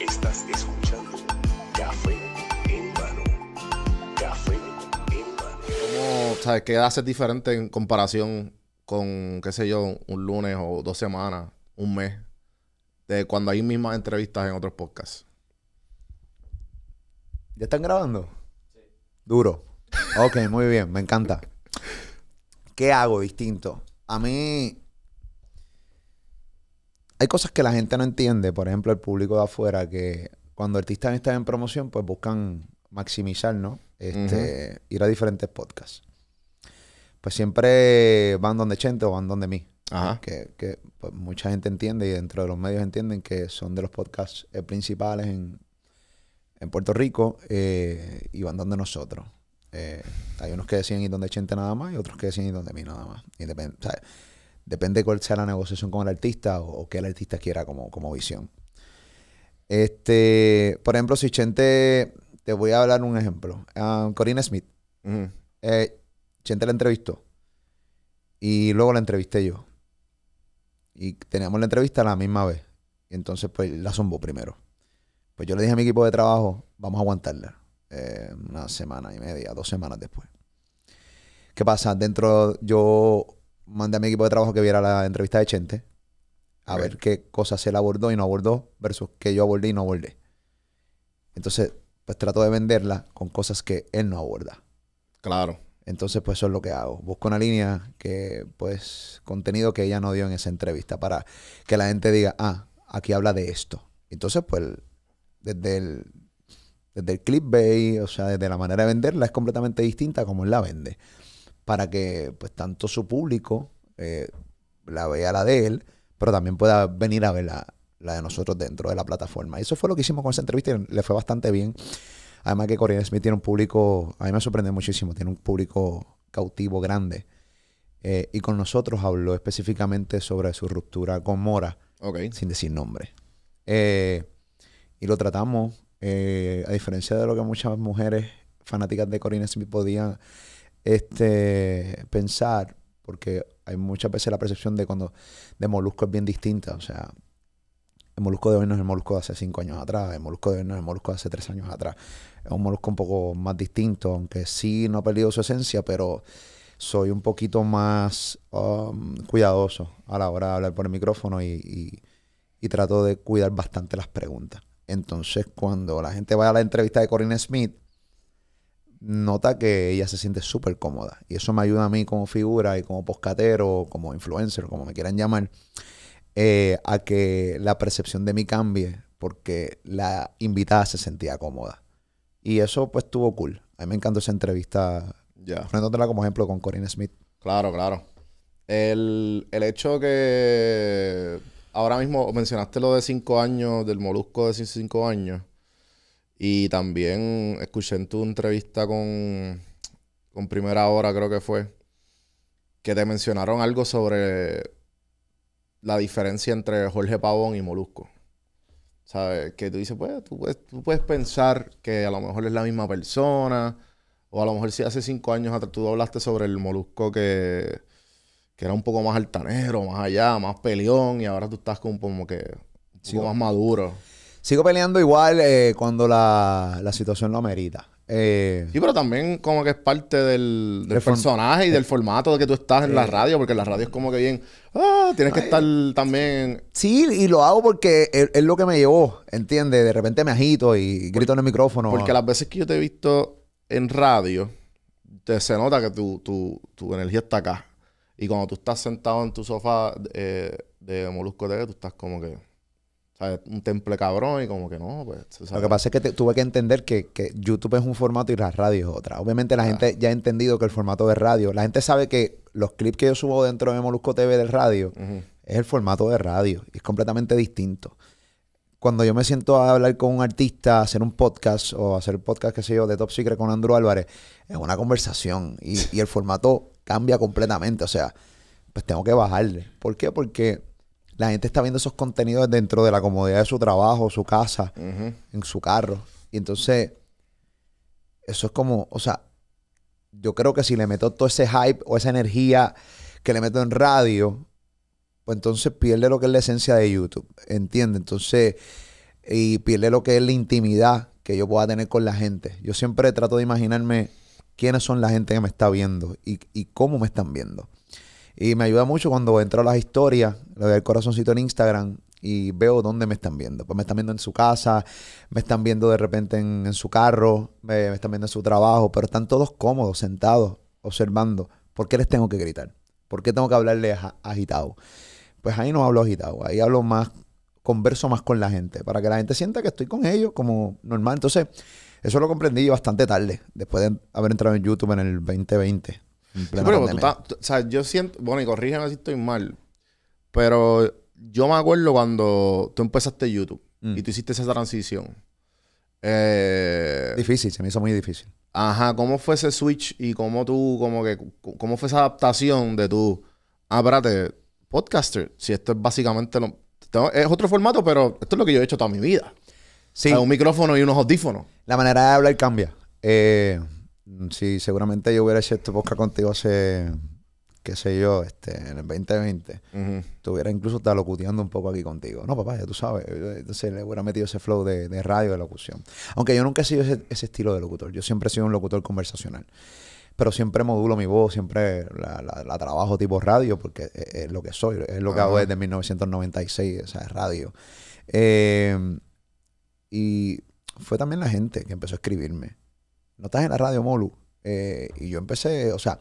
Estás escuchando en en ¿Cómo, sabes, qué hace diferente en comparación con, qué sé yo, un lunes o dos semanas, un mes, de cuando hay mismas entrevistas en otros podcasts? ¿Ya están grabando? Sí. Duro. Ok, muy bien, me encanta. ¿Qué hago distinto? A mí. Hay cosas que la gente no entiende, por ejemplo, el público de afuera, que cuando artistas están en promoción, pues buscan maximizar, ¿no? Este, Ir a diferentes podcasts. Pues siempre van donde Chente o van donde mí. Ajá. Que, pues, mucha gente entiende y dentro de los medios entienden que son de los podcasts eh, principales en, Puerto Rico eh, y van donde nosotros. Eh, hay unos que decían ir donde Chente nada más y otros que decían ir donde mí nada más. Depende, depende cuál sea la negociación con el artista o, o qué el artista quiera como, visión. Este, por ejemplo, si Chente, te voy a hablar un ejemplo. Corinne ah, Corina Smith. Eh, Chente la entrevistó. Y luego la entrevisté yo. Y teníamos la entrevista la misma vez. Y entonces, pues, la zumbó primero. Pues yo le dije a mi equipo de trabajo, vamos a aguantarla. Eh, una semana y media, dos semanas después. ¿Qué pasa? Dentro, yo mandé a mi equipo de trabajo que viera la entrevista de Chente a ver qué cosas él abordó y no abordó versus qué yo abordé y no abordé. Entonces, pues trato de venderla con cosas que él no aborda. Claro. Entonces, pues eso es lo que hago. Busco una línea que, pues, contenido que ella no dio en esa entrevista para que la gente diga, ah, aquí habla de esto. Entonces, pues, desde el, desde el clipbay, o sea, desde la manera de venderla es completamente distinta como él la vende. Para que pues tanto su público eh, la vea la de él, pero también pueda venir a ver la, de nosotros dentro de la plataforma. Y eso fue lo que hicimos con esa entrevista y le fue bastante bien. Además que Corina Smith tiene un público, a mí me sorprende muchísimo, tiene un público cautivo grande. Eh, y con nosotros habló específicamente sobre su ruptura con Mora, Ok... sin decir nombre. Eh, y lo tratamos eh, a diferencia de lo que muchas mujeres fanáticas de Corina Smith podían este, pensar, porque hay muchas veces la percepción de cuando de Molusco es bien distinta. O sea, el Molusco de hoy no es el Molusco de hace cinco años atrás, el Molusco de hoy no es el Molusco de hace tres años atrás. Es un Molusco un poco más distinto, aunque sí no ha perdido su esencia, pero soy un poquito más um, cuidadoso a la hora de hablar por el micrófono y trato de cuidar bastante las preguntas. Entonces, cuando la gente va a la entrevista de Corinne Smith, nota que ella se siente súper cómoda. Y eso me ayuda a mí como figura y como poscatero, como influencer, como me quieran llamar, eh, a que la percepción de mí cambie porque la invitada se sentía cómoda. Y eso pues estuvo cool. A mí me encantó esa entrevista. Ya. como ejemplo con Corinne Smith. Claro, claro. El, el hecho que ahora mismo mencionaste lo de cinco años, del molusco de cinco años. Y también escuché en tu entrevista con, con Primera Hora, creo que fue, que te mencionaron algo sobre la diferencia entre Jorge Pavón y Molusco. ¿Sabes? Que tú dices, pues, tú puedes, pensar que a lo mejor es la misma persona, o a lo mejor si hace cinco años atrás tú hablaste sobre el Molusco que que era un poco más altanero, más allá, más peleón, y ahora tú estás como, que un sigo, más maduro. Sigo peleando igual eh, cuando la, situación lo amerita. Eh, sí, pero también como que es parte del, personaje y del eh, formato de que tú estás en la radio, porque la radio es como que bien, ah, tienes que estar también... Sí, y lo hago porque es, lo que me llevó, ¿entiendes? De repente me agito y grito en el micrófono. Porque las veces que yo te he visto en radio, se nota que tu, tu energía está acá. Y cuando tú estás sentado en tu sofá eh, de Molusco TV, tú estás como que. ¿sabes? Un temple cabrón y como que no, pues. Lo que pasa es que tuve que entender que, YouTube es un formato y la radio es otra. Obviamente la ah. gente ya ha entendido que el formato de radio. La gente sabe que los clips que yo subo dentro de Molusco TV del radio es el formato de radio. Y es completamente distinto. Cuando yo me siento a hablar con un artista, a hacer un podcast o hacer podcast, qué sé yo, de Top Secret con Andrew Álvarez, es una conversación. Y, y el formato cambia completamente. O sea, pues tengo que bajarle. ¿Por qué? Porque la gente está viendo esos contenidos dentro de la comodidad de su trabajo, su casa, en su carro. Y entonces, eso es como, o sea, yo creo que si le meto todo ese hype o esa energía que le meto en radio, pues entonces pierde lo que es la esencia de YouTube, ¿entiendes? Entonces, y pierde lo que es la intimidad que yo pueda tener con la gente. Yo siempre trato de imaginarme quiénes son la gente que me está viendo y, cómo me están viendo. Y me ayuda mucho cuando entro a las historias, le doy el corazoncito en Instagram y veo dónde me están viendo. Pues me están viendo en su casa, me están viendo de repente en, su carro, me, están viendo en su trabajo, pero están todos cómodos, sentados, observando. ¿Por qué les tengo que gritar? ¿Por qué tengo que hablarles agitado? Pues ahí no hablo agitado, ahí hablo más, converso más con la gente, para que la gente sienta que estoy con ellos como normal. Entonces, eso lo comprendí bastante tarde, después de haber entrado en YouTube en el 2020. o sea, yo siento, bueno, y corrígeme si estoy mal, pero yo me acuerdo cuando tú empezaste YouTube y mm. tú hiciste esa transición. Eh, difícil, se me hizo muy difícil. Ajá, ¿cómo fue ese switch y cómo tú, como que, cómo fue esa adaptación de tu, ah, espérate, podcaster, si esto es básicamente lo, es otro formato, pero esto es lo que yo he hecho toda mi vida sí. un micrófono y unos audífonos. La manera de hablar cambia. Eh, si seguramente yo hubiera hecho esto podcast contigo hace, qué sé yo, este, en el 2020. Uh incluso te locuteando un poco aquí contigo. No, papá, ya tú sabes. Entonces le hubiera metido ese flow de, radio, de locución. Aunque yo nunca he sido ese, estilo de locutor. Yo siempre he sido un locutor conversacional. Pero siempre modulo mi voz, siempre la, trabajo tipo radio, porque e, es, lo que soy, es lo que hago desde 1996, o sea, es radio. Eh, y fue también la gente que empezó a escribirme. No estás en la radio, Molu. Eh, y yo empecé, o sea,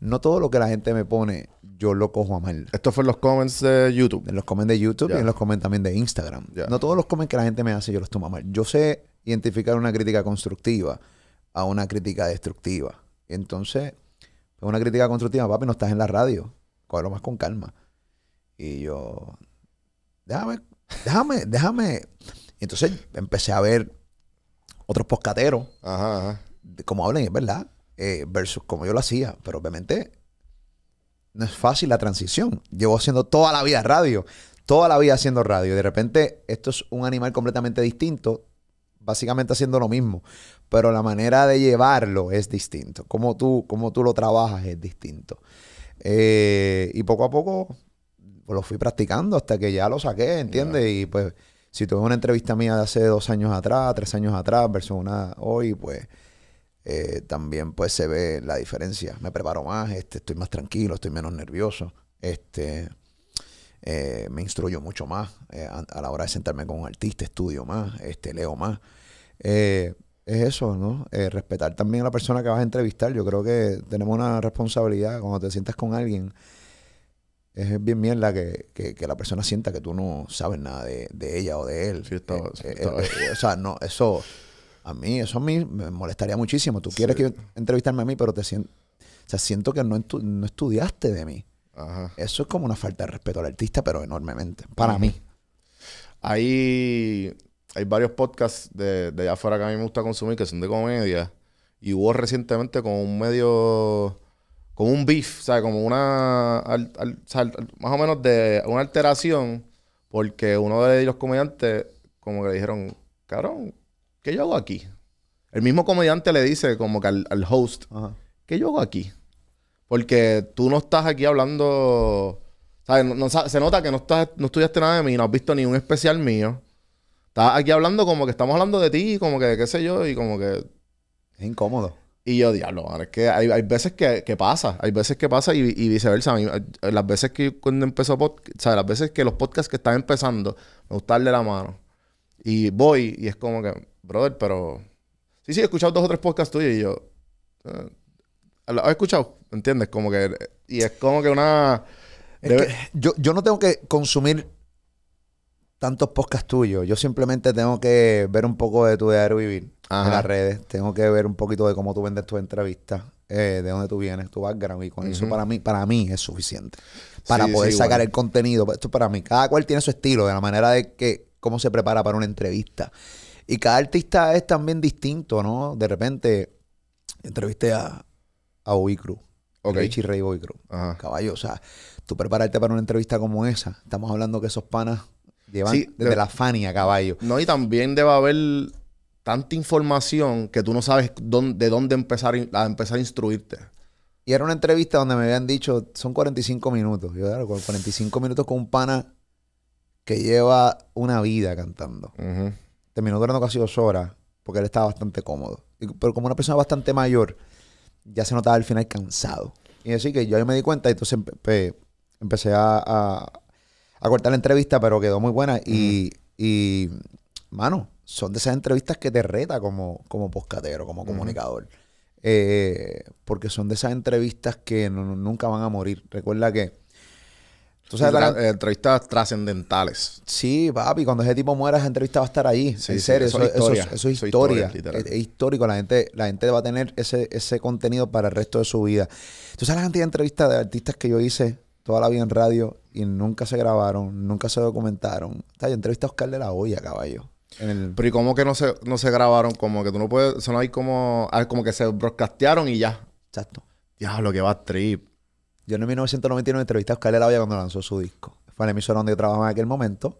no todo lo que la gente me pone, yo lo cojo a mal. Esto fue en los comments de YouTube. En los comments de YouTube y en los comments también de Instagram. No todos los comments que la gente me hace, yo los tomo a mal. Yo sé identificar una crítica constructiva a una crítica destructiva. Entonces, pues, una crítica constructiva, papi, no estás en la radio. Cógelo más con calma. Y yo, déjame, déjame, déjame. Y entonces empecé a ver otros poscateros, ajá, hablan, es verdad, eh, versus como yo lo hacía. Pero obviamente no es fácil la transición. Llevo haciendo toda la vida radio, toda la vida haciendo radio. Y de repente esto es un animal completamente distinto, básicamente haciendo lo mismo. Pero la manera de llevarlo es distinto. Como tú, tú lo trabajas es distinto. Eh, y poco a poco lo fui practicando hasta que ya lo saqué, ¿entiendes? Y pues si tú ves una entrevista mía de hace dos años atrás, tres años atrás, versus una hoy, pues eh, también pues se ve la diferencia. Me preparo más, este, estoy más tranquilo, estoy menos nervioso, este, eh, me instruyo mucho más eh, a, la hora de sentarme con un artista, estudio más, este, leo más. es eso, ¿no? respetar también a la persona que vas a entrevistar. Yo creo que tenemos una responsabilidad cuando te sientas con alguien es bien bien la que, la persona sienta que tú no sabes nada de, ella o de él. Sí, eh, eh, eh, o sea, no, eso a mí, eso a mí me molestaría muchísimo. Tú quieres que entrevistarme a mí, pero te siento, o sea, siento que no, estudiaste de mí. Ajá. Eso es como una falta de respeto al artista, pero enormemente, para mí. Hay, hay varios podcasts de, de afuera que a mí me gusta consumir que son de comedia. Y hubo recientemente con un medio como un beef, o sea, como una, más o menos de una alteración, porque uno de los comediantes como que le dijeron, cabrón, ¿qué yo hago aquí? El mismo comediante le dice como que al, host, ¿qué yo hago aquí? Porque tú no estás aquí hablando, se nota que no, estás, no estudiaste nada de mí, no has visto ni un especial mío. Estás aquí hablando como que estamos hablando de ti, como que qué sé yo, y como que... Es incómodo. Y yo, diablo, es que hay, veces que, pasa, hay veces que pasa y, viceversa. Eh, las veces que cuando empezó, o sea, las veces que los podcasts que están empezando, me gustan la mano. Y voy y es como que, brother, pero... Sí, sí, he escuchado dos o tres podcasts tuyos y yo... he eh, escuchado, ¿entiendes? Como que... Y es como que una... yo, yo no tengo que consumir tantos podcasts tuyos. Yo simplemente tengo que ver un poco de tu de vivir en las redes. Tengo que ver un poquito de cómo tú vendes tus entrevistas, eh, de dónde tú vienes, tu background. Y con eso para mí, para mí es suficiente. Para poder sacar el contenido. Pues, esto para mí. Cada cual tiene su estilo, de la manera de que cómo se prepara para una entrevista. Y cada artista es también distinto, ¿no? De repente, entrevisté a, a Bobby Cruz. Richie Ray Caballo, o sea, tú prepararte para una entrevista como esa. Estamos hablando que esos panas Llevan desde la Fania a caballo. No, y también debe haber tanta información que tú no sabes dónde, de dónde empezar a empezar a instruirte. Y era una entrevista donde me habían dicho, son 45 minutos. Yo, claro, 45 minutos con un pana que lleva una vida cantando. Terminó durando casi dos horas porque él estaba bastante cómodo. Pero como una persona bastante mayor, ya se notaba al final cansado. Y así que yo ahí me di cuenta y entonces empecé a, a cortar la entrevista, pero quedó muy buena. Y, mano, son de esas entrevistas que te reta como, como poscatero, como comunicador. Eh, porque son de esas entrevistas que nunca van a morir. Recuerda que. Tú entrevistas trascendentales. Sí, papi, cuando ese tipo muera, esa entrevista va a estar ahí. en serio, eso, es, historia. es, histórico. La gente, la gente va a tener ese, contenido para el resto de su vida. Tú sabes la cantidad de entrevistas de artistas que yo hice toda la vida en radio y nunca se grabaron, nunca se documentaron. O sea, yo entrevisté a Oscar de la Hoya, caballo. En el... Pero ¿y cómo que no se, no se grabaron? Como que tú no puedes... son ahí hay como... Ah, como que se broadcastearon y ya. Exacto. Diablo, que va a trip. Yo en 1999 entrevisté a Oscar de la Hoya cuando lanzó su disco. Fue en la emisora donde yo trabajaba en aquel momento.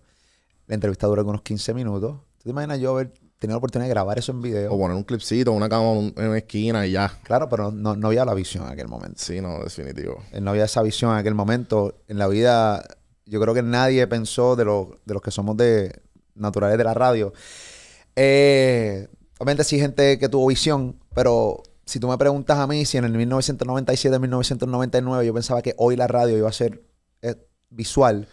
La entrevista duró unos 15 minutos. ¿Tú te imaginas yo ver... ...tenía la oportunidad de grabar eso en video. O poner un clipcito, una cama en una esquina y ya. Claro, pero no, había la visión en aquel momento. Sí, no, definitivo. Eh, no había esa visión en aquel momento. En la vida, yo creo que nadie pensó de, de los que somos de naturales de la radio. Eh, obviamente sí gente que tuvo visión, pero si tú me preguntas a mí si en el 1997, 1999 yo pensaba que hoy la radio iba a ser eh, visual,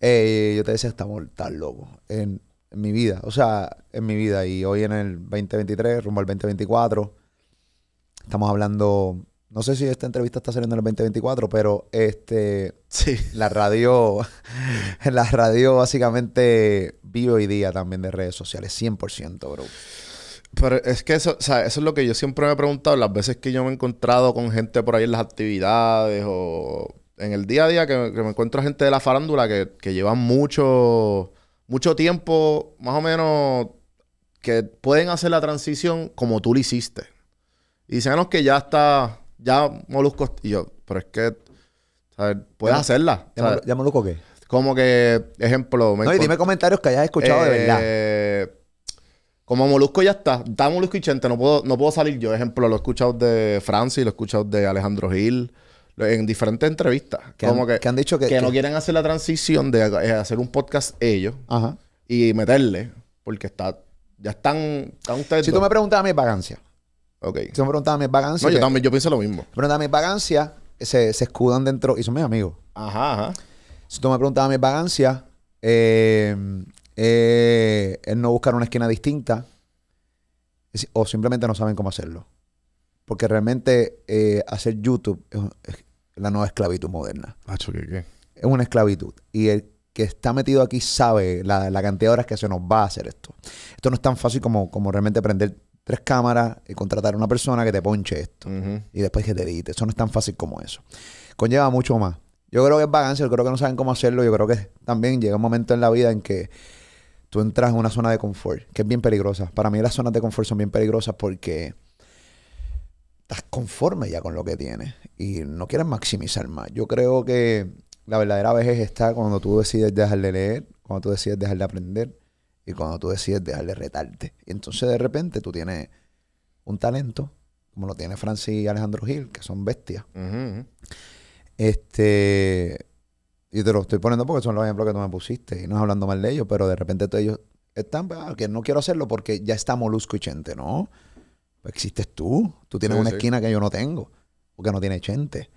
eh, yo te decía, estamos tan locos. En, en mi vida, o sea, en mi vida. Y hoy en el 2023, rumbo al 2024, estamos hablando, no sé si esta entrevista está saliendo en el 2024, pero este, sí. la radio, la radio básicamente vivo hoy día también de redes sociales, 100%, bro. Pero es que eso, o sea, eso es lo que yo siempre me he preguntado las veces que yo me he encontrado con gente por ahí en las actividades o en el día a día que, me encuentro gente de la farándula que, que llevan mucho mucho tiempo, más o menos, que pueden hacer la transición como tú lo hiciste. Y dicen ah, que ya está, ya Molusco, y yo, pero es que, ¿sabes? Puedes hacerla. Ya, Molusco qué? Como que, ejemplo... no, y dime comentarios que hayas escuchado de verdad. Eh, como Molusco ya está, está Molusco y Chente, no puedo, no puedo salir yo. Ejemplo, lo he escuchado de Francis, lo he escuchado de Alejandro Gil, en diferentes entrevistas. Que como han, dicho que, no quieren hacer la transición de eh, hacer un podcast ellos y meterle, porque está, ya están, están ustedes. Si tú me preguntabas mis vacancias. Ok. Si tú me preguntabas mis vacancias. No, yo pienso lo mismo. Si me Preguntabas mis vacancias, se, se, escudan dentro, y son mis amigos. Ajá, ajá. Si tú me preguntabas mis vacancias, eh, eh, es no buscar una esquina distinta, o simplemente no saben cómo hacerlo. Porque realmente eh, hacer YouTube es, la nueva esclavitud moderna. Es una esclavitud. Y el que está metido aquí sabe la, la, cantidad de horas que se nos va a hacer esto. Esto no es tan fácil como, como realmente prender tres cámaras y contratar a una persona que te ponche esto. Y después que te edite. Eso no es tan fácil como eso. Conlleva mucho más. Yo creo que es vagancia, yo creo que no saben cómo hacerlo. Yo creo que también llega un momento en la vida en que tú entras en una zona de confort, que es bien peligrosa. Para mí las zonas de confort son bien peligrosas porque estás conforme ya con lo que tienes y no quieres maximizar más. Yo creo que la verdadera vejez está cuando tú decides dejarle leer, cuando tú decides dejar de aprender y cuando tú decides dejarle retarte. entonces de repente tú tienes un talento, como lo tiene Francis y Alejandro Gil, que son bestias. Este. Y te lo estoy poniendo porque son los ejemplos que tú me pusiste. Y no es hablando mal de ellos, pero de repente todos ellos están, ah, que no quiero hacerlo porque ya está Molusco y Chente, ¿no? pues existes tú. Tú tienes una esquina que yo no tengo, porque no tiene chente.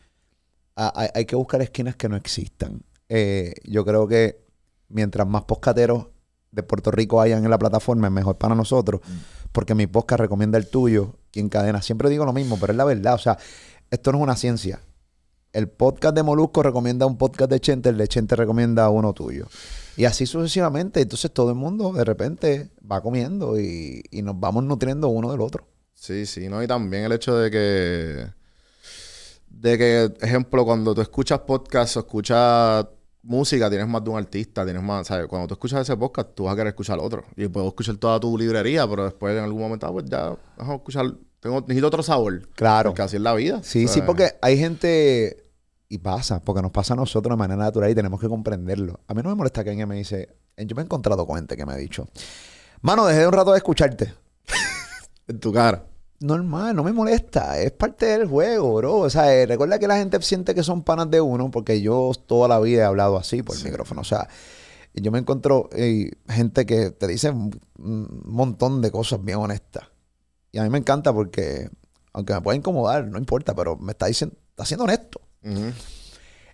hay, que buscar esquinas que no existan. Eh, yo creo que mientras más poscateros de Puerto Rico hayan en la plataforma, es mejor para nosotros, mm. porque mi posca recomienda el tuyo, quien cadena. Siempre digo lo mismo, pero es la verdad. O sea, esto no es una ciencia. El podcast de Molusco recomienda un podcast de Chente, el de Chente recomienda uno tuyo. Y así sucesivamente. Entonces todo el mundo de repente va comiendo y nos vamos nutriendo uno del otro. Sí, sí, ¿no? Y también el hecho de que, de que, ejemplo, cuando tú escuchas podcast o escuchas música, tienes más de un artista, tienes más, ¿sabes? Cuando tú escuchas ese podcast, tú vas a querer escuchar otro. Y puedo escuchar toda tu librería, pero después en algún momento, ah, pues ya, vamos a escuchar, tengo, necesito otro sabor. Claro. que así es la vida. Sí, sí, porque hay gente, y pasa, porque nos pasa a nosotros de manera natural y tenemos que comprenderlo. A mí no me molesta que alguien me dice, eh, yo me he encontrado con gente que me ha dicho, mano, dejé un rato de escucharte en tu cara. Normal, no me molesta. Es parte del juego, bro. O sea, eh, recuerda que la gente siente que son panas de uno, porque yo toda la vida he hablado así por el micrófono. O sea, yo me encuentro gente que te dice un montón de cosas bien honestas. Y a mí me encanta porque, aunque me pueda incomodar, no importa, pero me está diciendo, está siendo honesto.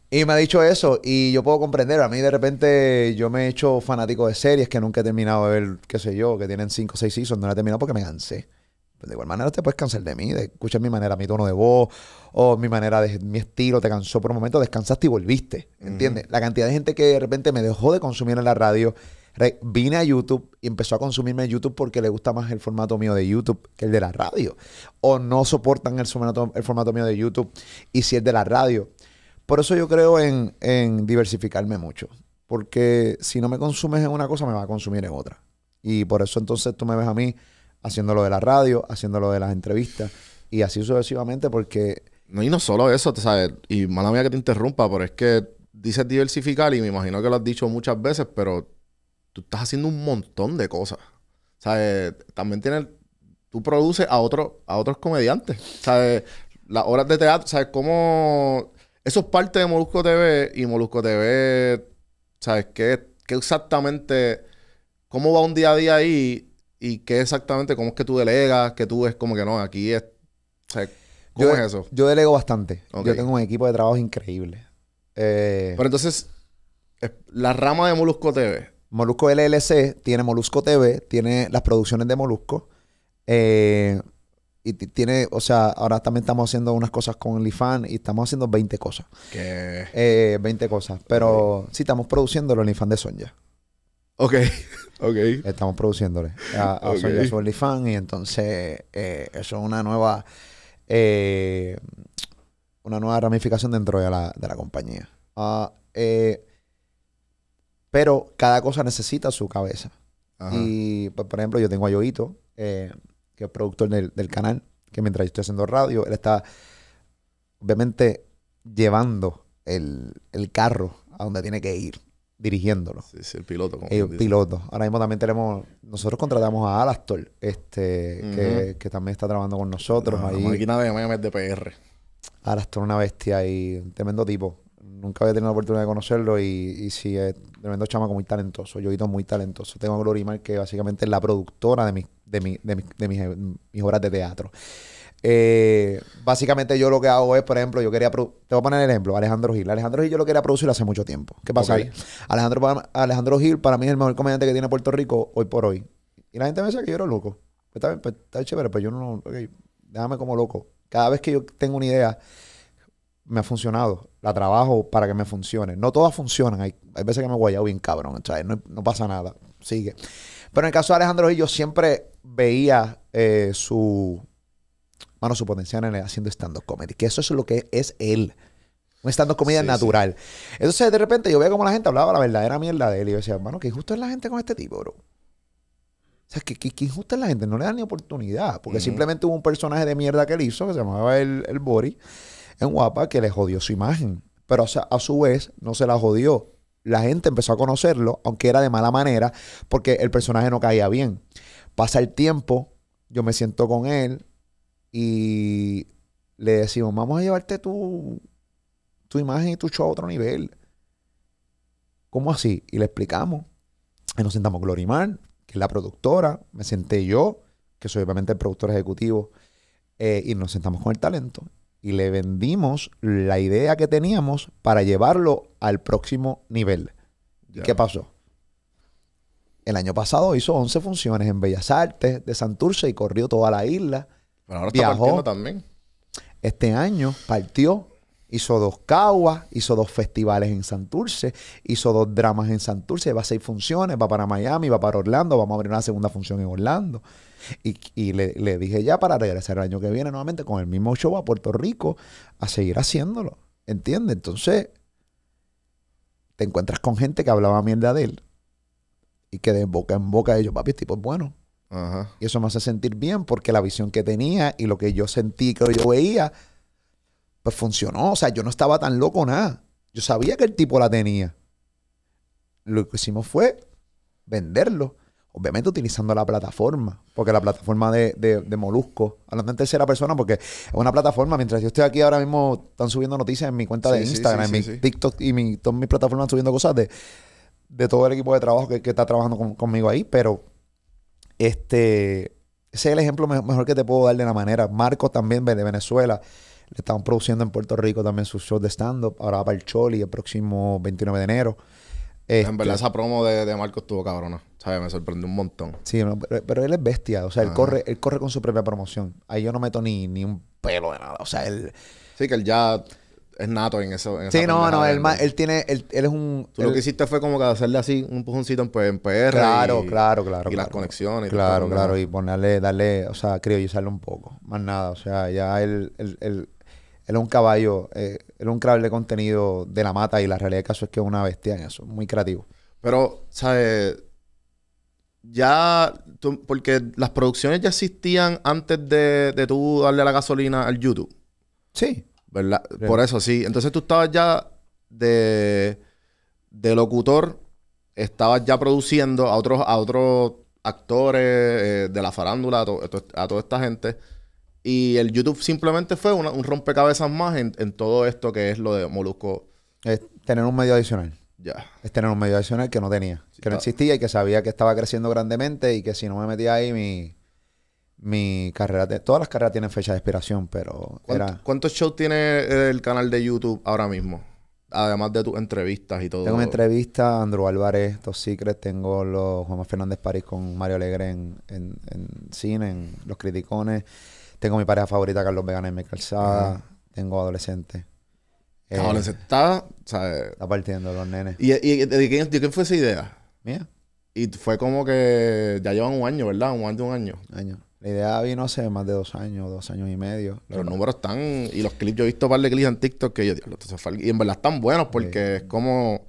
Y me ha dicho eso, y yo puedo comprender. A mí, de repente, yo me he hecho fanático de series que nunca he terminado de ver, qué sé yo, que tienen cinco o seis seasons. No la he terminado porque me cansé. Pues de igual manera te puedes cansar de mí, de escuchar mi manera, mi tono de voz, o mi manera de mi estilo, te cansó por un momento, descansaste y volviste. ¿Entiendes? La cantidad de gente que de repente me dejó de consumir en la radio. Vine a YouTube y empezó a consumirme en YouTube porque le gusta más el formato mío de YouTube que el de la radio. O no soportan el formato, el formato mío de YouTube y si es de la radio. Por eso yo creo en, en, diversificarme mucho. Porque si no me consumes en una cosa, me va a consumir en otra. Y por eso entonces tú me ves a mí haciendo lo de la radio, haciendo lo de las entrevistas y así sucesivamente porque... No, y no solo eso, sabes, y mala mía que te interrumpa, pero es que dices diversificar y me imagino que lo has dicho muchas veces, pero tú estás haciendo un montón de cosas. ¿Sabes? Eh, también tienes... Tú produces a, otro, a otros comediantes. ¿Sabes? Eh, las horas de teatro, ¿sabes? ¿Cómo...? Eso es parte de Molusco TV y Molusco TV, ¿sabes? ¿Qué, qué exactamente... ¿Cómo va un día a día ahí y qué exactamente, cómo es que tú delegas, que tú es como que no, aquí es... ¿Cómo es eso? Yo delego bastante. Yo tengo un equipo de trabajo increíble. Eh, pero entonces, la rama de Molusco TV. Molusco LLC tiene Molusco TV, tiene las producciones de Molusco. Eh, y tiene, o sea, ahora también estamos haciendo unas cosas con OnlyFans y estamos haciendo 20 cosas. ¿Qué? 20 eh, cosas. Pero sí, estamos produciendo los OnlyFans de Sonja. Ok, ok. Estamos produciéndole a, Soy, fan, y entonces eh, eso es una nueva eh, una nueva ramificación dentro de la, de la compañía. Ah, eh, pero cada cosa necesita su cabeza. Y pues, por ejemplo, yo tengo a Yoito, que es productor del, canal, que mientras yo estoy haciendo radio, él está obviamente llevando el carro a donde tiene que ir dirigiéndolo. Sí, sí, el piloto. Como el eh, piloto. Ahora mismo también tenemos, nosotros contratamos a Alastor, este, que, también está trabajando con nosotros. No, ah, ahí. de memes de PR. Alastor, una bestia y un tremendo tipo. Nunca había tenido la oportunidad de conocerlo y, y sí, es tremendo chamaco muy talentoso, Yo visto muy talentoso. Tengo a Glorimar, que básicamente es la productora de de, mi, de, de mis obras de teatro. Eh, básicamente yo lo que hago es, por ejemplo, yo quería... Te voy a poner el ejemplo, Alejandro Gil. Alejandro Gil yo lo quería producir hace mucho tiempo. ¿Qué pasa ahí? Alejandro, Gil para mí es el mejor comediante que tiene Puerto Rico hoy por hoy. Y la gente me dice que yo era loco. Pues está, bien, pues, está chévere, pero pues yo no... déjame como loco. Cada vez que yo tengo una idea, me ha funcionado. La trabajo para que me funcione. No todas funcionan. Hay, veces que me he guayado bien cabrón. No, pasa nada. Sigue. Pero en el caso de Alejandro Gil, yo siempre veía eh, su mano, su potencial en haciendo stand-up comedy. Que eso es lo que es él. Un stand-up comedy natural. Entonces, de repente, yo veía como la gente hablaba la verdadera mierda de él. Y yo decía, mano qué injusto es la gente con este tipo, bro. O sea, que, qué injusta es la gente. No le dan ni oportunidad. Porque simplemente hubo un personaje de mierda que él hizo, que se llamaba el, el Bori, en Guapa, que le jodió su imagen. Pero a su vez, no se la jodió. La gente empezó a conocerlo, aunque era de mala manera, porque el personaje no caía bien. Pasa el tiempo, yo me siento con él, y le decimos, vamos a llevarte tu, tu imagen y tu show a otro nivel. ¿Cómo así? Y le explicamos. Y nos sentamos Glorimar, que es la productora, me senté yo, que soy obviamente el productor ejecutivo, eh, y nos sentamos con el talento y le vendimos la idea que teníamos para llevarlo al próximo nivel. ¿y ¿Qué pasó? El año pasado hizo 11 funciones en Bellas Artes de Santurce y corrió toda la isla ahora está también. Este año partió, hizo dos caguas, hizo dos festivales en Santurce, hizo dos dramas en Santurce, va a seis funciones, va para Miami, va para Orlando, vamos a abrir una segunda función en Orlando. Y, le, le dije ya para regresar el año que viene nuevamente con el mismo show a Puerto Rico a seguir haciéndolo. ¿Entiendes? Entonces, te encuentras con gente que hablaba mierda de él y que de boca en boca ellos, papi, este tipo es bueno. Y eso me hace sentir bien porque la visión que tenía y lo que yo sentí que yo veía, pues funcionó. O sea, yo no estaba tan loco nada. Yo sabía que el tipo la tenía. Lo que hicimos fue venderlo. Obviamente utilizando la plataforma, porque la plataforma de, de, de Molusco, hablando en tercera persona, porque es una plataforma, mientras yo estoy aquí ahora mismo, están subiendo noticias en mi cuenta de Instagram, en mi TikTok y mi, todas mis plataformas subiendo cosas de, de todo el equipo de trabajo que, que está trabajando conmigo ahí, pero este, ese es el ejemplo mejor que te puedo dar de la manera. Marco también de Venezuela. Le están produciendo en Puerto Rico también su show de stand-up. Ahora va para el Choli el próximo 29 de enero. en este verdad, esa promo de, de Marcos estuvo cabrona. ¿Sabes? Me sorprendió un montón. Sí, pero, él es bestia. O sea, él corre, él corre con su propia promoción. Ahí yo no meto ni, ni un pelo de nada. O sea, él. Sí, que él ya es nato en eso. sí, no, no, él, tiene, él, es un... lo que hiciste fue como que hacerle así un pujoncito en, PR. Claro, claro, claro. Y las conexiones. Claro, y claro, y ponerle, darle, o sea, usarle un poco, más nada, o sea, ya él, él, él, él es un caballo, eh, él es un creador de contenido de la mata y la realidad del caso es que es una bestia en eso, muy creativo. Pero, ¿sabes? Ya, porque las producciones ya existían antes de, de tú darle la gasolina al YouTube. Sí. Por eso sí. Entonces tú estabas ya de, de locutor, estabas ya produciendo a otros, a otros actores eh, de la farándula, a, toda esta gente. Y el YouTube simplemente fue un rompecabezas más en, en, todo esto que es lo de Molusco. Es tener un medio adicional. Ya. Es tener un medio adicional que no tenía, que no existía y que sabía que estaba creciendo grandemente y que si no me metía ahí mi mi carrera, de, todas las carreras tienen fecha de expiración, pero era... ¿Cuántos shows tiene el canal de YouTube ahora mismo? Además de tus entrevistas y todo. Tengo una entrevista, Andrew Álvarez, Dos Secrets, tengo los Juan Fernández París con Mario Alegre en, cine, en Los Criticones. Tengo mi pareja favorita, Carlos Vegana en mi calzada. Tengo adolescente. Eh, adolescente está, ¿sabes? Eh, está partiendo los nenes. ¿Y, y de, quién, fue esa idea? Mía. Y fue como que ya llevan un año, ¿verdad? Un año, un año. Año. La idea vino hace más de dos años, dos años y medio. Los números están. Y los clips, yo he visto un par de clips en TikTok que yo digo, y en verdad están buenos porque es como.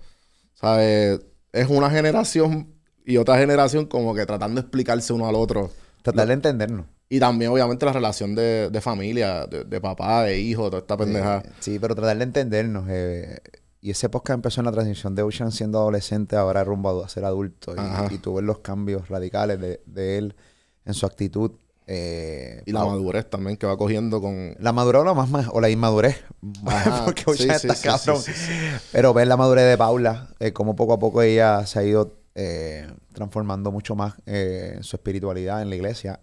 ¿Sabes? Es una generación y otra generación como que tratando de explicarse uno al otro. Tratar de entendernos. Y también, obviamente, la relación de, familia, de, papá, de hijo, toda esta pendeja. Sí, pero tratar de entendernos. Eh, y ese podcast empezó en la transición de Ocean siendo adolescente, ahora rumbo a ser adulto. Y, tú tuve los cambios radicales de él en su actitud. Eh, y la madurez también que va cogiendo con. La madurez o la, más, o la inmadurez. porque está Pero ver la madurez de Paula, cómo eh, como poco a poco ella se ha ido eh, transformando mucho más en su espiritualidad en la iglesia.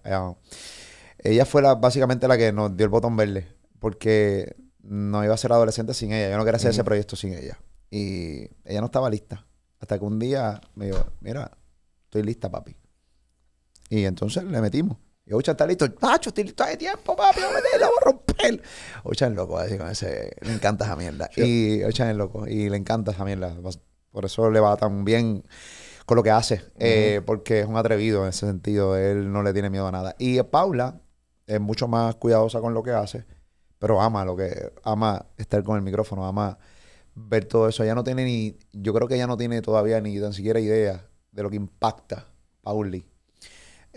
ella fue básicamente la que nos dio el botón verde. Porque no iba a ser adolescente sin ella. Yo no quería hacer ese proyecto sin ella. Y ella no estaba lista. Hasta que un día me dijo, mira, estoy lista, papi. Y entonces le metimos. Y Ocha está listo. Pacho, estoy listo de tiempo, papi. Vamos a a romper. Ocha es loco, así con ese. Le encanta esa mierda. Y es loco. Y le encanta esa mierda. Por eso le va tan bien con lo que hace. eh, porque es un atrevido en ese sentido. Él no le tiene miedo a nada. Y Paula es mucho más cuidadosa con lo que hace. Pero ama lo que... Ama estar con el micrófono. Ama ver todo eso. Ella no tiene ni... Yo creo que ella no tiene todavía ni tan siquiera idea de lo que impacta Pauli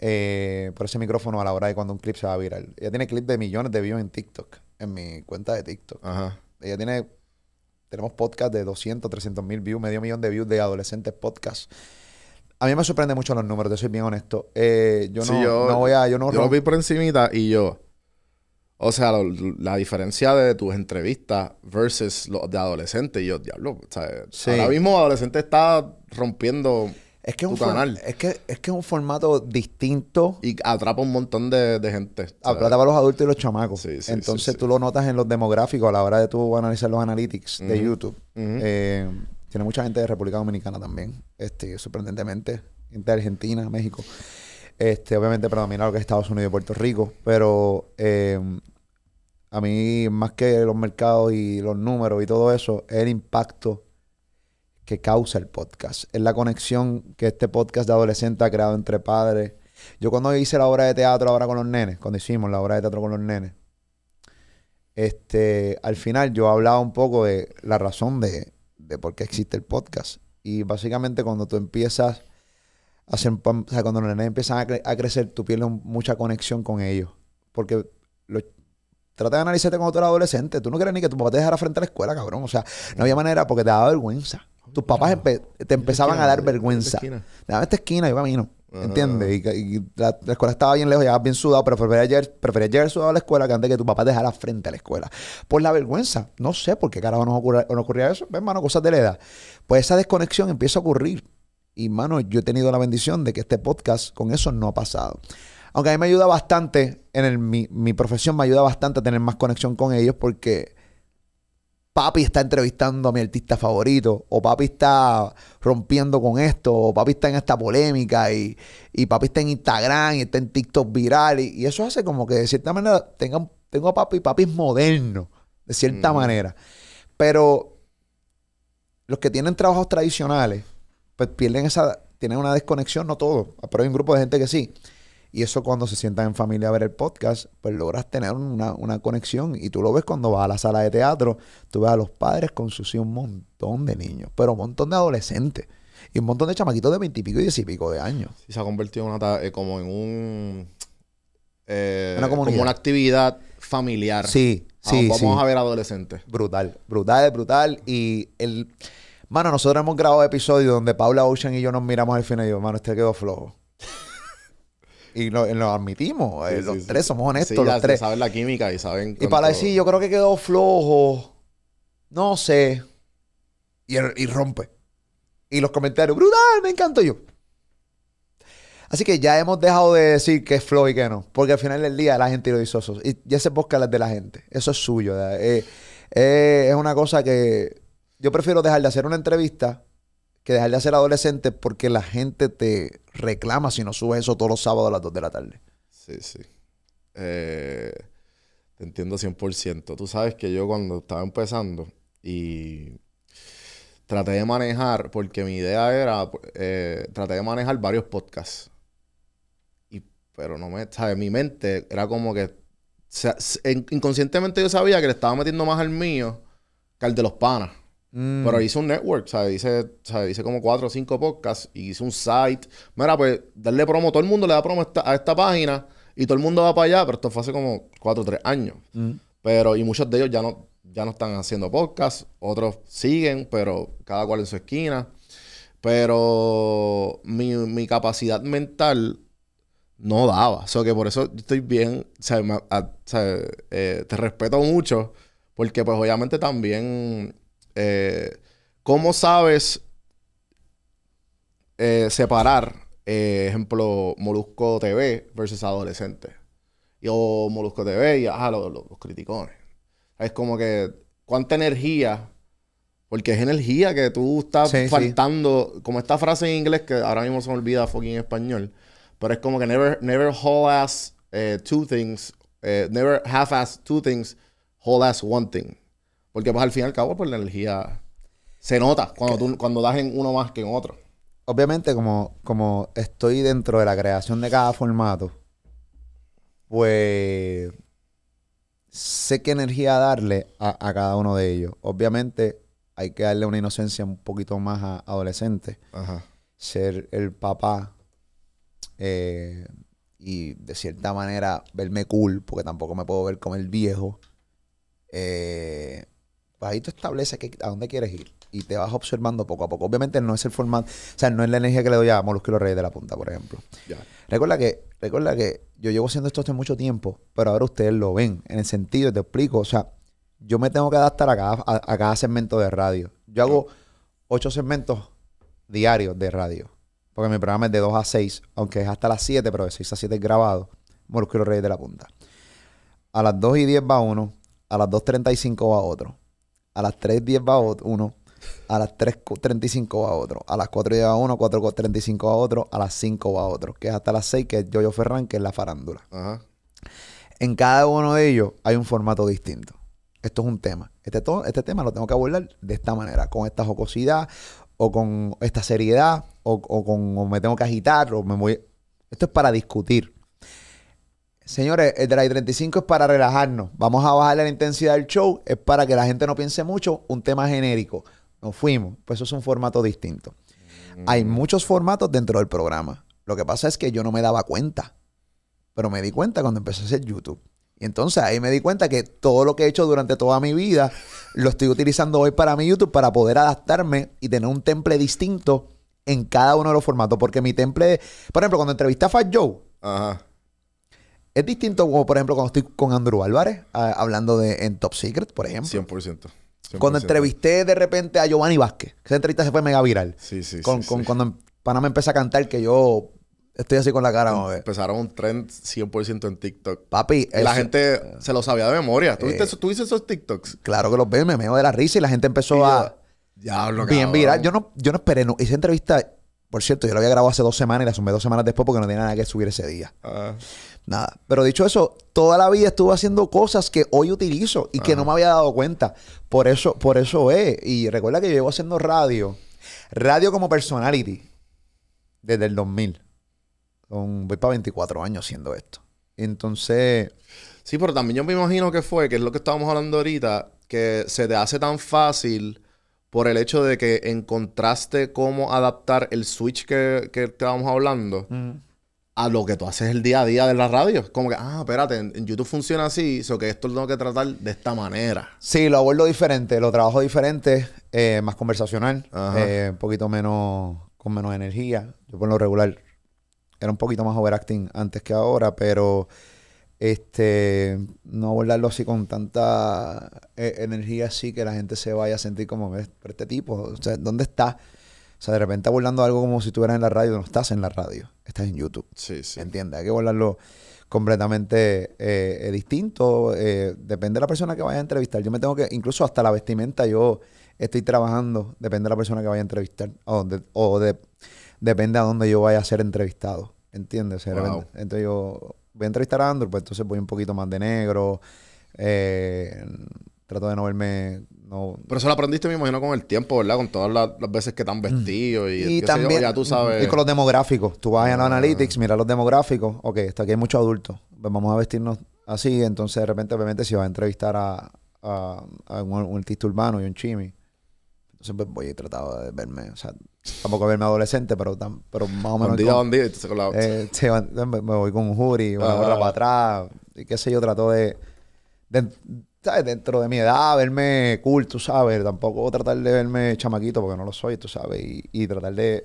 eh, por ese micrófono a la hora de cuando un clip se va a viral. Ella tiene clips de millones de views en TikTok, en mi cuenta de TikTok. Ajá. Ella tiene, tenemos podcast de 200, 300 mil views, medio millón de views de adolescentes podcast. A mí me sorprende mucho los números, te soy bien honesto. Eh, yo, no, voy a... Yo, no yo lo vi por encimita y yo... O sea, la diferencia de tus entrevistas versus los de adolescentes. Y yo, diablo, Ahora mismo adolescente está rompiendo es que, es un que, es que un formato distinto. Y atrapa un montón de, de gente. Atrapa a los adultos y los chamacos. Entonces tú lo notas en los demográficos a la hora de tú analizar los analytics de YouTube. Eh, tiene mucha gente de República Dominicana también. Este, sorprendentemente. Gente de Argentina, México. Este, obviamente predominado que es Estados Unidos y Puerto Rico. Pero eh, a mí, más que los mercados y los números y todo eso, el impacto causa el podcast. Es la conexión que este podcast de adolescente ha creado entre padres. Yo cuando hice la obra de teatro ahora con los nenes, cuando hicimos la obra de teatro con los nenes, este, al final yo hablaba un poco de la razón de, de por qué existe el podcast. Y básicamente cuando tú empiezas a hacer, cuando los nenes empiezan a, crecer, tú pierdes mucha conexión con ellos. Porque los, trata de analizarte cuando tú eres adolescente. Tú no quieres ni que tu papá te dejara frente a la escuela, cabrón. O sea, no había manera porque te daba vergüenza. Tus papás te empezaban a dar vergüenza. daban esta esquina, yo camino. ¿Entiendes? Y, la, escuela estaba bien lejos, ya bien sudado, pero prefería llegar, prefería sudado a la escuela que antes que tu papá dejara frente a la escuela. Por la vergüenza. No sé por qué carajo nos, ocurría eso. Ven, mano, cosas de la edad. Pues esa desconexión empieza a ocurrir. Y, mano, yo he tenido la bendición de que este podcast con eso no ha pasado. Aunque a mí me ayuda bastante, en mi, mi profesión me ayuda bastante a tener más conexión con ellos porque papi está entrevistando a mi artista favorito, o papi está rompiendo con esto, o papi está en esta polémica, y, papi está en Instagram, y está en TikTok viral, y, eso hace como que de cierta manera tengan, tengo a papi, papi es moderno, de cierta mm. manera. Pero los que tienen trabajos tradicionales, pues pierden esa, tienen una desconexión, no todos, pero hay un grupo de gente que sí y eso cuando se sientan en familia a ver el podcast, pues logras tener una, conexión. Y tú lo ves cuando vas a la sala de teatro, tú ves a los padres con sus hijos... un montón de niños, pero un montón de adolescentes. Y un montón de chamaquitos de veintipico y diez y pico de años. Y se ha convertido eh, como en un... Eh, una como una actividad familiar. Sí, ah, sí, Vamos, sí. vamos a ver adolescentes. Brutal, brutal, brutal. Y el... Mano, nosotros hemos grabado episodios donde Paula Ocean y yo nos miramos al final y yo, mano, este quedó flojo y lo, admitimos. Eh, los tres somos honestos. los tres. saben la química y saben. Y para decir, yo creo que quedó flojo. No sé. Y, rompe. Y los comentarios, brutal, me encantó yo. Así que ya hemos dejado de decir que es flojo y que no. Porque al final del día la gente lo hizo. Y, ya se busca las de la gente. Eso es suyo. Eh, eh, es una cosa que yo prefiero dejar de hacer una entrevista que dejar de ser adolescente porque la gente te reclama si no subes eso todos los sábados a las 2 de la tarde. Sí, sí. Eh, te entiendo 100%. Tú sabes que yo cuando estaba empezando y traté de manejar, porque mi idea era, eh, traté de manejar varios podcasts. Y, pero no me, ¿sabes? Mi mente era como que, inconscientemente yo sabía que le estaba metiendo más al mío que al de los panas. Mm. Pero hice un network, ¿sabes? Hice, sea, hice como cuatro o cinco podcasts y hice un site. Mira, pues darle promo, todo el mundo le da promo a esta, página y todo el mundo va para allá, pero esto fue hace como cuatro o tres años. Mm. Pero, y muchos de ellos ya no, ya no están haciendo podcasts, otros siguen, pero cada cual en su esquina. Pero mi, mi capacidad mental no daba. O sea, que por eso estoy bien, o sea, eh, te respeto mucho, porque pues obviamente también eh, ¿cómo sabes eh, separar, eh, ejemplo, Molusco TV versus adolescente? o Molusco TV y ajá, los, criticones. Es como que cuánta energía, porque es energía que tú estás faltando, como esta frase en inglés que ahora mismo se me olvida fucking en español, pero es como que never, never whole ass two things, never half ass two things, whole ass one thing. Porque pues, al fin y al cabo, pues la energía se nota cuando, tú, cuando das en uno más que en otro. Obviamente, como, como estoy dentro de la creación de cada formato, pues sé qué energía darle a, cada uno de ellos. Obviamente, hay que darle una inocencia un poquito más a adolescente. Ser el papá. Eh, y de cierta manera verme cool, porque tampoco me puedo ver como el viejo. Eh, pues ahí tú estableces a dónde quieres ir y te vas observando poco a poco. Obviamente no es el formato, o sea, no es la energía que le doy a Molusco Reyes de la Punta, por ejemplo. Recuerda que, recuerda que yo llevo haciendo esto hace mucho tiempo, pero ahora ustedes lo ven en el sentido, te explico, o sea, yo me tengo que adaptar a cada, segmento de radio. Yo hago ocho segmentos diarios de radio, porque mi programa es de 2 a 6, aunque es hasta las 7, pero de 6 a 7 es grabado, Molúsculo Reyes de la Punta. A las 2 y 10 va uno, a las 2.35 va otro a las 3.10 va uno, a las 3.35 va otro, a las 4.10 va uno, 4.35 va otro, a las 5 va otro, que es hasta las 6, que es Yoyo Ferran, que es la farándula. En cada uno de ellos hay un formato distinto. Esto es un tema. Este, todo, este tema lo tengo que abordar de esta manera, con esta jocosidad, o con esta seriedad, o, o con o me tengo que agitar, o me voy... Esto es para discutir. Señores, el Drive 35 es para relajarnos. Vamos a bajarle la intensidad del show. Es para que la gente no piense mucho. Un tema genérico. Nos fuimos. Pues eso es un formato distinto. Hay mm. muchos formatos dentro del programa. Lo que pasa es que yo no me daba cuenta. Pero me di cuenta cuando empecé a hacer YouTube. Y entonces ahí me di cuenta que todo lo que he hecho durante toda mi vida lo estoy utilizando hoy para mi YouTube para poder adaptarme y tener un temple distinto en cada uno de los formatos. Porque mi temple, por ejemplo, cuando entrevisté a Fat Joe, Ajá es distinto como, por ejemplo, cuando estoy con Andrew Álvarez ah, hablando de en Top Secret, por ejemplo. 100%. Cuando entrevisté de repente a Giovanni Vázquez, esa entrevista se fue mega viral. Sí, sí, con, sí, con, Cuando Panamá empieza a cantar, que yo estoy así con la cara. Empezaron un trend 100% en TikTok. Papi. la gente eh, se lo sabía de memoria. ¿Tú, hiciste eh, ¿Tú, esos TikToks? Claro que los veo me meo de la risa y la gente empezó a. Diablo, Bien viral. Yo no, yo no esperé. No. Esa entrevista, por cierto, yo la había grabado hace dos semanas y la sumé dos semanas después porque no tenía nada que subir ese día. Ah... Nada. Pero dicho eso, toda la vida estuve haciendo cosas que hoy utilizo y que no me había dado cuenta. Por eso, por eso es. Y recuerda que yo llevo haciendo radio. Radio como personality. Desde el 2000. voy para 24 años haciendo esto. Entonces... Sí, pero también yo me imagino que fue, que es lo que estábamos hablando ahorita, que se te hace tan fácil por el hecho de que encontraste cómo adaptar el switch que, que estábamos hablando a lo que tú haces el día a día de la radio. Como que, ah, espérate, en, YouTube funciona así, so que esto lo tengo que tratar de esta manera. Sí, lo abordo diferente, lo trabajo diferente, eh, más conversacional, eh, un poquito menos, con menos energía. Yo por lo regular era un poquito más overacting antes que ahora, pero este no abordarlo así con tanta eh, energía así que la gente se vaya a sentir como este tipo, o sea, ¿dónde está? O sea, de repente volando algo como si estuvieras en la radio, no estás en la radio, estás en YouTube. Sí, sí. ¿Entiendes? Hay que volarlo completamente eh, eh, distinto. Eh, depende de la persona que vaya a entrevistar. Yo me tengo que, incluso hasta la vestimenta, yo estoy trabajando. Depende de la persona que vaya a entrevistar. O, de, depende a dónde yo vaya a ser entrevistado. ¿Entiendes? Entonces yo voy a entrevistar a pues entonces voy un poquito más de negro. trato de no verme pero eso lo aprendiste, me imagino, con el tiempo, ¿verdad? Con todas las, veces que te han mm. vestido y, también, ya tú sabes. Y con los demográficos. Tú vas a ah. los Analytics, mira los demográficos. Ok, hasta aquí hay muchos adultos. Pues vamos a vestirnos así. Entonces, de repente, obviamente, si vas a entrevistar a, un, artista urbano y un chimi, entonces pues, voy a tratar de verme, o sea, tampoco verme adolescente, pero, pero más o menos. Bandido, con, bandido. Eh, me, voy con un jury, voy a ah. para atrás, y qué sé yo, trato de Dentro de mi edad, verme cool, tú sabes. Tampoco tratar de verme chamaquito porque no lo soy, tú sabes. Y, tratar de,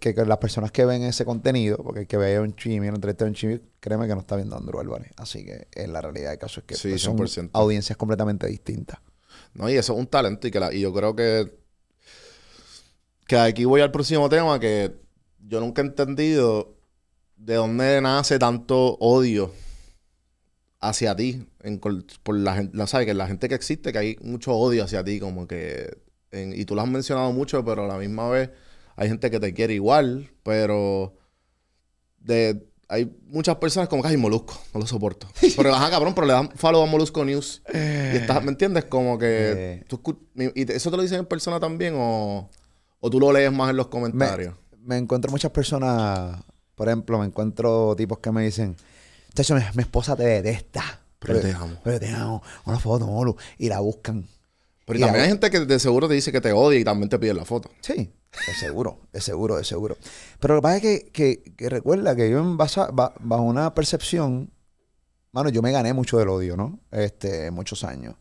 que, las personas que ven ese contenido, porque que vea un chimi, el un chimi, créeme que no está viendo Andrew Así que en la realidad el caso es que pues, son audiencias completamente distintas. No, y eso es un talento y, y yo creo que, que aquí voy al próximo tema que yo nunca he entendido de dónde nace tanto odio hacia ti, por la ¿sabes? Que la gente que existe, que hay mucho odio hacia ti, como que, y tú lo has mencionado mucho, pero a la misma vez hay gente que te quiere igual, pero de, hay muchas personas como que, hay Molusco, no lo soporto. Pero, ajá, cabrón, pero le dan follow a Molusco News. estás, ¿me entiendes? Como que, eh. y eso te lo dicen en persona también o, o tú lo lees más en los comentarios? me encuentro muchas personas, por ejemplo, me encuentro tipos que me dicen mi, mi esposa te detesta. Pero, te amo. Pero te amo. Una foto, Molu. Y la buscan. Pero también hay gente que de seguro te dice que te odia y también te pide la foto. Sí, de seguro, de seguro, de seguro. Pero lo que pasa es que, recuerda que yo bajo una percepción, mano, yo me gané mucho del odio, ¿no? Este, muchos años.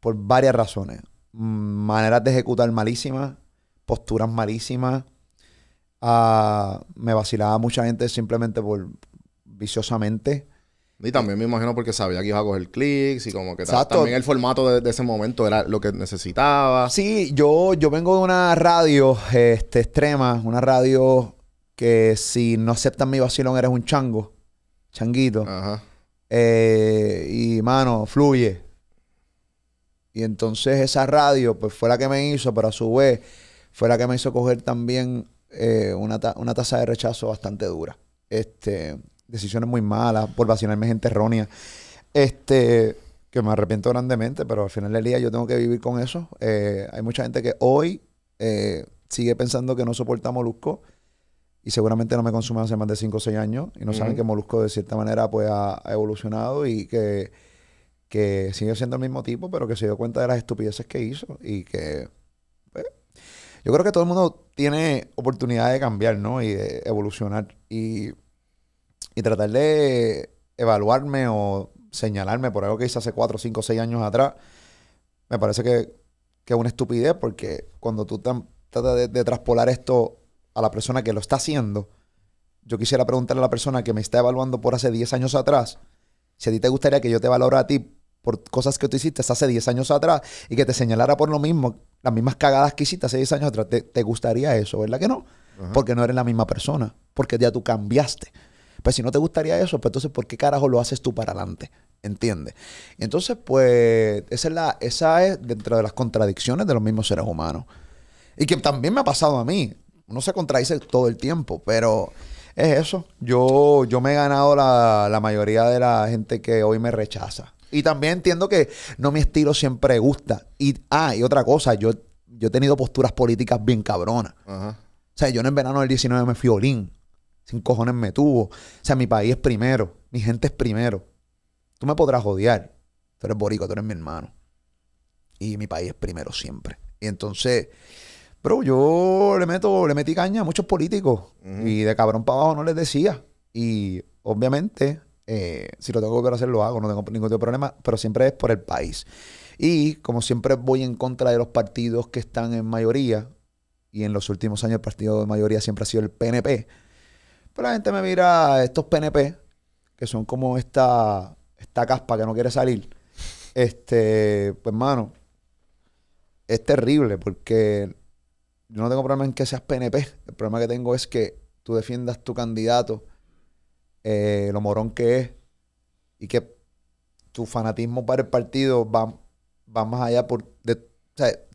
Por varias razones. Maneras de ejecutar malísimas, posturas malísimas. Ah, me vacilaba mucha gente simplemente por, viciosamente. Y también me imagino porque sabía que iba a coger clics y como que Exacto. también el formato de, ese momento era lo que necesitaba. Sí, yo, yo vengo de una radio este, extrema, una radio que si no aceptan mi vacilón eres un chango, changuito. Ajá. Eh, y mano, fluye. Y entonces esa radio pues fue la que me hizo, pero a su vez fue la que me hizo coger también eh, una, una tasa de rechazo bastante dura. Este, decisiones muy malas, por vacinarme gente errónea. Este, que me arrepiento grandemente, pero al final del día yo tengo que vivir con eso. Eh, hay mucha gente que hoy eh, sigue pensando que no soporta Molusco y seguramente no me consume hace más de 5 o 6 años y no saben que Molusco de cierta manera pues ha, evolucionado y que, que, sigue siendo el mismo tipo, pero que se dio cuenta de las estupideces que hizo y que... Pues, yo creo que todo el mundo tiene oportunidad de cambiar, ¿no? Y de evolucionar. Y y tratar de evaluarme o señalarme por algo que hice hace 4, 5, 6 años atrás, me parece que, es una estupidez porque cuando tú tratas de, traspolar esto a la persona que lo está haciendo, yo quisiera preguntarle a la persona que me está evaluando por hace 10 años atrás, si a ti te gustaría que yo te valore a ti por cosas que tú hiciste hace 10 años atrás y que te señalara por lo mismo, las mismas cagadas que hiciste hace 10 años atrás, ¿te, gustaría eso? ¿Verdad que no? Porque no eres la misma persona, porque ya tú cambiaste. Pues si no te gustaría eso, pues entonces, ¿por qué carajo lo haces tú para adelante? ¿Entiendes? Entonces, pues, esa es, la, esa es dentro de las contradicciones de los mismos seres humanos. Y que también me ha pasado a mí. Uno se contradice todo el tiempo, pero es eso. Yo, yo me he ganado la, mayoría de la gente que hoy me rechaza. Y también entiendo que no mi estilo siempre gusta. Y, ah, y otra cosa, yo, yo he tenido posturas políticas bien cabronas. O sea, yo en verano del 19 me fui sin cojones me tuvo. O sea, mi país es primero. Mi gente es primero. Tú me podrás odiar. Tú eres borico, tú eres mi hermano. Y mi país es primero siempre. Y entonces, bro, yo le meto, le metí caña a muchos políticos. Y de cabrón para abajo no les decía. Y obviamente, eh, si lo tengo que hacer, lo hago. No tengo ningún tipo de problema. Pero siempre es por el país. Y como siempre voy en contra de los partidos que están en mayoría, y en los últimos años el partido de mayoría siempre ha sido el PNP, la gente me mira estos PNP, que son como esta, esta caspa que no quiere salir. Este, pues, mano, es terrible porque yo no tengo problema en que seas PNP. El problema que tengo es que tú defiendas tu candidato, eh, lo morón que es, y que tu fanatismo para el partido va, va más allá por...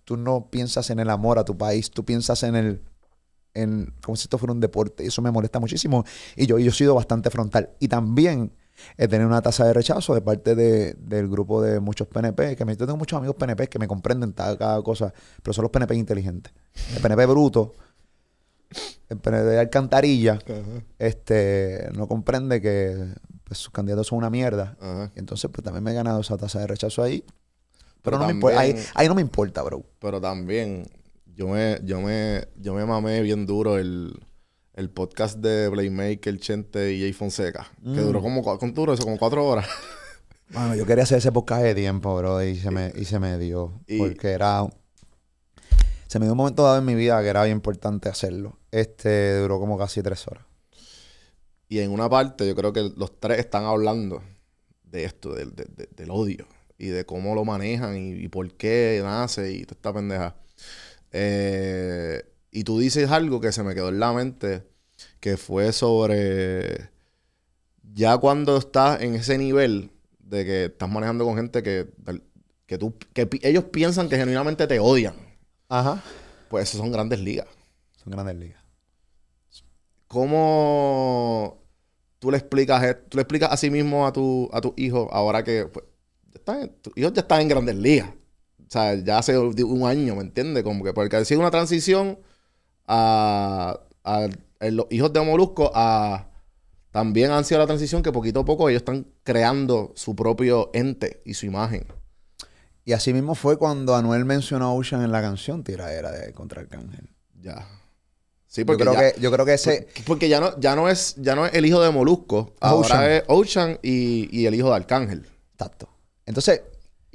tú no piensas en el amor a tu país, tú piensas en el en, como si esto fuera un deporte. Y eso me molesta muchísimo. Y yo, yo he sido bastante frontal. Y también he tenido una tasa de rechazo de parte de, del grupo de muchos PNP, que me, yo tengo muchos amigos PNP que me comprenden cada, cada cosa, pero son los PNP inteligentes. El PNP bruto, el PNP de alcantarilla, este, no comprende que pues, sus candidatos son una mierda. entonces, pues también me he ganado esa tasa de rechazo ahí. Pero, no me importa, ahí, ahí no me importa, bro. Pero también yo me, yo me, yo me mamé bien duro el, el podcast de Playmaker, Chente y Jay Fonseca. Que mm. duró como, con duró eso? Como cuatro horas. Bueno, yo quería hacer ese podcast de tiempo, bro, y se me, y se me dio. porque era... Se me dio un momento dado en mi vida que era bien importante hacerlo. Este duró como casi tres horas. Y en una parte yo creo que los tres están hablando de esto, del, del, del odio y de cómo lo manejan y, y por qué nace y toda esta pendeja. Eh, y tú dices algo que se me quedó en la mente, que fue sobre ya cuando estás en ese nivel de que estás manejando con gente que, tú, ellos piensan que genuinamente te odian. Ajá. Pues eso son grandes ligas. Son grandes ligas. ¿Cómo tú le explicas, e, tú le explicas a sí mismo a tu, a tu hijo ahora que pues, tus hijos ya están en grandes ligas? O sea, ya hace un año, ¿me entiendes? Como que porque ha sido una transición a, los hijos de Molusco a también han sido la transición que poquito a poco ellos están creando su propio ente y su imagen. Y así mismo fue cuando Anuel mencionó a Ocean en la canción Tiradera de Contra Arcángel. Ya. Sí, porque yo creo, que, yo creo que ese. Porque, ya no, ya no es, ya no es el hijo de Molusco. Ahora es Ocean y, y el hijo de Arcángel. Exacto. Entonces,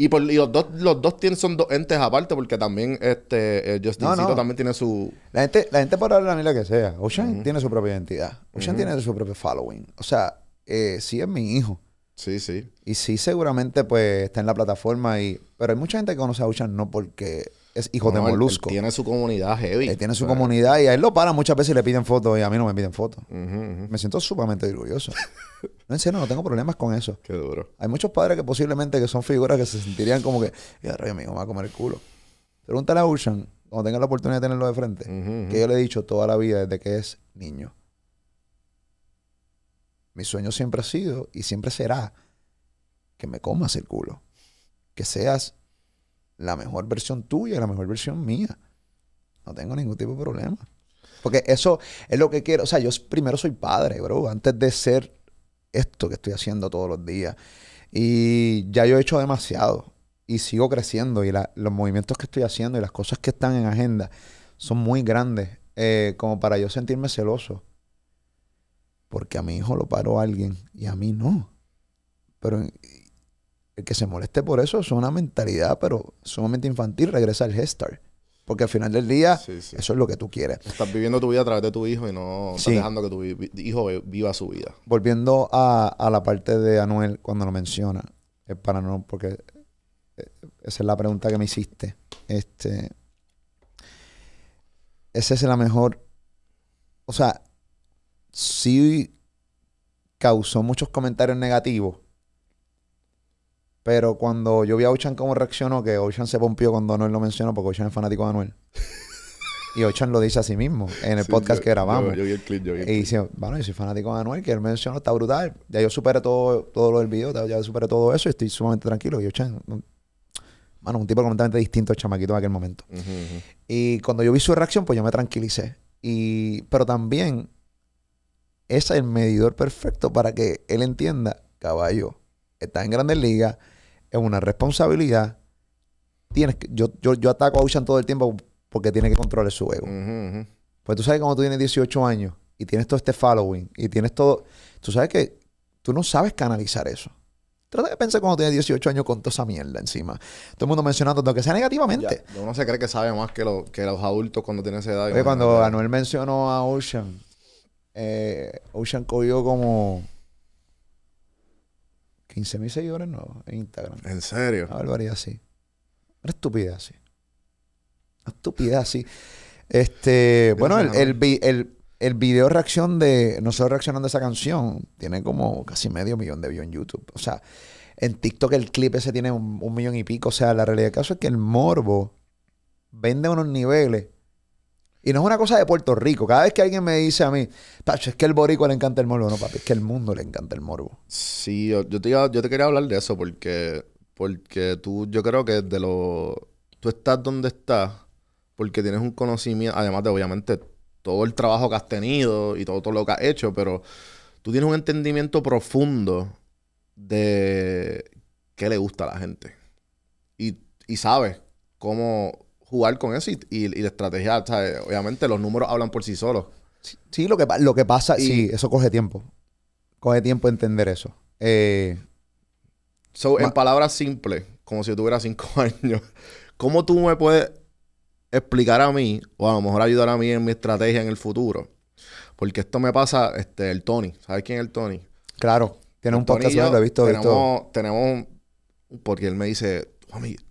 y, los dos, los dos tienen, son dos entes aparte, porque también este eh, Justin Cito también tiene su. La gente, la gente por hablar ni la que sea. Ocean tiene su propia identidad. Ocean tiene su propio following. O sea, eh, sí es mi hijo. Sí, sí. Y sí, seguramente, pues, está en la plataforma y. Pero hay mucha gente que conoce a Ocean no porque es hijo de Molusco. Él, tiene su comunidad heavy. Él tiene su comunidad y a él lo paran muchas veces y le piden fotos y a mí no me piden fotos. Me siento sumamente orgulloso. no, en serio, no tengo problemas con eso. Qué duro. Hay muchos padres que posiblemente que son figuras que se sentirían como que, ya rey, mi me va a comer el culo. Pregúntale a Ocean, cuando tenga la oportunidad de tenerlo de frente, que yo le he dicho toda la vida desde que es niño. Mi sueño siempre ha sido y siempre será que me comas el culo. Que seas la mejor versión tuya la mejor versión mía. No tengo ningún tipo de problema. Porque eso es lo que quiero. O sea, yo primero soy padre, bro, antes de ser esto que estoy haciendo todos los días. Y ya yo he hecho demasiado. Y sigo creciendo. Y los movimientos que estoy haciendo y las cosas que están en agenda son muy grandes. Eh, como para yo sentirme celoso. Porque a mi hijo lo paró alguien y a mí no. Pero el que se moleste por eso es una mentalidad, pero sumamente infantil, regresa al gestor. Porque al final del día, eso es lo que tú quieres. Estás viviendo tu vida a través de tu hijo y no estás dejando que tu hijo viva su vida. Volviendo a, la parte de Anuel cuando lo menciona, es para no, porque eh, esa es la pregunta que me hiciste. Este, esa es la mejor. O sea, sí causó muchos comentarios negativos pero cuando yo vi a Ochan cómo reaccionó, que Ochan se pompió cuando Anuel lo mencionó, porque Ochan es fanático de Anuel. Y Ochan lo dice a sí mismo en el podcast que grabamos. Yo, vi el clip, yo vi Y dice, bueno, yo soy fanático de Anuel, que él mencionó, está brutal. Ya yo superé todo, todo lo del video, ya superé todo eso y estoy sumamente tranquilo. Y Ochan, mano, un tipo completamente distinto al chamaquito en aquel momento. Y cuando yo vi su reacción, pues yo me tranquilicé. Y, pero también es el medidor perfecto para que él entienda, caballo, está en grandes ligas es una responsabilidad. Tienes que, yo, yo, yo ataco a Ocean todo el tiempo porque tiene que controlar su ego. Pues tú sabes cuando tú tienes 18 años y tienes todo este following y tienes todo, tú sabes que tú no sabes canalizar eso. Trata de pensar cuando tienes 18 años con toda esa mierda encima. Todo el mundo mencionando, que sea negativamente. uno se cree que sabe más que, lo, que los adultos cuando tiene esa edad. Oye, cuando Anuel mencionó a Ocean, eh, Ocean cogió como 15.000 mil seguidores no en Instagram. ¿En serio? Una barbaridad así. estupidez así. Una estupidez así. Este, bueno, el, el, video reacción de nosotros reaccionando a esa canción tiene como casi medio millón de views en YouTube. O sea, en TikTok el clip ese tiene un, millón y pico. O sea, la realidad del caso es que el morbo vende unos niveles y no es una cosa de Puerto Rico. Cada vez que alguien me dice a mí, Pacho, es que el borico le encanta el morbo. No, papi, es que el mundo le encanta el morbo. Sí, yo, yo, te, quería hablar de eso porque, porque tú, yo creo que de lo... Tú estás donde estás porque tienes un conocimiento, además de obviamente todo el trabajo que has tenido y todo, lo que has hecho, pero tú tienes un entendimiento profundo de qué le gusta a la gente. Y, y sabes cómo jugar con eso y, y, la estrategia, obviamente los números hablan por sí solos. Sí, lo, que, lo que pasa, y, eso coge tiempo. Coge tiempo entender eso. Eh, en palabras simples, como si yo tuviera cinco años, ¿cómo tú me puedes explicar a mí, o a lo mejor ayudar a mí en mi estrategia en el futuro? Porque esto me pasa, este, el Tony. ¿Sabes quién es el Tony? Claro. Tiene un Tony podcast, lo he visto. Tenemos, visto. tenemos, porque él me dice,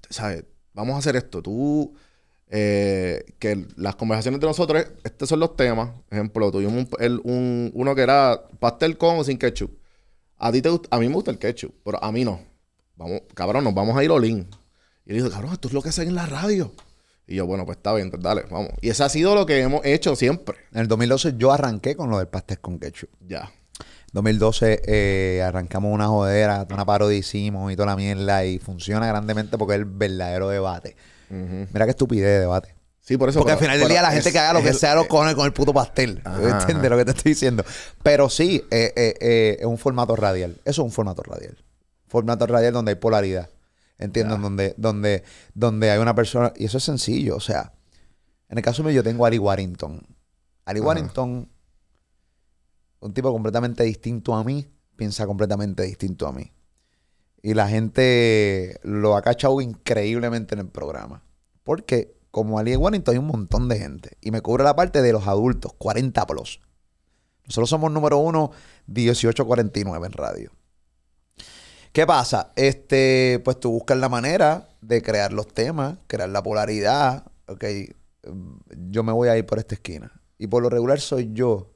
¿sabes? Vamos a hacer esto. Tú eh, que las conversaciones de nosotros, estos son los temas. Ejemplo, tuvimos un, uno que era pastel con o sin ketchup. A ti te a mí me gusta el ketchup, pero a mí no. Vamos, cabrón, nos vamos a ir olín. Y le dijo, cabrón, esto es lo que hacen en la radio. Y yo, bueno, pues está bien, pues dale, vamos. Y eso ha sido lo que hemos hecho siempre. En el 2012 yo arranqué con lo del pastel con ketchup. Ya. 2012 eh, arrancamos una jodera, una parodia y toda la mierda y funciona grandemente porque es el verdadero debate. Mira qué estupidez de debate. Sí, por eso. Porque al final del día la gente que haga lo que sea lo eh, cone con el puto pastel. ¿Entiendes lo que te estoy diciendo? Pero sí, eh, eh, es un formato radial. Eso es un formato radial. Formato radial donde hay polaridad. ¿Entiendes? Donde, donde, hay una persona. Y eso es sencillo. O sea, en el caso mío yo tengo a Ari Warrington. Ari Warrington, un tipo completamente distinto a mí, piensa completamente distinto a mí. Y la gente lo ha cachado increíblemente en el programa. Porque como Ali Wellington hay un montón de gente. Y me cubre la parte de los adultos, 40 plus. Nosotros somos número uno, 1849 en radio. ¿Qué pasa? Este, pues tú buscas la manera de crear los temas, crear la polaridad. Ok, yo me voy a ir por esta esquina. Y por lo regular soy yo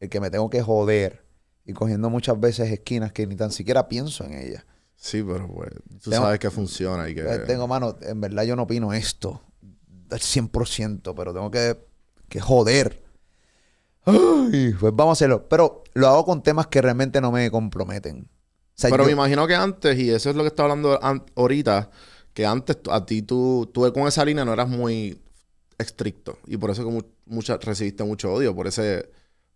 el que me tengo que joder y cogiendo muchas veces esquinas que ni tan siquiera pienso en ellas. Sí, pero pues, tú sabes que funciona y que... Eh, tengo, mano, en verdad yo no opino esto al 100%, pero tengo que, que joder. Ay, pues vamos a hacerlo. Pero lo hago con temas que realmente no me comprometen. pero me imagino que antes, y eso es lo que estaba hablando ahorita, que antes a ti tú, tú con esa línea no eras muy estricto. Y por eso que mucha, recibiste mucho odio, por ese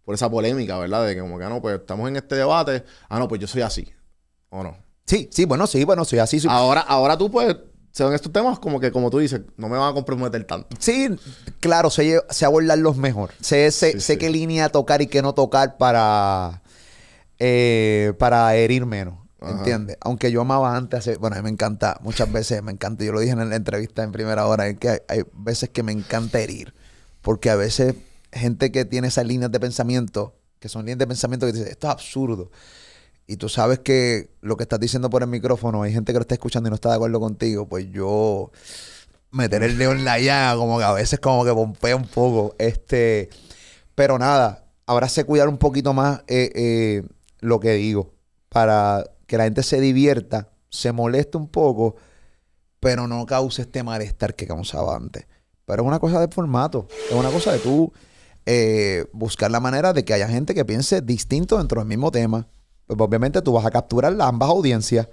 por esa polémica, ¿verdad? De que como que, ah, no, pues estamos en este debate. Ah, no, pues yo soy así. ¿O no? Sí, sí, bueno, sí, bueno, sí, así. Ahora, ahora tú puedes según estos temas como que, como tú dices, no me van a comprometer tanto. Sí, claro, sé, sé los mejor. Sé, sé, qué línea tocar y qué no tocar para, eh, para herir menos. ¿Entiendes? Aunque yo amaba antes, bueno, a mí me encanta, muchas veces me encanta, yo lo dije en la entrevista en primera hora, es que hay, veces que me encanta herir, porque a veces gente que tiene esas líneas de pensamiento, que son líneas de pensamiento que dice, esto es absurdo y tú sabes que lo que estás diciendo por el micrófono, hay gente que lo está escuchando y no está de acuerdo contigo, pues yo meter el león en la llaga, como que a veces como que pompea un poco. Este, pero nada, ahora sé cuidar un poquito más eh, eh, lo que digo para que la gente se divierta, se moleste un poco, pero no cause este malestar que causaba antes. Pero es una cosa de formato, es una cosa de tú eh, buscar la manera de que haya gente que piense distinto dentro del mismo tema pues obviamente tú vas a capturar las ambas audiencias.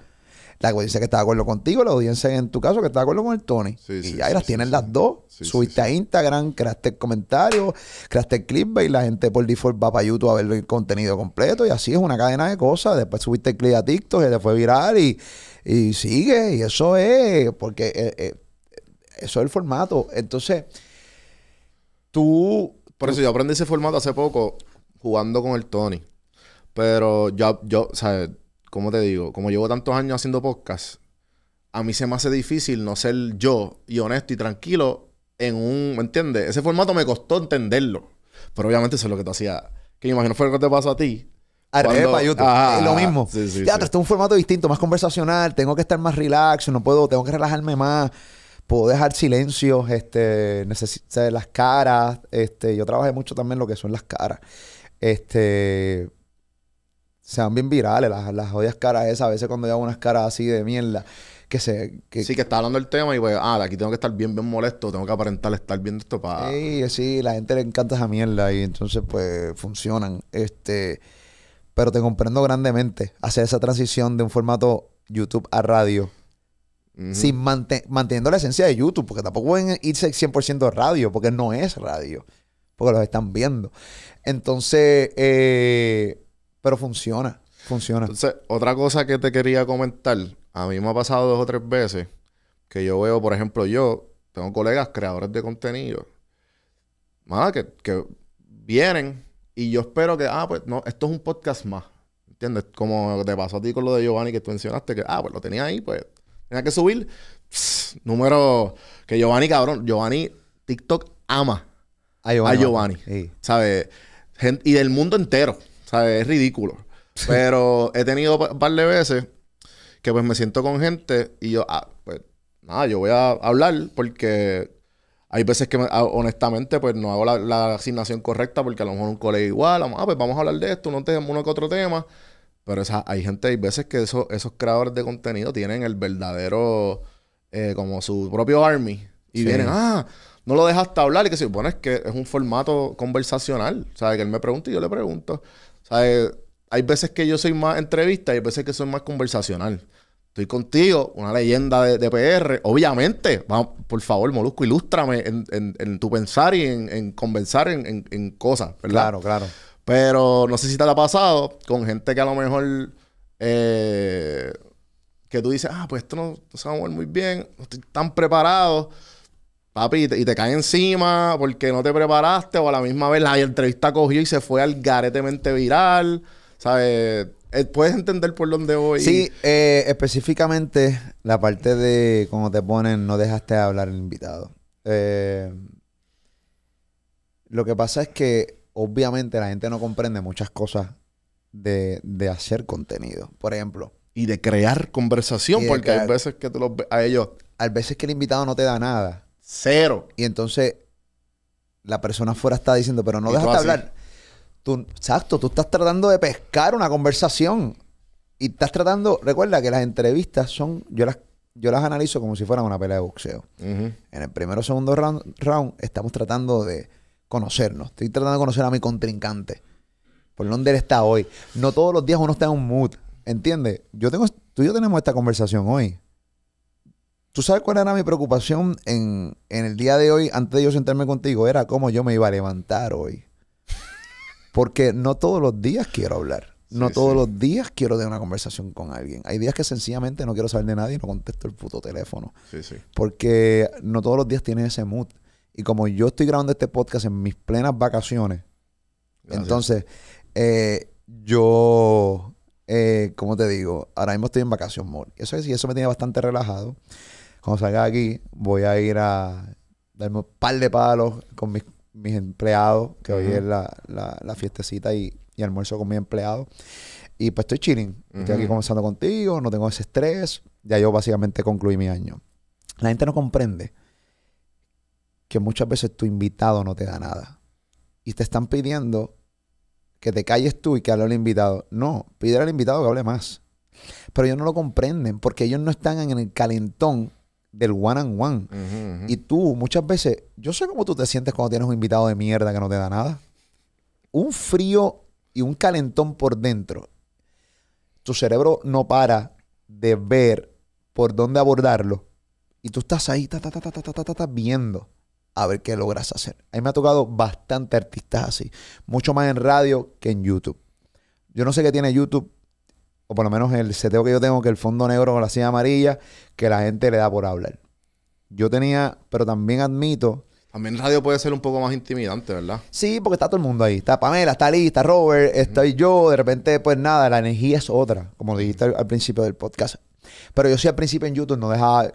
La audiencia que está de acuerdo contigo, la audiencia en tu caso que está de acuerdo con el Tony. y ahí las tienes las dos. Subiste a Instagram, creaste comentarios, creaste ...y la gente por default va para YouTube a ver el contenido completo y así es una cadena de cosas. Después subiste el clip a TikTok y te fue viral y, y sigue. Y eso es, porque eh, eh, eso es el formato. Entonces, tú... Por eso yo aprendí ese formato hace poco jugando con el Tony. Pero yo, yo, o ¿cómo te digo? Como llevo tantos años haciendo podcast, a mí se me hace difícil no ser yo y honesto y tranquilo en un, ¿me entiendes? Ese formato me costó entenderlo. Pero obviamente eso es lo que te hacía Que yo imagino fue lo que te pasó a ti. A YouTube. lo mismo. un formato distinto, más conversacional. Tengo que estar más relax, no puedo, tengo que relajarme más. Puedo dejar silencios, este, las caras. Este, yo trabajé mucho también lo que son las caras. Este, sean bien virales, las, las odias caras esas. A veces cuando yo unas caras así de mierda, que se... sí, que está hablando el tema y pues, ah, aquí tengo que estar bien, bien molesto, tengo que aparentar estar viendo esto para... Sí, sí, la gente le encanta esa mierda y entonces pues funcionan. Este, pero te comprendo grandemente hacer esa transición de un formato YouTube a radio. sin manteniendo la esencia de YouTube, porque tampoco pueden irse 100% radio, porque no es radio, porque los están viendo. Entonces, eh, pero funciona, funciona. Entonces, otra cosa que te quería comentar, a mí me ha pasado dos o tres veces que yo veo, por ejemplo, yo tengo colegas creadores de contenido, que, que vienen y yo espero que, ah, pues no, esto es un podcast más. ¿Entiendes? Como te pasó a ti con lo de Giovanni que tú mencionaste, que, ah, pues lo tenía ahí, pues tenía que subir. número que Giovanni, cabrón, Giovanni, TikTok ama a Giovanni. A Giovanni ¿Sabes? Y del mundo entero. Es ridículo. Pero he tenido un par de veces que pues me siento con gente y yo, ah, pues nada, yo voy a hablar porque hay veces que ah, honestamente pues no hago la, asignación correcta porque a lo mejor un colega igual, vamos, ah, pues vamos a hablar de esto, no tenemos uno que otro tema. Pero esa, hay gente, hay veces que eso, esos creadores de contenido tienen el verdadero, eh, como su propio army. Y vienen, ah, no lo dejas hasta hablar. Y que se supone que es un formato conversacional. O sea, que él me pregunta y yo le pregunto. ¿Sabes? Hay veces que yo soy más entrevista y hay veces que soy más conversacional. Estoy contigo, una leyenda de, PR. Obviamente, vamos, por favor, Molusco, ilústrame en, tu pensar y en, en conversar en, cosas, ¿verdad? Claro, claro. Pero no sé si te ha pasado con gente que a lo mejor eh, que tú dices, ah, pues esto no, no se va a mover muy bien, no estoy tan preparado. Papi, y te, cae encima porque no te preparaste o a la misma vez la entrevista cogió y se fue al garetemente viral. ¿Sabes? Eh, puedes entender por dónde voy. Sí, eh, específicamente la parte de cómo te ponen, no dejaste hablar el invitado. Eh, lo que pasa es que obviamente la gente no comprende muchas cosas de, hacer contenido. Por ejemplo. Y de crear conversación, porque hay veces que a ellos. Hay veces que el invitado no te da nada. Cero. Y entonces la persona afuera está diciendo, pero no dejas de hablar. Tú, exacto, tú estás tratando de pescar una conversación. Y estás tratando, recuerda que las entrevistas son, yo las, yo las analizo como si fueran una pelea de boxeo. En el primero o segundo round, estamos tratando de conocernos. Estoy tratando de conocer a mi contrincante. Por dónde él está hoy. No todos los días uno está en un mood. ¿Entiendes? Yo tengo, tú y yo tenemos esta conversación hoy. ¿Tú sabes cuál era mi preocupación en, en, el día de hoy, antes de yo sentarme contigo? Era cómo yo me iba a levantar hoy. Porque no todos los días quiero hablar. No todos los días quiero tener una conversación con alguien. Hay días que sencillamente no quiero saber de nadie y no contesto el puto teléfono. Sí, sí. Porque no todos los días tienes ese mood. Y como yo estoy grabando este podcast en mis plenas vacaciones, entonces eh, yo, como eh, ¿cómo te digo? Ahora mismo estoy en vacaciones mode. Eso es, y eso me tiene bastante relajado cuando salga aquí, voy a ir a darme un par de palos con mis, empleados, que hoy es la, la, fiestecita y, almuerzo con mis empleados. Y pues estoy chilling. Estoy aquí conversando contigo, no tengo ese estrés. Ya yo básicamente concluí mi año. La gente no comprende que muchas veces tu invitado no te da nada. Y te están pidiendo que te calles tú y que hable al invitado. No, pide al invitado que hable más. Pero ellos no lo comprenden porque ellos no están en el calentón del one and one. Y tú, muchas veces, yo sé cómo tú te sientes cuando tienes un invitado de mierda que no te da nada. Un frío y un calentón por dentro. Tu cerebro no para de ver por dónde abordarlo. Y tú estás ahí, ta, ta, ta, ta, ta, ta, ta, ta viendo a ver qué logras hacer. A mí me ha tocado bastante artistas así, mucho más en radio que en YouTube. Yo no sé qué tiene YouTube, o por lo menos el seteo que yo tengo, que el fondo negro con la silla amarilla, que la gente le da por hablar. Yo tenía, pero también admito. También radio puede ser un poco más intimidante, ¿verdad? Sí, porque está todo el mundo ahí. Está Pamela, está Lee, está Robert, estoy yo. De repente, pues nada, la energía es otra, como dijiste al, principio del podcast. Pero yo sí al principio en YouTube no dejaba.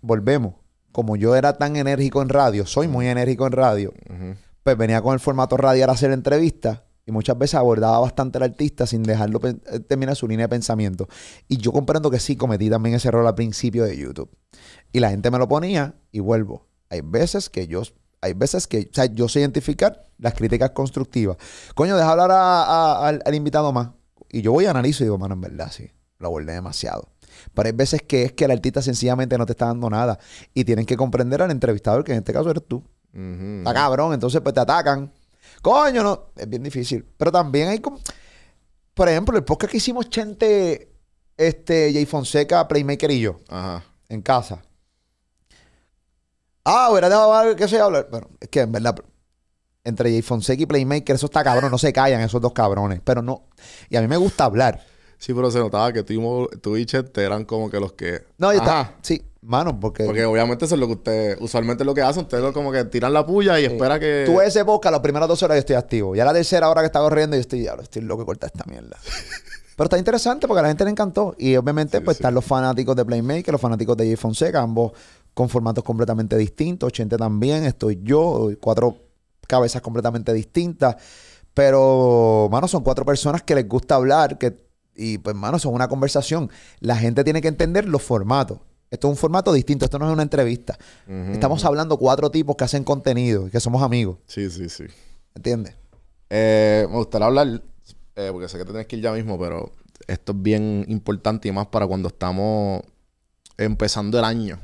Volvemos. Como yo era tan enérgico en radio, soy muy enérgico en radio, pues venía con el formato radial a hacer entrevistas y muchas veces abordaba bastante al artista sin dejarlo eh, terminar su línea de pensamiento. Y yo comprendo que sí, cometí también ese error al principio de YouTube. Y la gente me lo ponía y vuelvo. Hay veces que yo hay veces que, yo sé identificar las críticas constructivas. Coño, deja hablar a, al, invitado más. Y yo voy y analizo y digo, mano, en verdad, sí, lo abordé demasiado. Pero hay veces que es que el artista sencillamente no te está dando nada. Y tienen que comprender al entrevistador, que en este caso eres tú. Está cabrón, entonces pues te atacan. Coño, no, es bien difícil. Pero también hay como, por ejemplo, el podcast que hicimos Chente, este, Jay Fonseca, Playmaker y yo, Ajá. en casa. Ah, hubiera dejado algo que se hablar. Bueno, es que en verdad, entre Jay Fonseca y Playmaker, eso está cabrón, no se callan esos dos cabrones. Pero no, y a mí me gusta hablar. Sí, pero se notaba que tú y, Chente eran como que los que. No, ahí está. sí. Mano, porque... Porque obviamente eso es lo que usted Usualmente lo que hacen, ustedes como que tiran la puya y espera que... Tú ese boca, las primeras dos horas yo estoy activo. Ya la tercera hora que está corriendo yo estoy... Ya, estoy loco corta esta mierda. Pero está interesante porque a la gente le encantó. Y obviamente pues están los fanáticos de Playmaker, los fanáticos de Jay Fonseca, ambos con formatos completamente distintos. 80 también, estoy yo, cuatro cabezas completamente distintas. Pero, mano, son cuatro personas que les gusta hablar que, y, pues, mano, son una conversación. La gente tiene que entender los formatos. Esto es un formato distinto, esto no es una entrevista. Estamos hablando cuatro tipos que hacen contenido y que somos amigos. Sí, sí, sí. ¿Entiendes? Eh, me gustaría hablar, eh, porque sé que te tienes que ir ya mismo, pero esto es bien importante y más para cuando estamos empezando el año.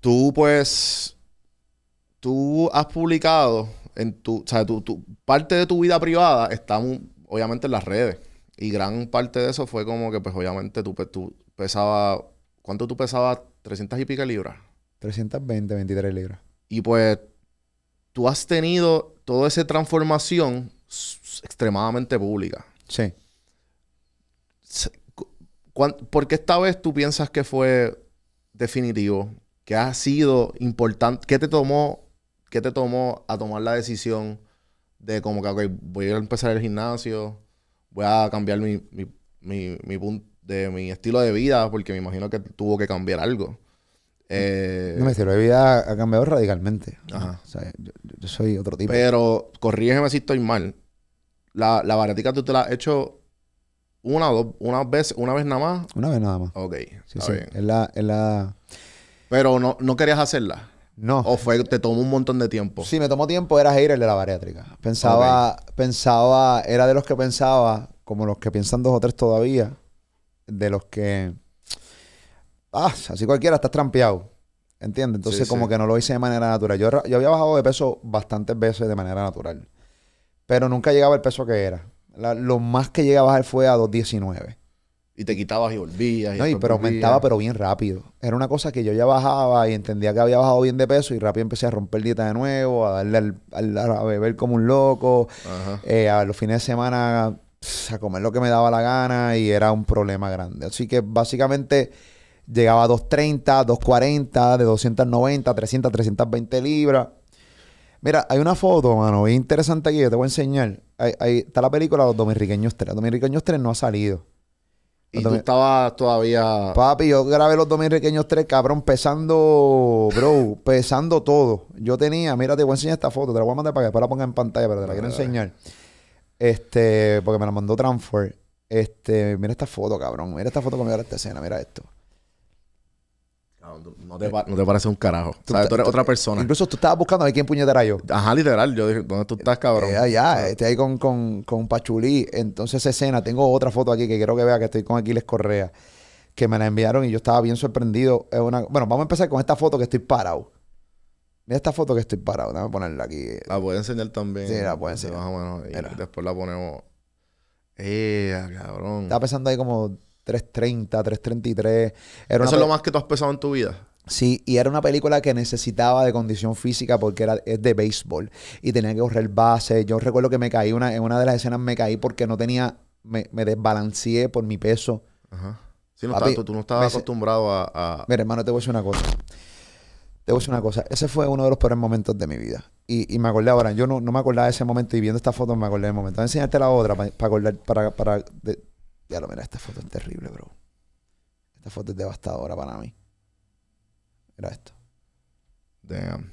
Tú, pues, tú has publicado en tu, o sea, tu, parte de tu vida privada está obviamente en las redes. Y gran parte de eso fue como que, pues, obviamente tú, pues, tú pesabas ¿Cuánto tú pesabas? 300 y pica libras. 320, 23 libras. Y pues tú has tenido toda esa transformación extremadamente pública. Sí. ¿Por qué esta vez tú piensas que fue definitivo? ¿Qué ha sido importante? ¿Qué te tomó, qué te tomó a tomar la decisión de como que voy a empezar el gimnasio, voy a cambiar mi punto? de mi estilo de vida, porque me imagino que tuvo que cambiar algo. Eh, no, mi estilo de vida ha cambiado radicalmente. Ajá. O sea, yo, soy otro tipo. Pero, corrígeme si estoy mal. La, la tú te la has hecho una o dos, una vez, una vez nada más. Una vez nada más. Ok. Sí, Es la, es la... Pero no, no querías hacerla. No. ¿O fue, te tomó un montón de tiempo? Sí, me tomó tiempo. Era el de la bariátrica. Pensaba, pensaba, era de los que pensaba, como los que piensan dos o tres todavía, de los que. Ah, así cualquiera, estás trampeado. ¿Entiendes? Entonces, como que no lo hice de manera natural. Yo, había bajado de peso bastantes veces de manera natural. Pero nunca llegaba al peso que era. lo más que llegaba a bajar fue a 219. Y te quitabas y volvías. Y no, pero aumentaba, pero bien rápido. Era una cosa que yo ya bajaba y entendía que había bajado bien de peso y rápido empecé a romper dieta de nuevo, a darle a beber como un loco. Eh, a los fines de semana a comer lo que me daba la gana y era un problema grande. Así que básicamente llegaba a 230, 240, de 290, 300, 320 libras. Mira, hay una foto, mano, bien interesante aquí, yo te voy a enseñar. Ahí, está la película Los Dominicanos 3. Los Dominicanos 3 no ha salido. y tú estabas todavía. Papi, yo grabé los Dominicanos 3, cabrón, pesando, bro, pesando todo. Yo tenía, mira, te voy a enseñar esta foto, te la voy a mandar para que después la ponga en pantalla, pero te la quiero enseñar. Este, porque me la mandó Transfer. Este, mira esta foto, cabrón. Mira esta foto conmigo de esta escena, mira esto. No te, parece un carajo. Tú, tú eres otra persona. Incluso tú estabas buscando a quién puñetera yo. Ajá, literal. Yo dije, ¿dónde tú estás, cabrón? ...ya, eh, ya... estoy ahí con, con, Pachulí. Entonces, escena, tengo otra foto aquí que quiero que vea que estoy con Aquiles Correa, que me la enviaron y yo estaba bien sorprendido. Es una... Bueno, vamos a empezar con esta foto que estoy parado. Mira esta foto que estoy parado. Déjame ponerla aquí. La puedes enseñar también. Sí, la puedes enseñar. Más o menos. Y después la ponemos. ¡Eh, cabrón! Estaba pesando ahí como 330, 333. Era ¿Eso es lo más que tú has pesado en tu vida? Sí, y era una película que necesitaba de condición física porque era, es de béisbol y tenía que correr base. Yo recuerdo que me caí una, en una de las escenas, me caí porque no tenía, me, desbalanceé por mi peso. Ajá. Sí, no tú, no estabas acostumbrado a, a. Mira, hermano, te voy a decir una cosa. Te voy a decir una cosa, ese fue uno de los peores momentos de mi vida. Y, me acordé ahora, yo no, me acordaba de ese momento y viendo esta foto me acordé del momento. Voy a enseñarte la otra para para... para Ya lo mira, esta foto es terrible, bro. Esta foto es devastadora para mí. era esto. Damn.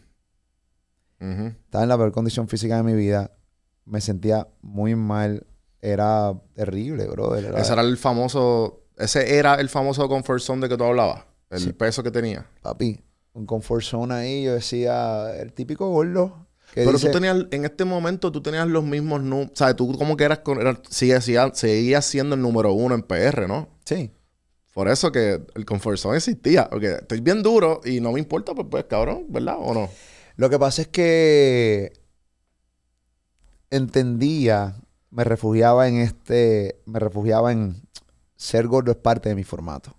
Estaba en la peor condición física de mi vida. Me sentía muy mal. Era terrible, bro. Era... Ese era el famoso. Ese era el famoso comfort zone de que tú hablabas. El peso que tenía. Papi, un comfort zone ahí, yo decía, el típico gordo. Que Pero tú tenías, en este momento, tú tenías los mismos números. O sea, tú como que eras, era, seguías, siendo el número uno en PR, ¿no? Sí. Por eso que el comfort zone existía. Porque estoy bien duro y no me importa, pues, pues cabrón, ¿verdad? ¿O no? Lo que pasa es que entendía, me refugiaba en este, me refugiaba en ser gordo es parte de mi formato.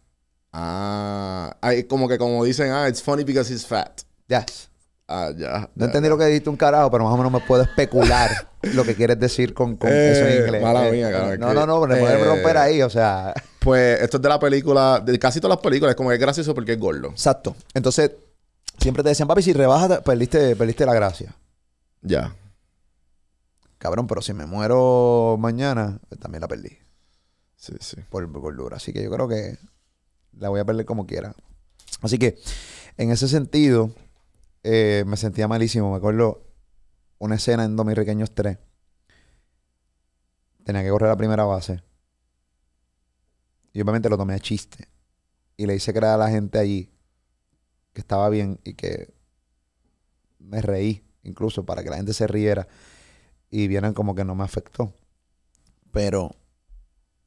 Ah, como que como dicen, ah, it's funny because he's fat. Yes. Ah, ya. No entendí lo que dijiste un carajo, pero más o menos me puedo especular lo que quieres decir con, eh, eso en inglés. Mala eh, eh, no, no, no, no, eh, romper ahí, o sea. Pues esto es de la película, de casi todas las películas, es como que es gracioso porque es gordo. Exacto. Entonces, siempre te decían, papi, si rebajas, perdiste, perdiste la gracia. Ya. Cabrón, pero si me muero mañana, también la perdí. Sí, sí. Por gordura. Así que yo creo que la voy a perder como quiera. Así que, en ese sentido, eh, me sentía malísimo. Me acuerdo una escena en riqueños 3. Tenía que correr a la primera base. Y obviamente lo tomé a chiste. Y le hice creer a la gente allí que estaba bien y que me reí, incluso para que la gente se riera y vieran como que no me afectó. Pero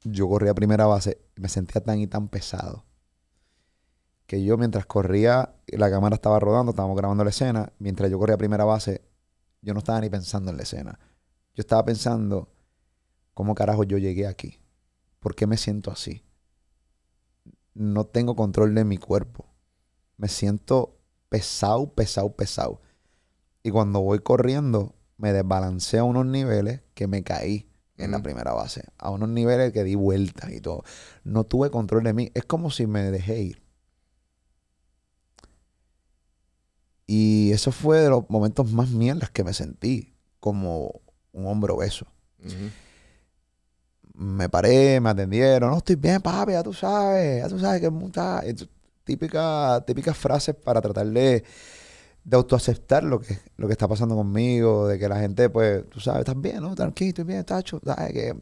yo corrí a primera base y me sentía tan y tan pesado que yo mientras corría, la cámara estaba rodando, estábamos grabando la escena, mientras yo corría a primera base, yo no estaba ni pensando en la escena. Yo estaba pensando, ¿cómo carajo yo llegué aquí? ¿Por qué me siento así? No tengo control de mi cuerpo. Me siento pesado, pesado, pesado. Y cuando voy corriendo, me desbalancé a unos niveles que me caí en la primera base. A unos niveles que di vueltas y todo. No tuve control de mí. Es como si me dejé ir. Y eso fue de los momentos más mierdas que me sentí como un hombre obeso. Me paré, me atendieron. No, estoy bien, papi, ya tú sabes. Ya tú sabes que es mucha... Típica, típicas frases para tratar de, de autoaceptar lo que, lo que está pasando conmigo. De que la gente, pues, tú sabes, estás bien, ¿no? Tranquilo, estoy bien, tacho. ¿Sabes que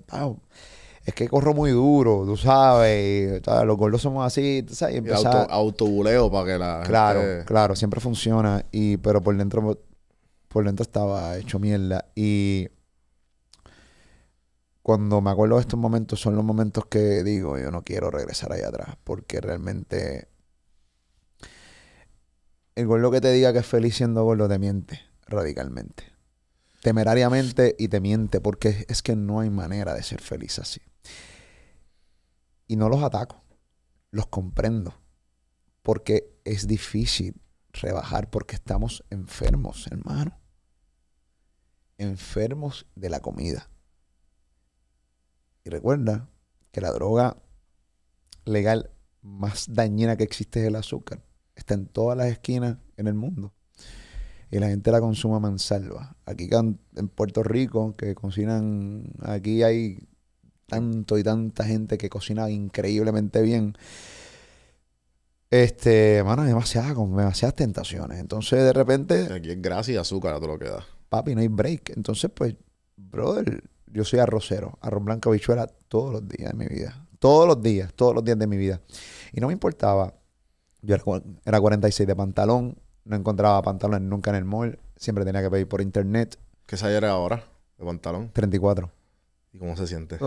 es que corro muy duro, tú sabes, los gordos somos así, sabes, y empezar... autobuleo para que la Claro, claro, siempre funciona, y, pero por dentro, por dentro estaba hecho mierda, y cuando me acuerdo de estos momentos, son los momentos que digo, yo no quiero regresar ahí atrás, porque realmente el gordo que te diga que es feliz siendo gordo te miente radicalmente. Temerariamente y te miente, porque es que no hay manera de ser feliz así. Y no los ataco, los comprendo, porque es difícil rebajar porque estamos enfermos, hermano. Enfermos de la comida. Y recuerda que la droga legal más dañina que existe es el azúcar. Está en todas las esquinas en el mundo. Y la gente la consuma mansalva. Aquí en Puerto Rico, que cocinan, aquí hay tanto y tanta gente que cocina increíblemente bien. Este, mano, demasiadas, demasiadas tentaciones. Entonces, de repente. Aquí es grasa y azúcar a todo lo que da. Papi, no hay break. Entonces, pues, brother, yo soy arrocero, arroz blanco habichuela todos los días de mi vida. Todos los días, todos los días de mi vida. Y no me importaba. Yo era, 46 de pantalón, no encontraba pantalones nunca en el mall, siempre tenía que pedir por internet. ¿Qué salía ahora de pantalón? 34. ¿Y cómo se siente?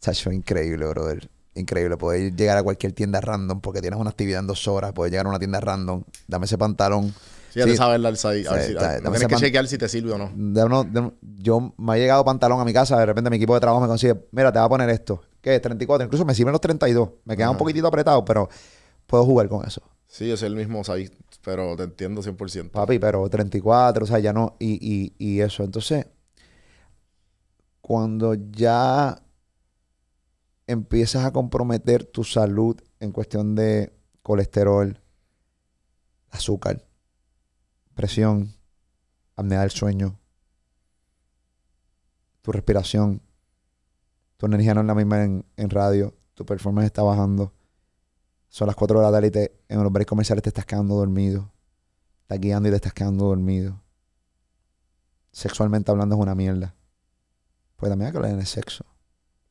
chacho oh. increíble, brother. Increíble. Poder llegar a cualquier tienda random porque tienes una actividad en dos horas. Poder llegar a una tienda random. Dame ese pantalón. Sí, ya te sabes la alza A ver si, tienes que chequear si te sirve o no. yo me ha llegado pantalón a mi casa. De repente mi equipo de trabajo me consigue. Mira, te va a poner esto. ¿Qué 34. Incluso me sirven los 32. Me queda un poquitito apretado, pero puedo jugar con eso. Sí, es el mismo pero te entiendo 100%. Papi, pero 34, o sea, ya no. Y, y, y eso. Entonces, cuando ya empiezas a comprometer tu salud en cuestión de colesterol, azúcar, presión, apnea del sueño, tu respiración, tu energía no es la misma en, radio, tu performance está bajando, son las 4 de la tarde y en los breaks comerciales te estás quedando dormido, estás guiando y te estás quedando dormido. Sexualmente hablando es una mierda. Pues también hay que hablar en el sexo.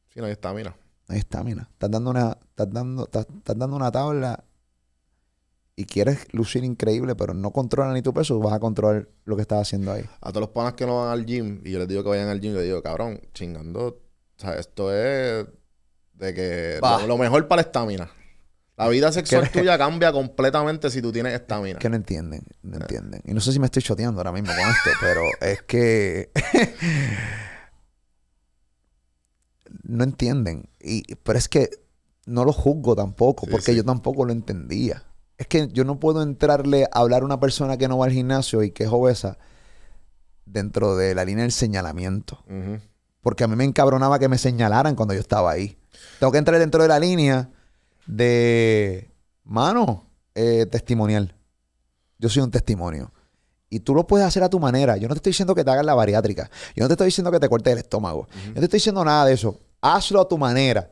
Sí, no hay estamina. No hay estamina. Estás dando una, estás dando, estás, dando una tabla y quieres lucir increíble, pero no controla ni tu peso, vas a controlar lo que estás haciendo ahí. A todos los panas que no van al gym y yo les digo que vayan al gym, les digo, cabrón, chingando. O sea, esto es de que lo, mejor para la estamina. La vida sexual tuya cambia completamente si tú tienes estamina. Que no entienden, no eh. entienden. Y no sé si me estoy choteando ahora mismo con esto, pero es que no entienden. Y, pero es que no lo juzgo tampoco, porque yo tampoco lo entendía. Es que yo no puedo entrarle a hablar a una persona que no va al gimnasio y que es obesa dentro de la línea del señalamiento. Porque a mí me encabronaba que me señalaran cuando yo estaba ahí. Tengo que entrar dentro de la línea de, mano, eh, testimonial. Yo soy un testimonio. Y tú lo puedes hacer a tu manera. Yo no te estoy diciendo que te hagas la bariátrica. Yo no te estoy diciendo que te cortes el estómago. Yo no te estoy diciendo nada de eso hazlo a tu manera,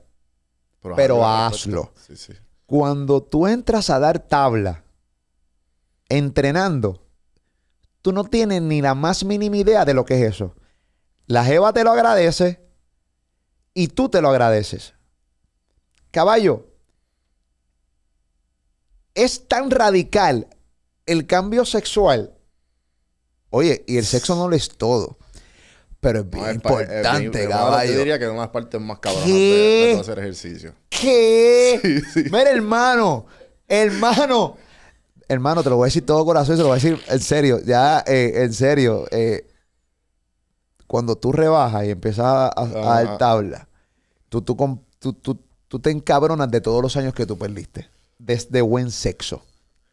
pero, hazlo. Cuando tú entras a dar tabla, entrenando, tú no tienes ni la más mínima idea de lo que es eso. La Jeva te lo agradece y tú te lo agradeces. Caballo, es tan radical el cambio sexual. Oye, y el sexo no lo es todo pero es bien importante, caballo. Yo diría que es una parte las más cabronas de, hacer ejercicio. ¿Qué? Mira, hermano, hermano, hermano, te lo voy a decir todo corazón y se lo voy a decir en serio, ya, eh, en serio. Eh, cuando tú rebajas y empiezas a, dar tabla, tú, tú, tú, te encabronas de todos los años que tú perdiste, desde buen sexo.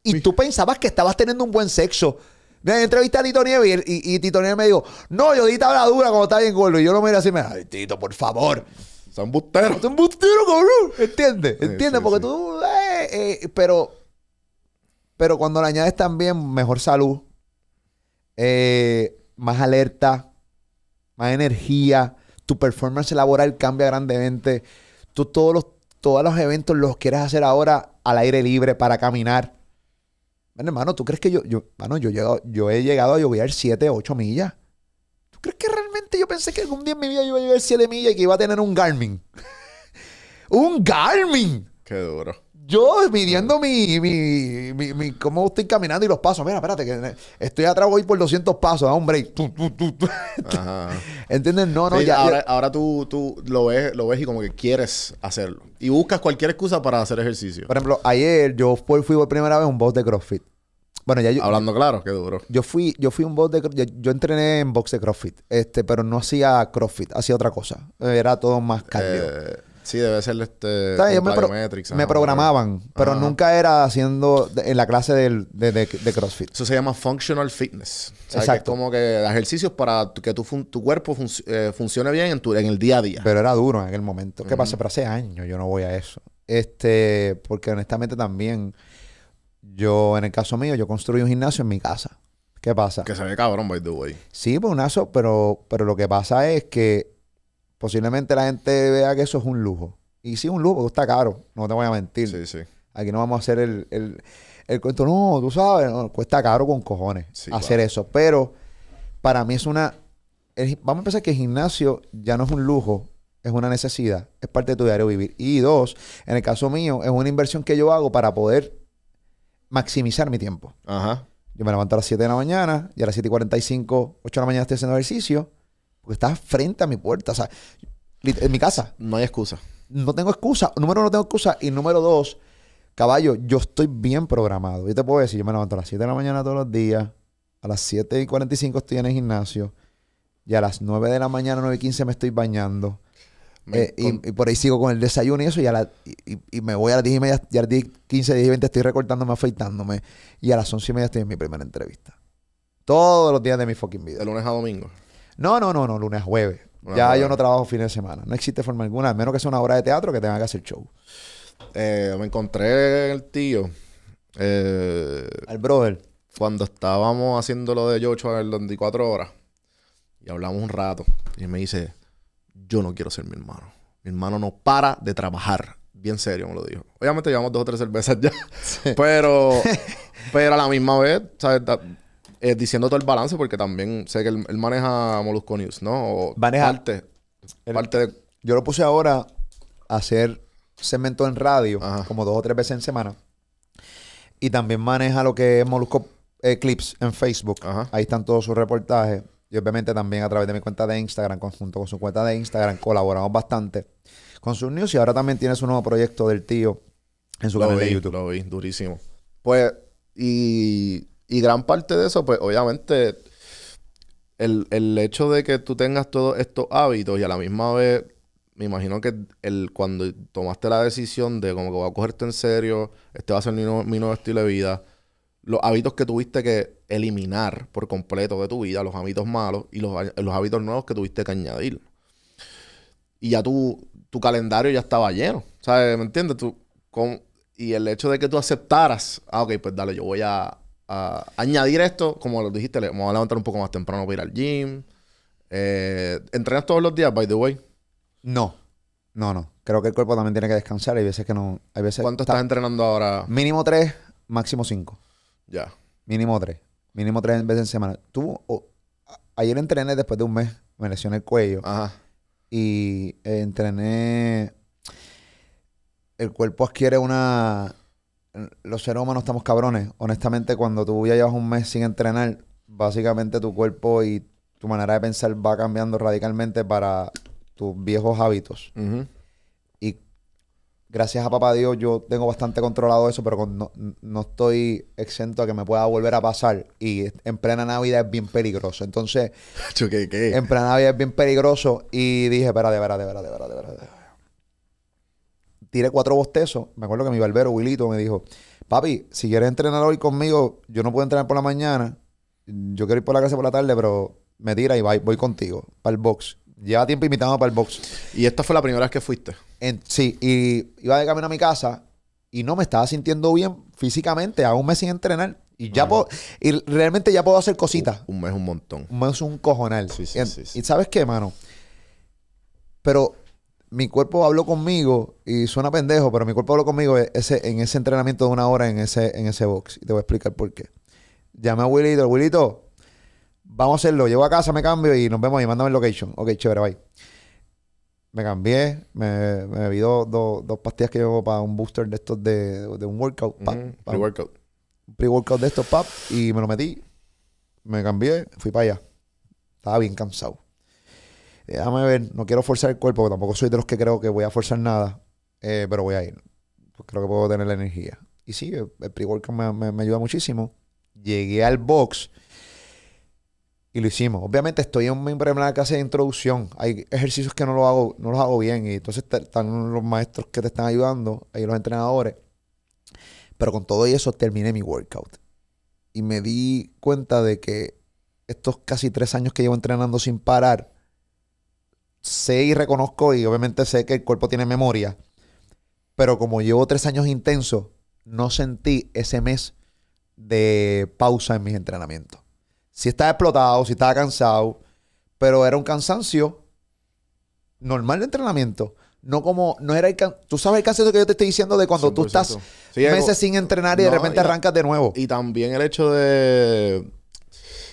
Y tú pensabas que estabas teniendo un buen sexo me entrevisté a Tito Nieves y, Tito Nieves me dijo, no, yo di tabla dura cuando está bien gordo. Y yo lo mira así me ay, Tito, por favor. Son busteros. Son busteros, cabrón. ¿Entiendes? ¿Entiendes? Porque tú... Eh, eh, pero... Pero cuando le añades también mejor salud, eh, más alerta, más energía, tu performance laboral cambia grandemente. Tú todos los, todos los eventos los quieres hacer ahora al aire libre para caminar bueno, hermano, ¿tú crees que yo, yo, yo, llegado, yo he llegado a llover 7, 8 millas? ¿Tú crees que realmente yo pensé que algún día en mi vida yo iba a llover 7 millas y que iba a tener un Garmin? ¡Un Garmin! Qué duro. Yo midiendo mi, mi, mi, cómo estoy caminando y los pasos. Mira, espérate, que estoy atrás, voy por 200 pasos, da un break. Ajá. ¿Entiendes? No, no, ya. Ahora, tú, tú, lo, ves, lo ves y como que quieres hacerlo. Y buscas cualquier excusa para hacer ejercicio. Por ejemplo, ayer yo fui, por primera vez un box de CrossFit. Bueno, ya yo, Hablando claro, qué duro. Yo fui, yo fui un box de yo, entrené en box de CrossFit, este, pero no hacía CrossFit, hacía otra cosa. Era todo más cardio. Eh, Sí, debe ser este. me, programaban, pero nunca era haciendo en la clase de, CrossFit. Eso se llama functional fitness. Exacto. es como que ejercicios para que tu, tu cuerpo eh, funcione bien en, en el día a día. Pero era duro en aquel momento. ¿Qué pasa? Pero hace años yo no voy a eso. Este, porque honestamente también, yo, en el caso mío, yo construí un gimnasio en mi casa. ¿Qué pasa? Que se ve cabrón, by the way. Sí, pues un aso, pero, pero lo que pasa es que posiblemente la gente vea que eso es un lujo. Y sí, un lujo, porque está caro, no te voy a mentir. Sí, sí. Aquí no vamos a hacer el, el, el cuento, no, tú sabes, cuesta caro con cojones hacer eso. Pero para mí es una... vamos a pensar que el gimnasio ya no es un lujo, es una necesidad, es parte de tu diario vivir. Y dos, en el caso mío, es una inversión que yo hago para poder maximizar mi tiempo. Ajá. Yo me levanto a las 7 de la mañana y a las 7 y 45, 8 de la mañana estoy haciendo ejercicio. Porque estás frente a mi puerta. O sea, en mi casa. No hay excusa. No tengo excusa. Número uno, no tengo excusa. Y número dos, caballo, yo estoy bien programado. Yo te puedo decir, yo me levanto a las 7 de la mañana todos los días. A las 7 y 45 estoy en el gimnasio. Y a las 9 de la mañana, 9 y 15 me estoy bañando. Eh, y, por ahí sigo con el desayuno y eso. Y, a y, me voy a las 10 y media, y a las 15, 10 y 20 estoy recortándome, afeitándome. Y a las 11 y media estoy en mi primera entrevista. Todos los días de mi fucking vida. De lunes a domingo. No, no, no, no, lunes jueves. ya yo no trabajo fin de semana. No existe forma alguna, a menos que sea una obra de teatro que tenga que hacer show. Eh, me encontré el tío. Eh, al brother. Cuando estábamos haciendo lo de Yocho en 24 horas. Y hablamos un rato. Y me dice, yo no quiero ser mi hermano. Mi hermano no para de trabajar. Bien serio me lo dijo. Obviamente llevamos dos o tres cervezas ya. Pero, pero a la misma vez, ¿sabes? Eh, diciendo todo el balance, porque también sé que él, maneja Molusco News, ¿no? O maneja. Parte, parte Yo lo puse ahora a hacer cemento en radio, como dos o tres veces en semana. Y también maneja lo que es Molusco Eclipse en Facebook. Ahí están todos sus reportajes. Y obviamente también a través de mi cuenta de Instagram, conjunto con su cuenta de Instagram, colaboramos bastante con sus news. Y ahora también tiene su nuevo proyecto del tío en su canal de YouTube. Lo vi, durísimo. Pues, y y gran parte de eso, pues obviamente, el, hecho de que tú tengas todos estos hábitos y a la misma vez, me imagino que el, cuando tomaste la decisión de como que voy a cogerte en serio, este va a ser mi, nuevo estilo de vida, los hábitos que tuviste que eliminar por completo de tu vida, los hábitos malos y los, hábitos nuevos que tuviste que añadir. Y ya tu, tu calendario ya estaba lleno. ¿Sabes? ¿Me entiendes? Tú, con, y el hecho de que tú aceptaras, ah, ok, pues dale, yo voy a, añadir esto, como lo dijiste, le vamos a levantar un poco más temprano para ir al gym. Eh, ¿Entrenas todos los días, by the way? No. No, no. Creo que el cuerpo también tiene que descansar. Hay veces que no. Hay veces ¿Cuánto estás entrenando ahora? Mínimo tres, máximo cinco. Ya. Mínimo tres. Mínimo tres veces en semana. Tú, ayer entrené después de un mes. Me lesioné el cuello. Ajá. Y eh, entrené. El cuerpo adquiere una los seres humanos estamos cabrones. Honestamente, cuando tú ya llevas un mes sin entrenar, básicamente tu cuerpo y tu manera de pensar va cambiando radicalmente para tus viejos hábitos. Y gracias a papá Dios yo tengo bastante controlado eso, pero no, estoy exento a que me pueda volver a pasar. Y en plena Navidad es bien peligroso. Entonces, en plena Navidad es bien peligroso. Y dije, espérate, espérate, espérate, espérate, espérate tiré cuatro bostezos. Me acuerdo que mi barbero, Wilito, me dijo, papi, si quieres entrenar hoy conmigo, yo no puedo entrenar por la mañana. Yo quiero ir por la casa por la tarde, pero me tira y voy, contigo para el box. Lleva tiempo invitado para el box. ¿Y esta fue la primera vez que fuiste? sí, y iba de camino a mi casa y no me estaba sintiendo bien físicamente, aún mes sin entrenar. Y ya ah, puedo, y realmente ya puedo hacer cositas. Un, mes un montón. Un mes es un cojonal. Sí, sí, sí, y sabes qué, mano. Pero mi cuerpo habló conmigo y suena pendejo, pero mi cuerpo habló conmigo e-, ese, en ese entrenamiento de una hora en ese, en ese box. Y te voy a explicar por qué. Llamé a Willito, Willito, vamos a hacerlo. Llego a casa, me cambio y nos vemos y Mándame el location. Ok, chévere, bye. Me cambié, me, me dos, pastillas que llevo para un booster de estos de, de un workout. Pre-workout. Pre-workout de estos, pap. Y me lo metí, me cambié, fui para allá. Estaba bien cansado. Eh, déjame ver, no quiero forzar el cuerpo, tampoco soy de los que creo que voy a forzar nada, eh, pero voy a ir. Pues creo que puedo tener la energía. Y sí, el, pre-workout me, me, ayuda muchísimo. Llegué al box y lo hicimos. Obviamente estoy en una clase de introducción. Hay ejercicios que no, lo hago, no los hago bien y entonces están los maestros que te están ayudando, ahí los entrenadores. Pero con todo eso terminé mi workout. Y me di cuenta de que estos casi tres años que llevo entrenando sin parar, sé y reconozco y obviamente sé que el cuerpo tiene memoria, pero como llevo tres años intenso, no sentí ese mes de pausa en mis entrenamientos. Si estaba explotado, si estaba cansado, pero era un cansancio normal de entrenamiento. No como, no era Tú sabes el cansancio que yo te estoy diciendo de cuando tú estás meses sin entrenar y de repente arrancas de nuevo. Y también el hecho de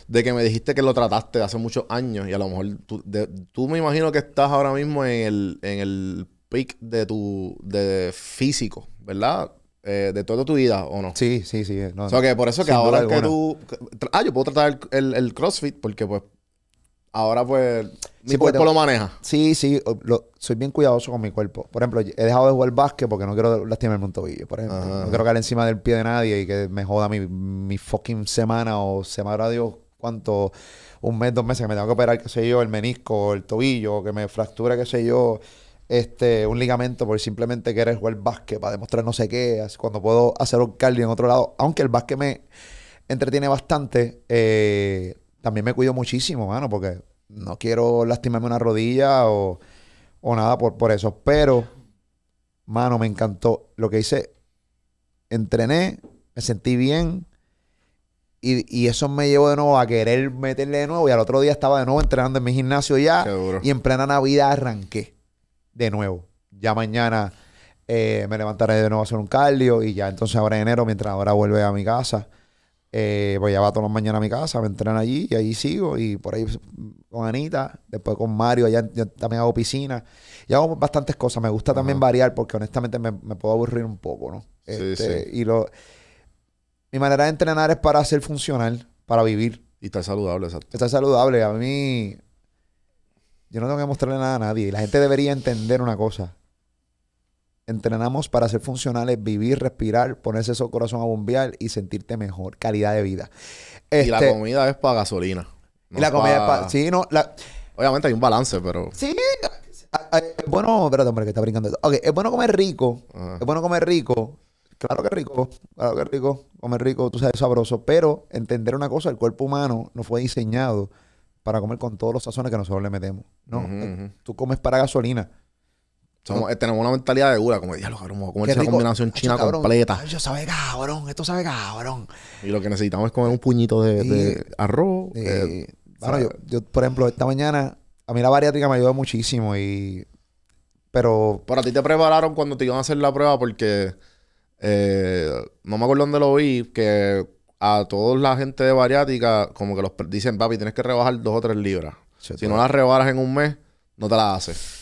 de que me dijiste que lo trataste hace muchos años y a lo mejor tú, tú me imagino que estás ahora mismo en el, en el pic de tu de físico, ¿verdad? Eh, de toda tu vida, ¿o no? Sí, sí, sí. Eh, no, o sea, que por eso que ahora que tú... ah, yo puedo tratar el, CrossFit porque pues ahora pues mi cuerpo lo maneja. Sí, sí, soy bien cuidadoso con mi cuerpo. Por ejemplo, he dejado de jugar básquet porque no quiero lastimarme un tobillo, por ejemplo. No quiero caer encima del pie de nadie y que me joda mi, mi fucking semana o semana de Dios cuánto, un mes, dos meses que me tengo que operar, qué sé yo, el menisco, el tobillo, que me fractura, qué sé yo, este, un ligamento por simplemente querer jugar básquet para demostrar no sé qué, cuando puedo hacer un cardio en otro lado, aunque el básquet me entretiene bastante, eh, también me cuido muchísimo, mano, porque no quiero lastimarme una rodilla o, o nada por, por eso, pero, mano, me encantó lo que hice, entrené, me sentí bien, y, eso me llevó de nuevo a querer meterle de nuevo. Y al otro día estaba de nuevo entrenando en mi gimnasio ya. Y en plena Navidad arranqué de nuevo. Ya mañana eh, me levantaré de nuevo a hacer un cardio. Y ya entonces ahora en enero, mientras ahora vuelve a mi casa, voy eh, pues ya va todas las mañanas a mi casa, me entrenan allí y allí sigo. Y por ahí con Anita, después con Mario, allá también hago piscina. Y hago bastantes cosas. Me gusta también variar porque honestamente me, puedo aburrir un poco, ¿no? sí. Este, y lo mi manera de entrenar es para ser funcional, para vivir. Y estar saludable, exacto. Estar saludable. A mí, yo no tengo que mostrarle nada a nadie. La gente debería entender una cosa. Entrenamos para ser funcionales, vivir, respirar, ponerse esos corazón a bombear y sentirte mejor. Calidad de vida. y la este, comida es para gasolina. y la comida es para... Sí, no, Obviamente hay un balance, pero... Sí, es bueno... Espérate, hombre, que está brincando. Ok, es bueno comer rico. Es bueno comer rico Claro que rico, claro que rico, comer rico, tú sabes, sabroso, pero entender una cosa, el cuerpo humano no fue diseñado para comer con todos los sazones que nosotros le metemos. No, eh, tú comes para gasolina. Eh, tenemos una mentalidad de dura, como diablo, cabrón, vamos comer esa combinación china completa. Yo sabe cabrón, esto sabe cabrón. Y lo que necesitamos es comer un puñito de, arroz. Eh, yo, por ejemplo, esta mañana, a mí la bariátrica me ayudó muchísimo y. Pero. para ti te prepararon cuando te iban a hacer la prueba porque eh, no me acuerdo dónde lo vi, que a toda la gente de bariátrica, como que los dicen, papi, tienes que rebajar dos o tres libras. si no pues. las rebajas en un mes, no te las haces.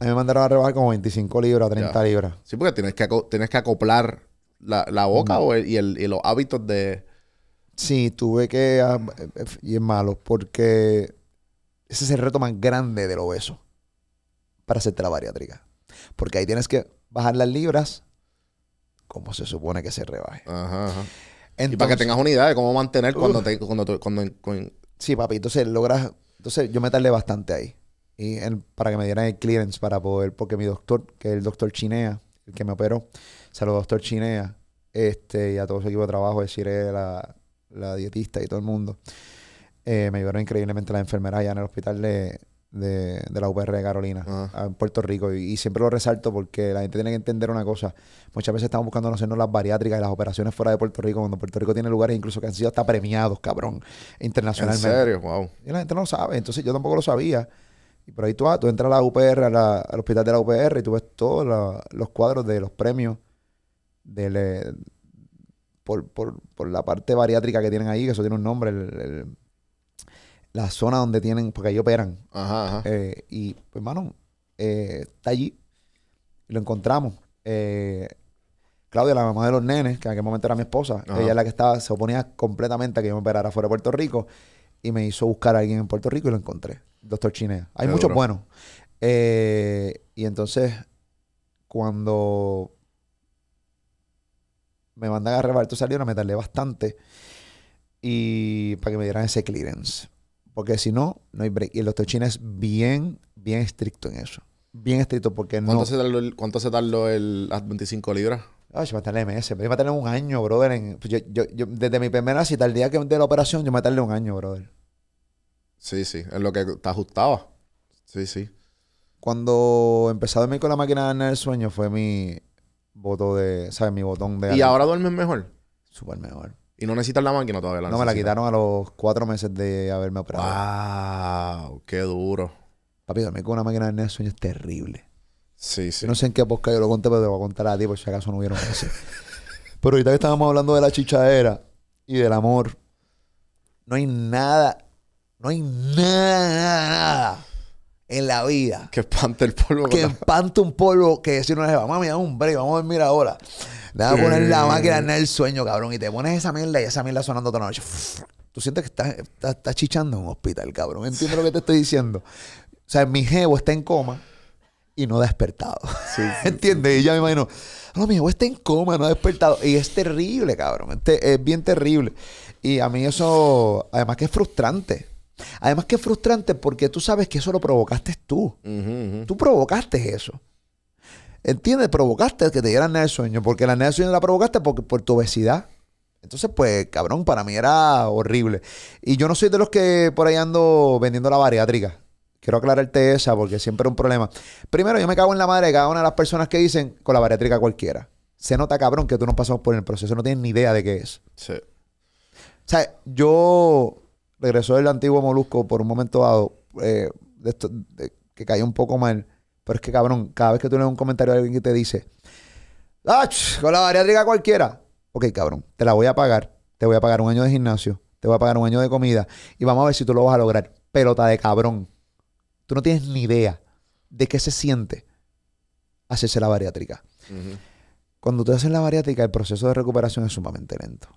A mí me mandaron a rebajar como 25 libras, 30 libras. Sí, porque tienes que, tienes que acoplar la, boca mm. y, el, y los hábitos de... Sí, tuve que... Eh, eh, y es malo, porque ese es el reto más grande del obeso para hacerte la bariátrica. Porque ahí tienes que bajar las libras como se supone que se rebaje. Ajá, y para que tengas una idea de cómo mantener cuando te, cuando, cuando, Sí, papi. Entonces logras... Entonces yo me tardé bastante ahí. Y para que me dieran el clearance para poder... Porque mi doctor, que es el doctor Chinea, el que me operó. Saludos, doctor Chinea. Este, y a todo su equipo de trabajo, decir eh, la, la dietista y todo el mundo. Eh, me ayudaron increíblemente las enfermeras allá en el hospital de, de, la UPR de Carolina, en Puerto Rico. Y, siempre lo resalto porque la gente tiene que entender una cosa. Muchas veces estamos buscando hacernos las bariátricas y las operaciones fuera de Puerto Rico, cuando Puerto Rico tiene lugares incluso que han sido hasta premiados, cabrón, internacionalmente. En serio, wow. Y la gente no lo sabe, entonces yo tampoco lo sabía. Pero ahí tú, tú entras a la UPR, al hospital de la UPR, y tú ves todos los cuadros de los premios de eh, por, por, por, la parte bariátrica que tienen ahí, que eso tiene un nombre, el la zona donde tienen, porque ahí operan. Ajá, eh, y, pues, hermano, eh, está allí. Lo encontramos. Eh, Claudia, la mamá de los nenes, que en aquel momento era mi esposa, ella es la que estaba, se oponía completamente a que yo me operara fuera de Puerto Rico y me hizo buscar a alguien en Puerto Rico y lo encontré. Doctor Chinea. Hay muchos buenos. y entonces, cuando me mandan a rebar, tú salieron, me tardé bastante y para que me dieran ese clearance. Porque si no, no hay break. Y el doctor es bien, bien estricto en eso. Bien estricto porque no... ¿Cuánto se tardó el, cuánto el 25 libras? Ay, yo me meses. Yo me un año, brother. Pues, desde mi primera cita, el día que de la operación, yo me tardé un año, brother. Sí, sí. Es lo que te ajustaba. Sí, sí. Cuando empecé a dormir con la máquina de el sueño fue mi voto de... ¿Sabes? Mi botón de... ¿Y ahora duermes mejor? Súper mejor. Y no necesitas la máquina todavía. no, me la quitaron a los cuatro meses de haberme operado. ¡Wow! ¡Qué duro! Papi, dormir con una máquina de sueño es terrible. Sí, sí. no sé en qué podcast yo lo conté, pero te lo voy a contar a ti por si acaso no vieron eso. pero ahorita que estábamos hablando de la chichadera y del amor, no hay nada, no hay nada, en la vida. Que espante el polvo. Que espante un polvo que decir una mirar mami, hombre, vamos a dormir ahora. Le vas a poner la máquina en el sueño, cabrón. Y te pones esa mierda y esa mierda sonando toda la noche. Tú sientes que estás, chichando en un hospital, cabrón. Entiendo lo que te estoy diciendo. O sea, mi jevo está en coma y no ha despertado. Sí, ¿Entiendes? Y yo me imagino, no, mi jevo está en coma, no ha despertado. Y es terrible, cabrón. es bien terrible. Y a mí eso, además que es frustrante. Además que es frustrante porque tú sabes que eso lo provocaste tú. Tú provocaste eso. ¿Entiendes? Provocaste que te dieran el sueño, porque la sueño la provocaste porque, por tu obesidad. Entonces, pues, cabrón, para mí era horrible. Y yo no soy de los que por ahí ando vendiendo la bariátrica. Quiero aclararte esa porque siempre es un problema. Primero, yo me cago en la madre de cada una de las personas que dicen con la bariátrica cualquiera. Se nota, cabrón, que tú no pasamos por el proceso, no tienes ni idea de qué es. Sí. O sea, yo regresó del antiguo Molusco por un momento dado, eh, que caí un poco mal. Pero es que, cabrón, cada vez que tú lees un comentario a alguien que te dice, ¡Ach! Ah, con la bariátrica cualquiera. Ok, cabrón, te la voy a pagar. Te voy a pagar un año de gimnasio. Te voy a pagar un año de comida. Y vamos a ver si tú lo vas a lograr. Pelota de cabrón. Tú no tienes ni idea de qué se siente hacerse la bariátrica. Cuando te haces la bariátrica, el proceso de recuperación es sumamente lento.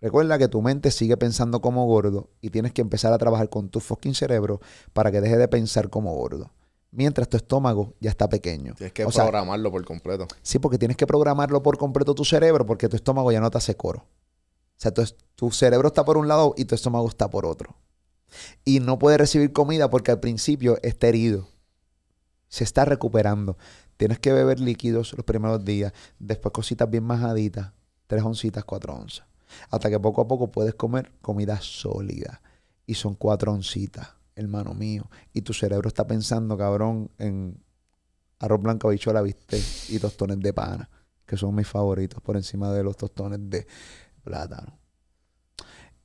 Recuerda que tu mente sigue pensando como gordo y tienes que empezar a trabajar con tu fucking cerebro para que deje de pensar como gordo mientras tu estómago ya está pequeño. Tienes que programarlo por completo. Sí, porque tienes que programarlo por completo tu cerebro porque tu estómago ya no te hace coro. O sea, tu, cerebro está por un lado y tu estómago está por otro. Y no puede recibir comida porque al principio está herido. Se está recuperando. Tienes que beber líquidos los primeros días, después cositas bien majaditas, tres oncitas, cuatro onzas. Hasta que poco a poco puedes comer comida sólida. Y son cuatro oncitas hermano mío. Y tu cerebro está pensando, cabrón, en arroz blanco, la viste, y tostones de pana, que son mis favoritos por encima de los tostones de plátano.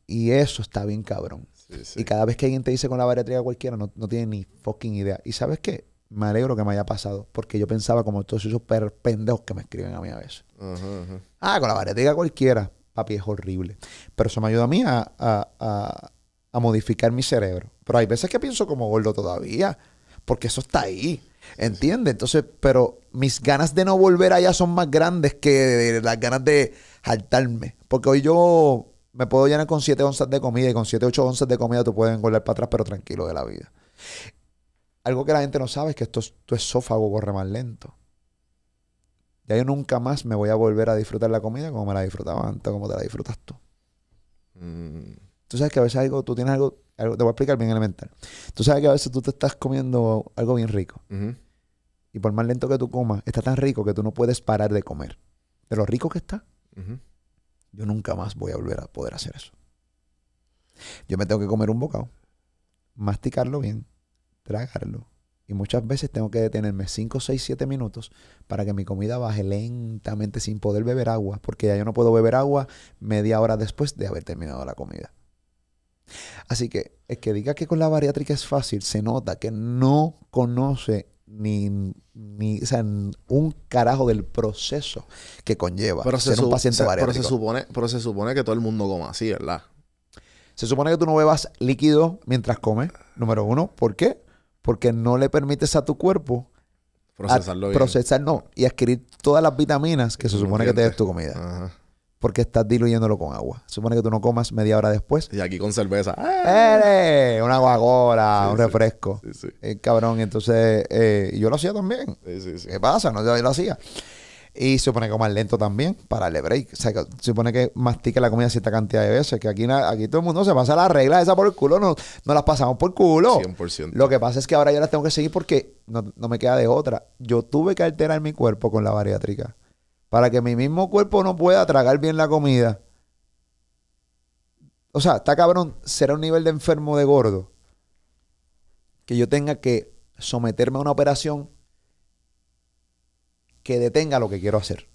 Y eso está bien cabrón. Y cada vez que alguien te dice con la bariatría cualquiera, no, tiene ni fucking idea. ¿Y sabes qué? Me alegro que me haya pasado, porque yo pensaba como todos esos pendejos que me escriben a mí a veces. Ah, con la bariatría cualquiera. Papi, es horrible. Pero eso me ayuda a mí a a modificar mi cerebro. Pero hay veces que pienso como gordo todavía, porque eso está ahí. ¿Entiendes? Entonces, pero mis ganas de no volver allá son más grandes que las ganas de jaltarme. Porque hoy yo me puedo llenar con 7 onzas de comida y con 7, 8 onzas de comida tú puedes engordar para atrás, pero tranquilo de la vida. Algo que la gente no sabe es que esto, tu esófago corre más lento. Ya yo nunca más me voy a volver a disfrutar la comida como me la disfrutaba antes, como te la disfrutas tú. Mm. Tú sabes que a veces algo, tú tienes algo, algo te voy a explicar bien elemental. Tú sabes que a veces tú te estás comiendo algo bien rico. Y por más lento que tú comas, está tan rico que tú no puedes parar de comer. De lo rico que está, yo nunca más voy a volver a poder hacer eso. Yo me tengo que comer un bocado, masticarlo bien, tragarlo. Y muchas veces tengo que detenerme 5, 6, 7 minutos para que mi comida baje lentamente sin poder beber agua, porque ya yo no puedo beber agua media hora después de haber terminado la comida. Así que el eh, que diga que con la bariátrica es fácil, se nota que no conoce ni, ni o sea, un carajo del proceso que conlleva pero ser se un paciente bariátrico. Pero se, supone, pero se supone que todo el mundo coma así, ¿verdad? Se supone que tú no bebas líquido mientras comes, número uno. ¿Por qué? Porque no le permites a tu cuerpo procesarlo, no, y adquirir todas las vitaminas que se supone que te da tu comida. Ajá porque estás diluyéndolo con agua. Supone que tú no comas media hora después. Y aquí con cerveza. ¡Eh! Una agua gola, un refresco. Sí, eh, cabrón, entonces eh, yo lo hacía también. ¿Qué pasa? No, yo lo hacía. Y supone que comas lento también para el break. se supone que mastica la comida cierta cantidad de veces. Que aquí, aquí todo el mundo se pasa las reglas esa por el culo. No, no las pasamos por culo. 100%. Lo que pasa es que ahora yo las tengo que seguir porque no, no me queda de otra. Yo tuve que alterar mi cuerpo con la bariátrica para que mi mismo cuerpo no pueda tragar bien la comida. O sea, está cabrón, será un nivel de enfermo de gordo que yo tenga que someterme a una operación que detenga lo que quiero hacer.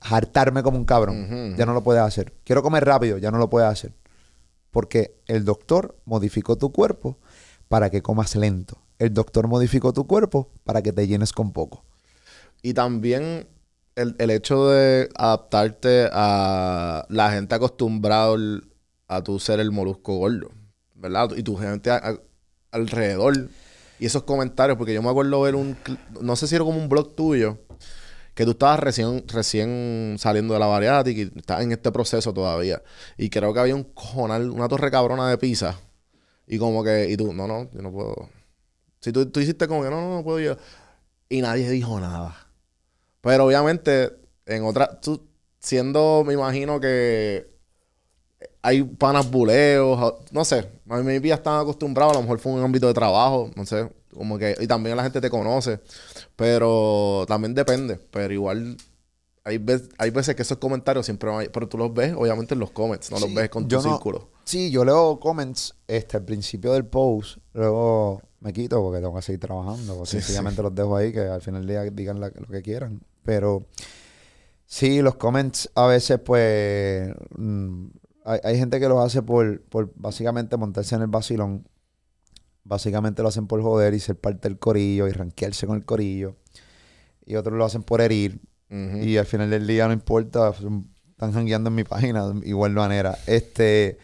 Hartarme como un cabrón, ya no lo puedes hacer. Quiero comer rápido, ya no lo puedes hacer. Porque el doctor modificó tu cuerpo para que comas lento. El doctor modificó tu cuerpo para que te llenes con poco. Y también el, hecho de adaptarte a la gente acostumbrada a tu ser el molusco gordo, ¿verdad? Y tu gente alrededor. Y esos comentarios, porque yo me acuerdo ver un. No sé si era como un blog tuyo, que tú estabas recién, recién saliendo de la variedad y que estás en este proceso todavía. Y creo que había un cojonal, una torre cabrona de pizza. Y como que. Y tú, no, no, yo no puedo. Si tú, tú hiciste como que no, no, no puedo yo. Y nadie dijo nada. Pero obviamente, en otra, tú, siendo, me imagino que hay panas buleos, no sé, a mí mi vida están acostumbrados, a lo mejor fue un ámbito de trabajo, no sé, como que, y también la gente te conoce, pero también depende, pero igual hay, veces, hay veces que esos comentarios siempre van a, pero tú los ves obviamente en los comments, no los ves con tu círculo. Sí, yo leo comments este, al principio del post, luego me quito porque tengo que seguir trabajando, sencillamente los dejo ahí que al final del día digan lo que quieran. Pero sí, los comments a veces, pues, mm, hay, gente que los hace por, por básicamente montarse en el vacilón. Básicamente lo hacen por joder y ser parte del corillo y ranquearse con el corillo. Y otros lo hacen por herir. Y al final del día no importa, están jangueando en mi página, igual manera. Este.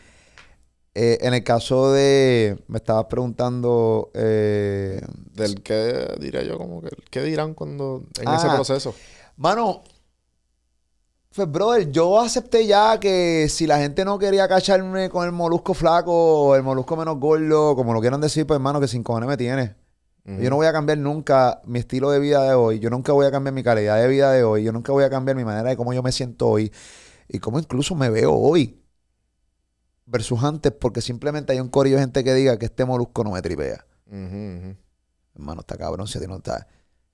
Eh, en el caso de. Me estabas preguntando. Eh, Del qué diría yo, como que. ¿Qué dirán cuando. En ese ah, proceso? Mano. Pues, brother, yo acepté ya que si la gente no quería cacharme con el molusco flaco o el molusco menos gordo, como lo quieran decir, pues, hermano, que sin cojones me tienes. Yo no voy a cambiar nunca mi estilo de vida de hoy. Yo nunca voy a cambiar mi calidad de vida de hoy. Yo nunca voy a cambiar mi manera de cómo yo me siento hoy y cómo incluso me veo hoy versus antes porque simplemente hay un corillo de gente que diga que este molusco no me tripea. Hermano, está cabrón, si no está...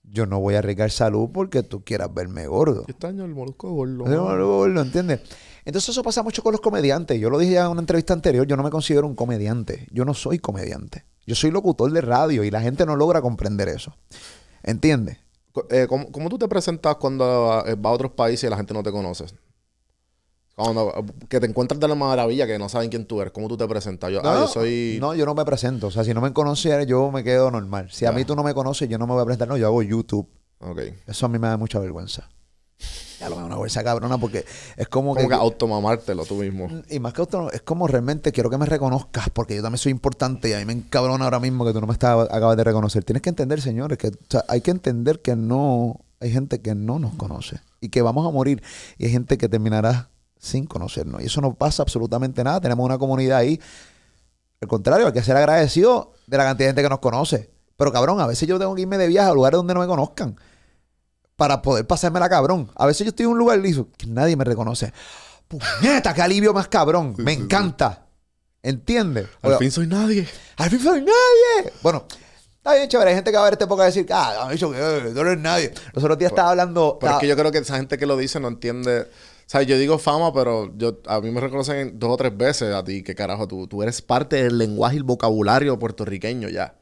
Yo no voy a arriesgar salud porque tú quieras verme gordo. Este año el molusco gordo. El molusco gordo, ¿entiendes? Entonces eso pasa mucho con los comediantes. Yo lo dije en una entrevista anterior, yo no me considero un comediante. Yo no soy comediante. Yo soy locutor de radio y la gente no logra comprender eso. ¿Entiendes? Eh, ¿cómo, tú te presentas cuando eh, vas a otros países y la gente no te conoce? Eh, que te encuentras de la maravilla, que no saben quién tú eres, cómo tú te presentas. Yo, soy... No, yo no me presento. O sea, si no me conocieras, yo me quedo normal. Si a mí tú no me conoces, yo no me voy a presentar. No, yo hago YouTube. Okay. Eso a mí me da mucha vergüenza. Ya lo me hago una vergüenza cabrona porque es como, como que... automamártelo tú mismo. Y más que auto... Es como realmente quiero que me reconozcas porque yo también soy importante y a mí me encabrona ahora mismo que tú no me estás, acabas de reconocer. Tienes que entender, señores, que hay que entender que no... Hay gente que no nos conoce y que vamos a morir. Y hay gente que terminará sin conocernos. Y eso no pasa absolutamente nada. Tenemos una comunidad ahí. Al contrario, hay que ser agradecido de la cantidad de gente que nos conoce. Pero cabrón, a veces yo tengo que irme de viaje a lugares donde no me conozcan para poder pasármela, cabrón. A veces yo estoy en un lugar liso que nadie me reconoce. ¡Puñeta, qué alivio más cabrón! ¡Me encanta! ¿Entiendes? Al fin soy nadie. ¡Al fin soy nadie! Bueno, está bien chévere. Hay gente que va a ver esta época y decir, ah, dicho que no eh, eres nadie. Los otros días hablando... Pero que yo creo que esa gente que lo dice no entiende... O sea, yo digo fama, pero yo, a mí me reconocen dos o tres veces a ti, que carajo, tú, tú eres parte del lenguaje y el vocabulario puertorriqueño ya.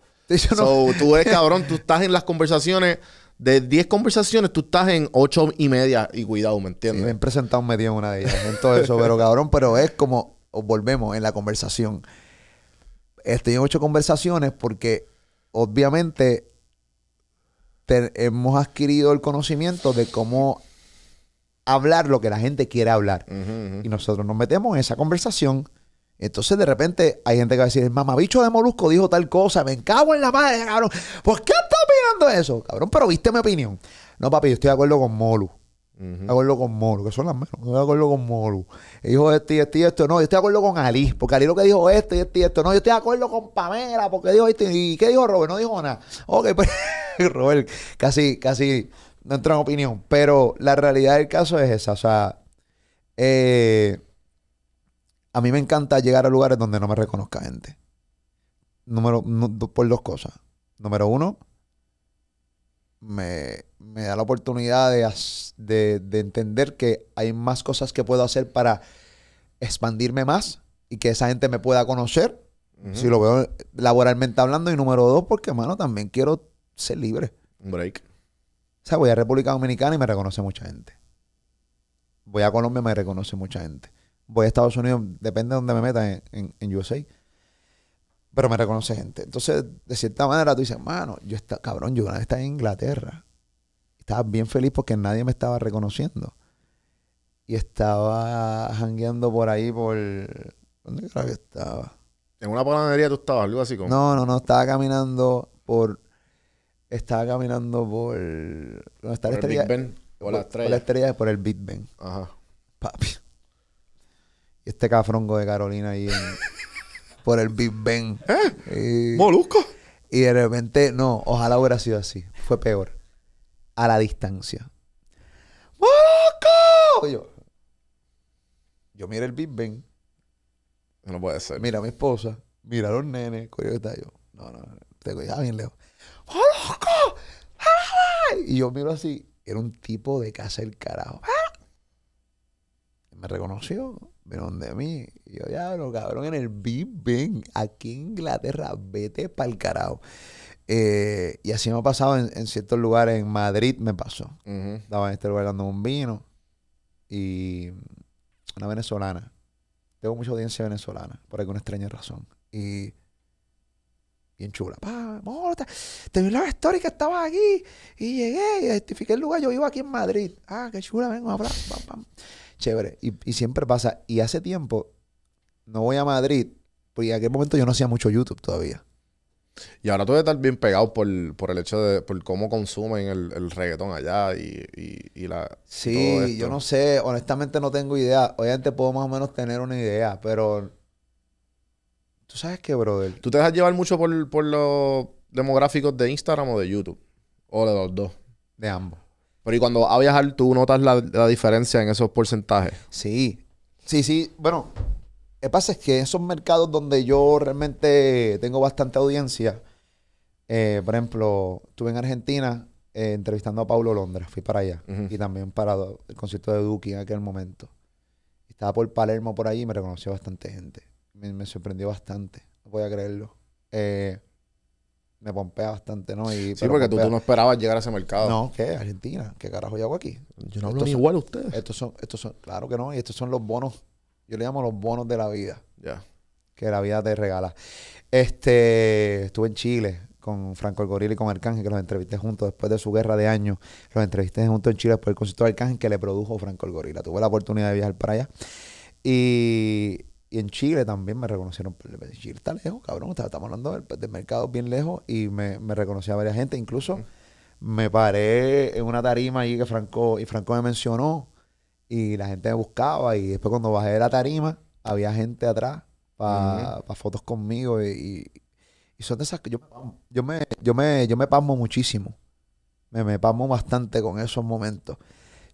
tú eres cabrón, tú estás en las conversaciones de 10 conversaciones, tú estás en ocho y media y cuidado, ¿me entiendes? me han presentado un medio una de ellas, en todo eso, pero cabrón, pero es como, volvemos en la conversación. Eh, estoy en ocho conversaciones porque obviamente hemos adquirido el conocimiento de cómo hablar lo que la gente quiere hablar. Y nosotros nos metemos en esa conversación. Entonces, de repente, hay gente que va a decir: Mamá, bicho de Molusco dijo tal cosa, me encago en la madre, cabrón. ¿Por qué estás opinando eso? Cabrón, pero viste mi opinión. No, papi, yo estoy de acuerdo con Molu. de acuerdo con Molu, que son las menos. Estoy de acuerdo con Molu. Dijo este este esto. No, yo estoy de acuerdo con Ali, porque Ali lo que dijo este y este y esto. No, yo estoy de acuerdo con Pamela, porque dijo este, ¿Y qué dijo Robert? No dijo nada. Ok, pues Robert casi, casi no entra en opinión, pero la realidad del caso es esa. O sea, eh, a mí me encanta llegar a lugares donde no me reconozca gente. Número, por dos cosas. Número uno, me, da la oportunidad de, entender que hay más cosas que puedo hacer para expandirme más y que esa gente me pueda conocer. Si lo veo laboralmente hablando. Y número dos, porque, mano, también quiero ser libre. Un break. O sea, voy a República Dominicana y me reconoce mucha gente. Voy a Colombia y me reconoce mucha gente. Voy a Estados Unidos, depende de dónde me meta en, USA. Pero me reconoce gente. Entonces, de cierta manera, tú dices, mano, yo está, cabrón, yo una vez estaba en Inglaterra. Estaba bien feliz porque nadie me estaba reconociendo. Y estaba jangueando por ahí por. ¿Dónde creo que estaba? En una panadería tú estabas, algo así como. No, no, no, estaba caminando por estaba caminando por. ¿Dónde está este la estrella. El por, la estrella. Por por el Big Ben. Ajá. Papi. Y este cafrongo de Carolina ahí por el Big Ben. ¿Eh? ¿Molusco? Y de repente, no, ojalá hubiera sido así. Fue peor. A la distancia. ¡Molusco! yo, yo miro el Big Ben. No puede ser. Mira a mi esposa. Mira a los nenes. Coño, está yo. No, no, no. bien lejos. Y yo miro así, era un tipo de casa el carajo. Me reconoció, vieron de mí. Y yo, ya, lo cabrón, en el Big aquí en Inglaterra, vete para el carajo. Eh, y así me ha pasado en, ciertos lugares. En Madrid me pasó. Estaba en este lugar dando un vino. Y una venezolana. Tengo mucha audiencia venezolana, por alguna extraña razón. Y bien chula. Pa, morta, te vi la historia que estabas aquí y llegué, Y identifiqué el lugar, yo vivo aquí en Madrid. Ah, qué chula, vengo a hablar. Pam, Chévere. Y, siempre pasa. Y hace tiempo no voy a Madrid, porque en aquel momento yo no hacía mucho YouTube todavía. Y ahora tú debes estar bien pegado por, el hecho de por cómo consumen el, el reggaetón allá y, la. Sí, yo no sé, honestamente no tengo idea. Obviamente puedo más o menos tener una idea, pero Tú sabes qué, brother. Tú te dejas llevar mucho por, los demográficos de Instagram o de YouTube. O de los dos. De ambos. Pero y cuando vas a viajar, tú notas la, diferencia en esos porcentajes. Sí. Sí, sí. Bueno, el pasa es que en esos mercados donde yo realmente tengo bastante audiencia, eh, por ejemplo, estuve en Argentina eh, entrevistando a Paulo Londres. fui para allá. Y también para el concierto de Duki en aquel momento. Estaba por Palermo por ahí y me reconoció bastante gente me, sorprendió bastante. No voy a creerlo. Eh, me pompea bastante, ¿no? sí, porque tú, no esperabas llegar a ese mercado. No, ¿qué? Argentina. ¿Qué carajo yo hago aquí? Yo no hablo igual a ustedes. Estos son, estos son, claro que no, y estos son los bonos. Yo le llamo los bonos de la vida. Ya. Que la vida te regala. Este, estuve en Chile con Franco El y con Arcángel, que los entrevisté juntos después de su guerra de años. Los entrevisté juntos en Chile después del concierto de Arcángel que le produjo Franco El Gorila. Tuve la oportunidad de viajar para allá. Y y en Chile también me reconocieron. Chile pues, está lejos, cabrón. Estamos hablando del, mercado bien lejos y me, me reconocía a varias gente. Incluso me paré en una tarima allí que Franco, y Franco me mencionó y la gente me buscaba. Y después cuando bajé de la tarima, había gente atrás para fotos conmigo y, y son de esas que yo, yo, me, yo, me, yo me pasmo muchísimo. Me, me pasmo bastante con esos momentos.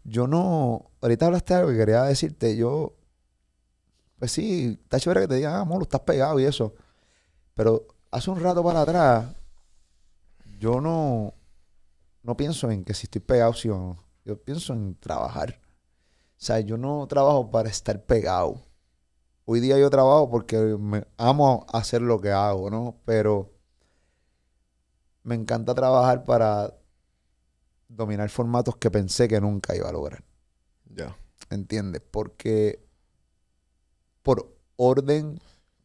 Yo no. Ahorita hablaste algo que quería decirte. Yo pues sí, está chévere que te digan, ah, amor lo estás pegado y eso. Pero hace un rato para atrás, yo no, no pienso en que si estoy pegado Yo pienso en trabajar. O sea, yo no trabajo para estar pegado. Hoy día yo trabajo porque me amo hacer lo que hago, ¿no? Pero me encanta trabajar para dominar formatos que pensé que nunca iba a lograr. Ya. ¿Entiendes? Porque por orden,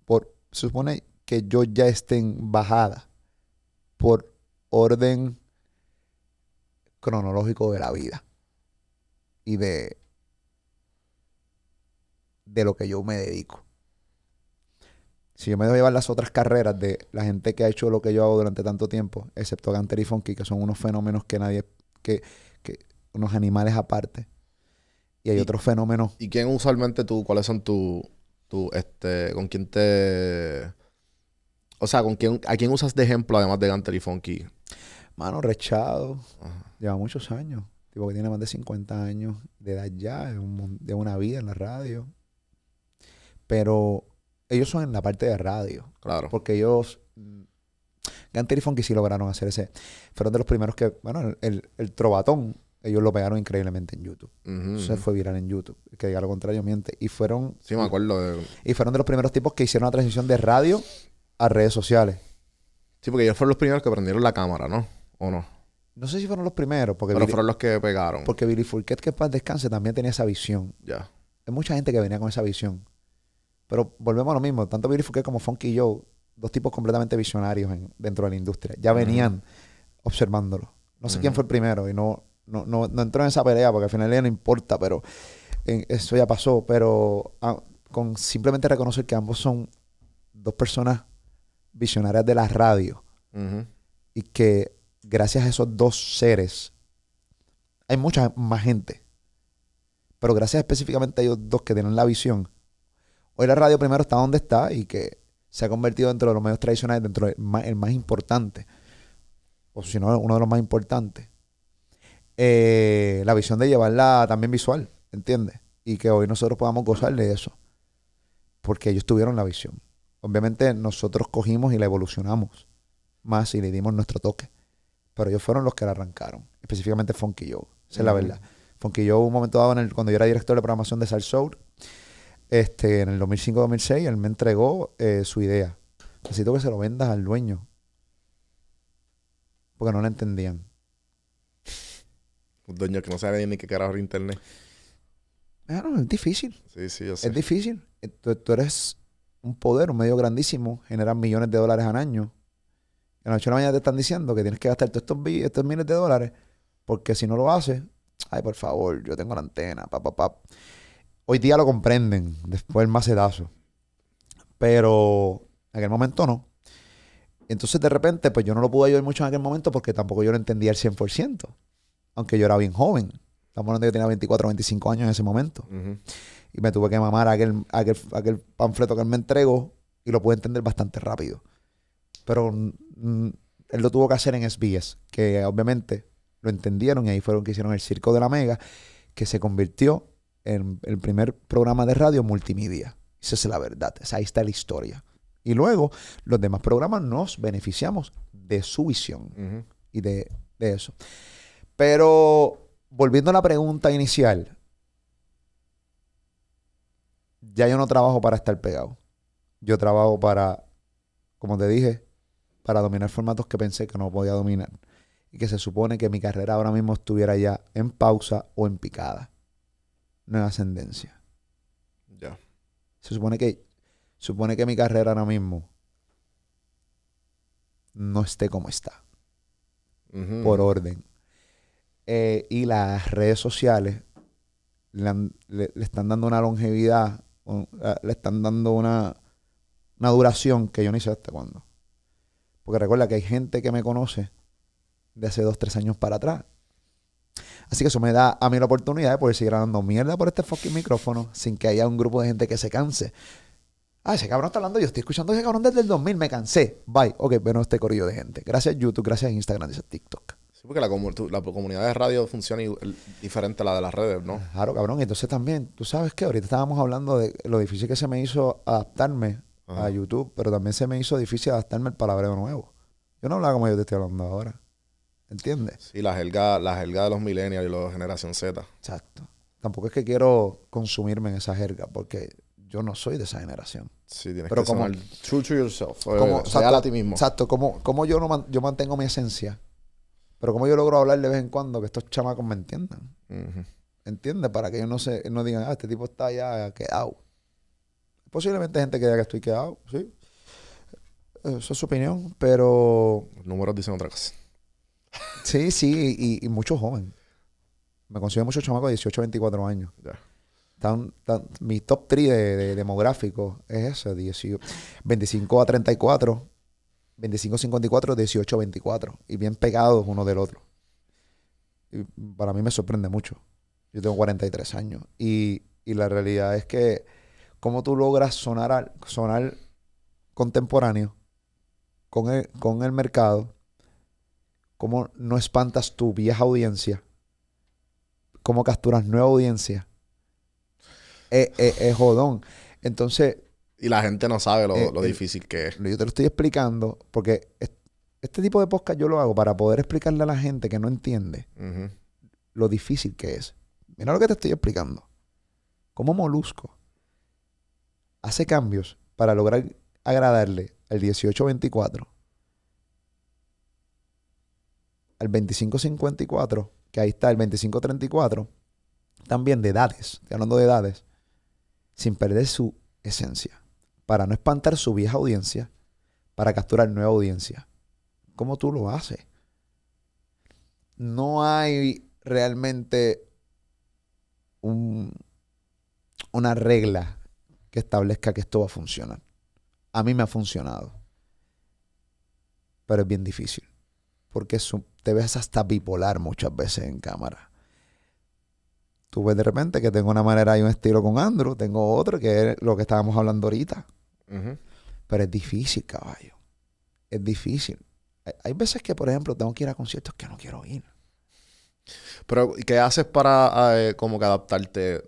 por, se supone que yo ya esté en bajada, por orden cronológico de la vida y de, de lo que yo me dedico. Si yo me dejo llevar las otras carreras de la gente que ha hecho lo que yo hago durante tanto tiempo, excepto Ganter y Funky, que son unos fenómenos que nadie, que, unos animales aparte. Y hay otros fenómenos. ¿Y quién usualmente tú, cuáles son tus Tú, este, ¿con quién te...? O sea, ¿con quién, ¿a quién usas de ejemplo además de Gunter y Funky? Mano, Rechado. Lleva muchos años. Tipo que tiene más de 50 años de edad ya, de, una vida en la radio. Pero ellos son en la parte de radio. Claro. Porque ellos. Mm, Gantel y Funky sí lograron hacer ese. Fueron de los primeros que. Bueno, el, el, el ellos lo pegaron increíblemente en YouTube. Se fue viral en YouTube. que diga lo contrario miente. Y fueron. Sí, me acuerdo. De... Y fueron de los primeros tipos que hicieron la transición de radio a redes sociales. Sí, porque ellos fueron los primeros que prendieron la cámara, ¿no? ¿O no? No sé si fueron los primeros. Porque Pero fueron los que pegaron. Porque Billy Fourquet, que para el descanse, también tenía esa visión. Ya. Hay mucha gente que venía con esa visión. Pero volvemos a lo mismo. Tanto Billy Fourquet como Funky Joe, dos tipos completamente visionarios dentro de la industria. Ya venían observándolo. No sé quién fue el primero y no, no, no, no entro en esa pelea porque al final ya no importa, pero eso ya pasó. Pero ah, con simplemente reconocer que ambos son dos personas visionarias de la radio y que gracias a esos dos seres hay mucha más gente. Pero gracias específicamente a ellos dos que tienen la visión, hoy la radio primero está donde está y que se ha convertido dentro de los medios tradicionales, dentro del el más importante, o si no, uno de los más importantes. Eh, la visión de llevarla también visual, ¿entiendes? Y que hoy nosotros podamos gozar de eso. Porque ellos tuvieron la visión. Obviamente nosotros cogimos y la evolucionamos más y le dimos nuestro toque. Pero ellos fueron los que la arrancaron. Específicamente Funky Joe. Esa es la verdad. Funky Joe, un momento dado, cuando yo era director de programación de Sal este, en el 2005-2006, él me entregó eh, su idea. Necesito que se lo vendas al dueño. Porque no la entendían. Un dueño que no sabe ni qué carajo es internet. es difícil. Sí, sí, yo sé. Es difícil. Eh, tú, eres un poder, un medio grandísimo, generas millones de dólares al año. En la noche de la mañana te están diciendo que tienes que gastar todos estos, miles de dólares, porque si no lo haces, ay, por favor, yo tengo la antena, pa, pa, Hoy día lo comprenden, después el macetazo. Pero en aquel momento no. Entonces, de repente, pues yo no lo pude ayudar mucho en aquel momento porque tampoco yo lo entendía al 100% aunque yo era bien joven. Estamos hablando de que tenía 24, 25 años en ese momento. Y me tuve que mamar aquel, aquel, aquel panfleto que él me entregó y lo pude entender bastante rápido. Pero mm, él lo tuvo que hacer en SBS, que obviamente lo entendieron y ahí fueron que hicieron el Circo de la Mega, que se convirtió en el primer programa de radio multimedia. Esa es la verdad, esa, ahí está la historia. Y luego los demás programas nos beneficiamos de su visión y de, de eso. Pero volviendo a la pregunta inicial, ya yo no trabajo para estar pegado. Yo trabajo para, como te dije, para dominar formatos que pensé que no podía dominar. Y que se supone que mi carrera ahora mismo estuviera ya en pausa o en picada. No en ascendencia. Ya. Se supone que, supone que mi carrera ahora mismo no esté como está. Por orden eh, y las redes sociales le, están dando una longevidad, eh, le están dando una, duración que yo ni sé hasta cuándo. Porque recuerda que hay gente que me conoce de hace dos, tres años para atrás. Así que eso me da a mí la oportunidad de poder seguir dando mierda por este fucking micrófono sin que haya un grupo de gente que se canse. Ah, ese cabrón está hablando, yo estoy escuchando ese cabrón desde el 2000, me cansé. Bye. Ok, bueno, este corrillo de gente. Gracias YouTube, gracias Instagram, gracias TikTok porque la, comunidad de radio funciona diferente a la de las redes, ¿no? Claro, cabrón. Entonces también, tú sabes que ahorita estábamos hablando de lo difícil que se me hizo adaptarme a YouTube, pero también se me hizo difícil adaptarme al palabreo nuevo. Yo no hablaba como yo te estoy hablando ahora. ¿Entiendes? Sí, la jerga, la jerga de los millennials y los generación Z. Exacto. Tampoco es que quiero consumirme en esa jerga, porque yo no soy de esa generación. Sí, tienes Pero como, true to yourself. Eh, como, exacto, a ti mismo. Exacto. Como, como yo, no, yo mantengo mi esencia pero como yo logro hablar de vez en cuando que estos chamacos me entiendan. entiende Para que ellos no, se, no digan, ah, este tipo está ya quedado. Posiblemente gente que diga que estoy quedado, sí. Esa es su opinión, pero... Los números dicen otra cosa. Sí, sí, y, muchos jóvenes. Me considero muchos chamacos de 18, 24 años. mi top 3 de, demográfico es ese, 18, 25 a 34 25-54, 18-24. Y bien pegados uno del otro. para mí me sorprende mucho. Yo tengo 43 años. Y, la realidad es que, ¿cómo tú logras sonar, sonar contemporáneo con el, con el mercado? ¿Cómo no espantas tu vieja audiencia? ¿Cómo capturas nueva audiencia? Es jodón. Entonces, y la gente no sabe lo, eh, difícil que es. Yo te lo estoy explicando porque este tipo de podcast yo lo hago para poder explicarle a la gente que no entiende lo difícil que es. Mira lo que te estoy explicando. Como Molusco hace cambios para lograr agradarle al 1824, al 2554, que ahí está el 2534, también de edades, hablando de edades, sin perder su esencia para no espantar su vieja audiencia, para capturar nueva audiencia. ¿Cómo tú lo haces? No hay realmente una regla que establezca que esto va a funcionar. A mí me ha funcionado. Pero es bien difícil. Porque te ves hasta bipolar muchas veces en cámara tú de repente que tengo una manera y un estilo con Andrew, tengo otro que es lo que estábamos hablando ahorita. Pero es difícil, caballo. Es difícil. Hay, veces que, por ejemplo, tengo que ir a conciertos que no quiero ir. Pero, ¿qué haces para ah, eh, como que adaptarte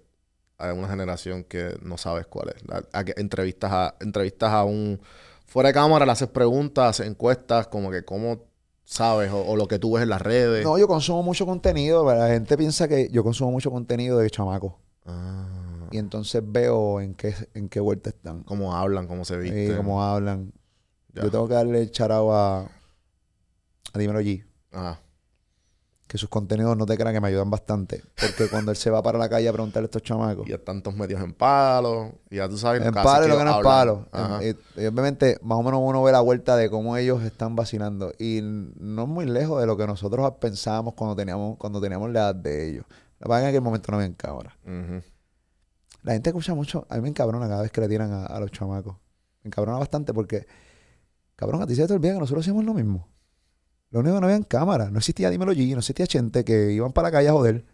a una generación que no sabes cuál es? A, entrevistas a, entrevistas a un fuera de cámara, le haces preguntas, encuestas, como que cómo sabes, o, lo que tú ves en las redes. No, yo consumo mucho contenido, la gente piensa que yo consumo mucho contenido de chamaco. Ah. Y entonces veo en qué, en qué vuelta están. Cómo hablan, cómo se visten. Sí, cómo hablan. Yo tengo que darle el charao a, a Dímelo G. Ajá. Ah que sus contenidos no te crean que me ayudan bastante. Porque cuando él se va para la calle a preguntarle a estos chamacos. Y a tantos medios en palo. Y ya tú sabes. En palo y lo que no es palo. Eh, y, obviamente, más o menos uno ve la vuelta de cómo ellos están vacilando. Y no es muy lejos de lo que nosotros pensábamos cuando teníamos, cuando teníamos la edad de ellos. La verdad es que en aquel momento no me encabra. La gente escucha mucho. A mí me encabrona cada vez que le tiran a, los chamacos. Me encabrona bastante porque. Cabrón, a ti se te olvida que nosotros hacíamos lo mismo. Lo único que no en cámara. No existía Dímelo G, no existía gente que iban para la calle a joder.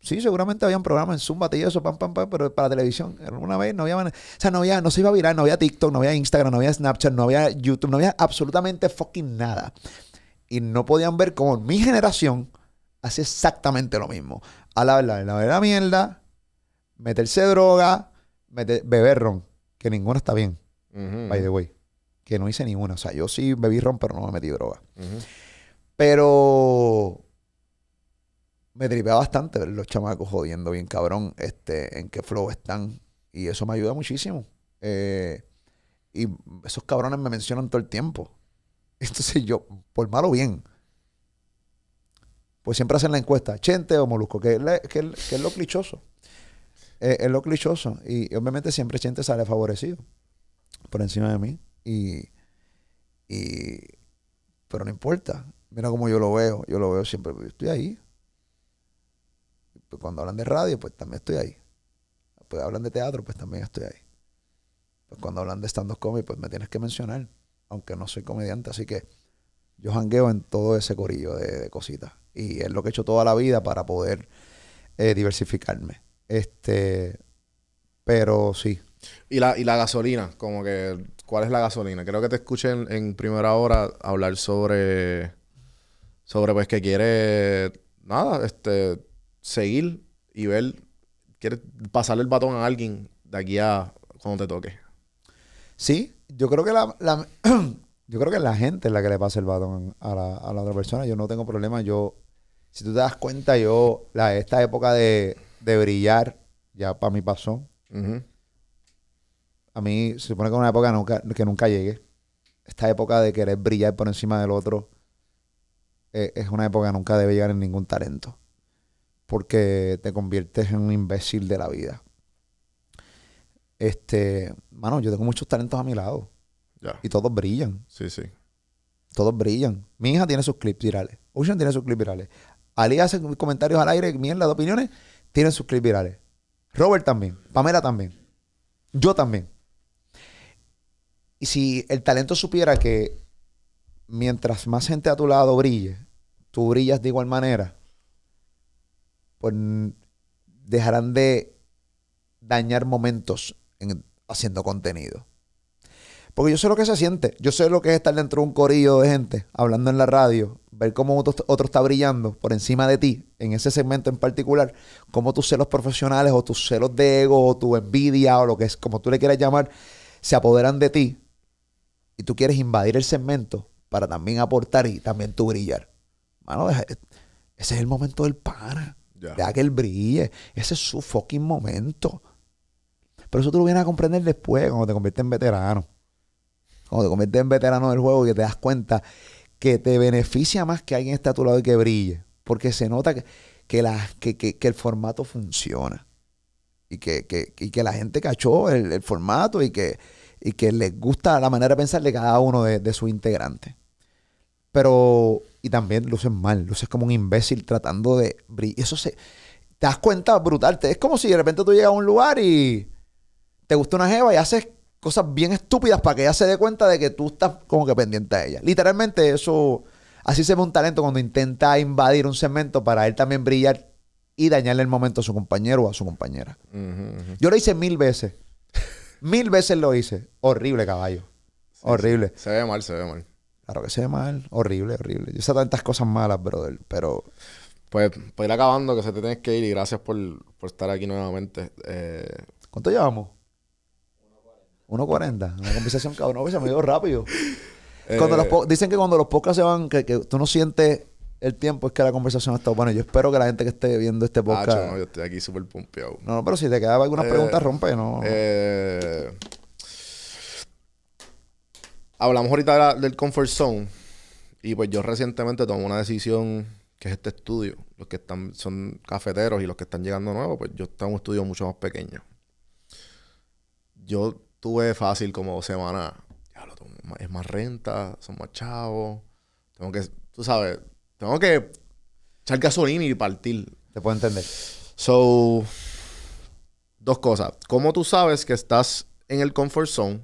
Sí, seguramente habían programas en Zumba y eso, pam, pam, pam, pero para televisión, alguna vez no había O sea, no había, no se iba a virar, no había TikTok, no había Instagram, no había Snapchat, no había YouTube, no había absolutamente fucking nada. Y no podían ver cómo mi generación hace exactamente lo mismo. A la verdad, la verdad, mierda, meterse droga, beber ron, que ninguna está bien, by the way. Que no hice ninguna. O sea, yo sí bebí ron, pero no me metí droga. Pero me tripea bastante ver los chamacos jodiendo bien cabrón este, en qué flow están. Y eso me ayuda muchísimo. Eh, y esos cabrones me mencionan todo el tiempo. Entonces yo, por malo bien, pues siempre hacen la encuesta, Chente o Molusco, que es, lo clichoso. Eh, es lo clichoso. Y obviamente siempre Chente sale favorecido por encima de mí. Y, y pero no importa. Mira cómo yo lo veo, yo lo veo siempre, pues, yo estoy ahí. Pues, cuando hablan de radio, pues también estoy ahí. Pues hablan de teatro, pues también estoy ahí. Pues, cuando hablan de stand-up comedy, pues me tienes que mencionar, aunque no soy comediante, así que yo jangueo en todo ese corillo de, cositas. Y es lo que he hecho toda la vida para poder eh, diversificarme. Este, pero sí. ¿Y la, y la gasolina, como que, ¿cuál es la gasolina? Creo que te escuché en primera hora hablar sobre sobre pues que quiere, nada, este, seguir y ver, quiere pasarle el batón a alguien de aquí a cuando te toque. Sí, yo creo que la, yo creo que la gente es la que le pasa el batón a la, otra persona. Yo no tengo problema. Yo, si tú te das cuenta, yo, la, esta época de, brillar, ya para mí pasó. A mí se supone que es una época nunca, que nunca llegué. Esta época de querer brillar por encima del otro. Eh, es una época que nunca debe llegar en ningún talento. Porque te conviertes en un imbécil de la vida. Este, mano, yo tengo muchos talentos a mi lado. Y todos brillan. Sí, sí. Todos brillan. Mi hija tiene sus clips virales. Ocean tiene sus clips virales. Ali hace comentarios al aire, mierda de opiniones, tiene sus clips virales. Robert también. Pamela también. Yo también. Y si el talento supiera que mientras más gente a tu lado brille, tú brillas de igual manera, pues dejarán de dañar momentos haciendo contenido. Porque yo sé lo que se siente. Yo sé lo que es estar dentro de un corillo de gente hablando en la radio, ver cómo otro, otro, está brillando por encima de ti, en ese segmento en particular, cómo tus celos profesionales o tus celos de ego o tu envidia o lo que es, como tú le quieras llamar, se apoderan de ti y tú quieres invadir el segmento para también aportar y también tú brillar. Mano, eh, ese es el momento del pana. Deja que él brille. Ese es su fucking momento. Pero eso tú lo vienes a comprender después, cuando te conviertes en veterano. Cuando te conviertes en veterano del juego, y te das cuenta que te beneficia más que alguien esté a tu lado y que brille. Porque se nota que, que, el formato funciona. Y que, la gente cachó el, formato y que, les gusta la manera de pensar de cada uno de, de sus integrantes. Pero, y también luces mal, luces como un imbécil tratando de brillar. Eso se. Te das cuenta brutal. Te, es como si de repente tú llegas a un lugar y te gusta una jeva y haces cosas bien estúpidas para que ella se dé cuenta de que tú estás como que pendiente a ella. Literalmente, eso. Así se ve un talento cuando intenta invadir un cemento para él también brillar y dañarle el momento a su compañero o a su compañera. Yo lo hice mil veces. mil veces lo hice. Horrible, caballo. Horrible. Se ve mal, se ve mal. Claro que se ve mal, horrible, horrible. Yo sé tantas cosas malas, brother, pero... Pues, pues ir acabando, que se te tienes que ir y gracias por, estar aquí nuevamente. Eh... ¿Cuánto llevamos? 1.40. La conversación No, pues, se me dio rápido. Eh, cuando dicen que cuando los podcasts se van, que, tú no sientes el tiempo es que la conversación ha estado buena. Yo espero que la gente que esté viendo este podcast. no, yo estoy aquí súper pumpeado. No, no, pero si te quedaba algunas eh, preguntas, rompe, ¿no? Eh, hablamos ahorita del comfort zone. Y pues yo recientemente tomé una decisión que es este estudio. Los que están, son cafeteros y los que están llegando nuevos, pues yo estaba un estudio mucho más pequeño. Yo tuve fácil como dos semanas. es más renta, son más chavos. Tengo que, tú sabes, tengo que echar gasolina y partir. Te puedo entender. So, dos cosas. Como tú sabes que estás en el comfort zone?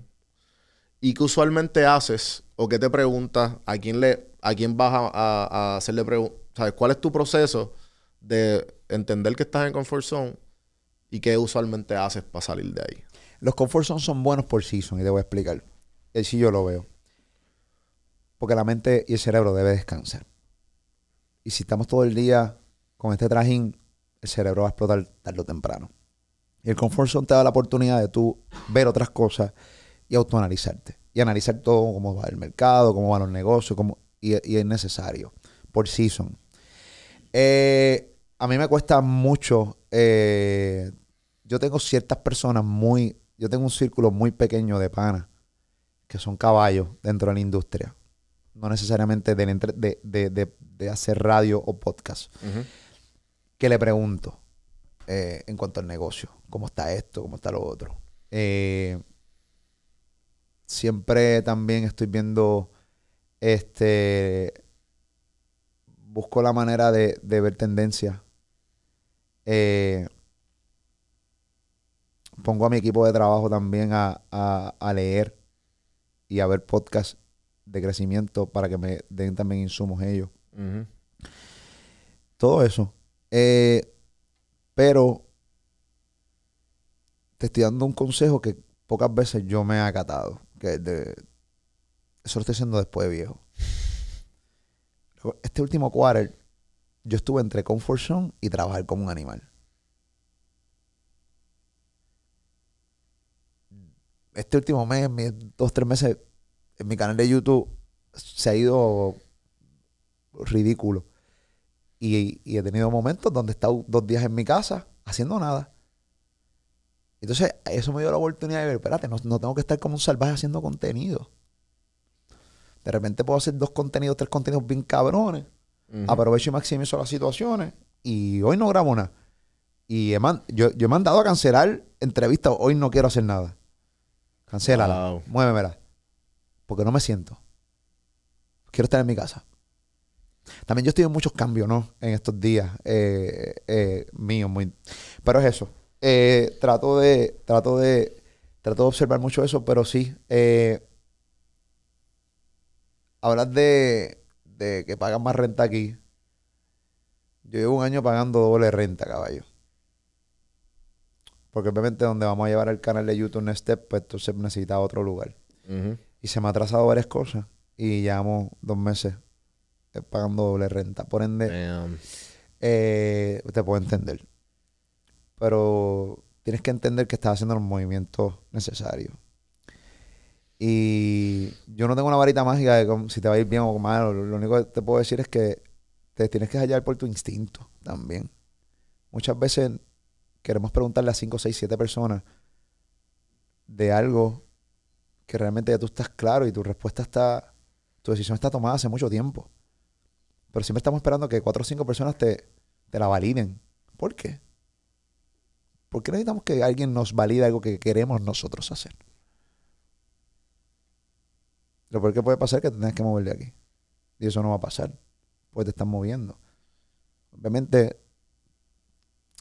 ¿Y qué usualmente haces o qué te preguntas? ¿A quién, le, a quién vas a, a, hacerle preguntas? cuál es tu proceso de entender que estás en comfort zone y qué usualmente haces para salir de ahí? Los comfort zones son buenos por season y te voy a explicar. Así yo lo veo. Porque la mente y el cerebro debe descansar. Y si estamos todo el día con este trajín, el cerebro va a explotar tarde o temprano. Y el comfort zone te da la oportunidad de tú ver otras cosas y autoanalizarte. Y analizar todo, cómo va el mercado, cómo van los negocios, cómo, y, es necesario por season. Eh, a mí me cuesta mucho. Eh, yo tengo ciertas personas muy. Yo tengo un círculo muy pequeño de panas que son caballos dentro de la industria. No necesariamente de, de, de, hacer radio o podcast. Que le pregunto eh, en cuanto al negocio: ¿cómo está esto? ¿Cómo está lo otro? Eh siempre también estoy viendo, este, busco la manera de, de ver tendencias. Eh, pongo a mi equipo de trabajo también a, a, leer y a ver podcast de crecimiento para que me den también insumos ellos. Todo eso. Eh, pero te estoy dando un consejo que pocas veces yo me he acatado que de, eso lo estoy después de viejo. Este último quarter, yo estuve entre comfort zone y trabajar como un animal. Este último mes, mis dos, tres meses, en mi canal de YouTube se ha ido ridículo. Y, y he tenido momentos donde he estado dos días en mi casa haciendo nada. Entonces, eso me dio la oportunidad de ver, espérate, no, tengo que estar como un salvaje haciendo contenido. De repente puedo hacer dos contenidos, tres contenidos bien cabrones. Aprovecho y maximizo las situaciones. Y hoy no grabo nada. Y yo, he mandado a cancelar entrevistas. Hoy no quiero hacer nada. Cancélala. Muéveme. Muévemela. Porque no me siento. Quiero estar en mi casa. También yo estoy en muchos cambios, ¿no? En estos días eh, eh míos. Muy... Pero es eso eh, trato de, trato de, trato de observar mucho eso, pero sí, eh, hablas de, de que pagan más renta aquí. Yo llevo un año pagando doble renta, caballo. Porque obviamente donde vamos a llevar el canal de YouTube en este... pues entonces necesita otro lugar. Y se me ha trazado varias cosas. Y llevamos dos meses eh, pagando doble renta. Por ende, eh, usted puede entender pero tienes que entender que estás haciendo los movimientos necesarios. Y yo no tengo una varita mágica de si te va a ir bien o mal. Lo, único que te puedo decir es que te tienes que hallar por tu instinto también. Muchas veces queremos preguntarle a 5, 6, 7 personas de algo que realmente ya tú estás claro y tu respuesta está, tu decisión está tomada hace mucho tiempo. Pero siempre estamos esperando que 4 o 5 personas te, te la validen. ¿Por qué? ¿Por qué necesitamos que alguien nos valide algo que queremos nosotros hacer? Lo peor que puede pasar es que te tengas que mover de aquí. Y eso no va a pasar. Pues te están moviendo. Obviamente,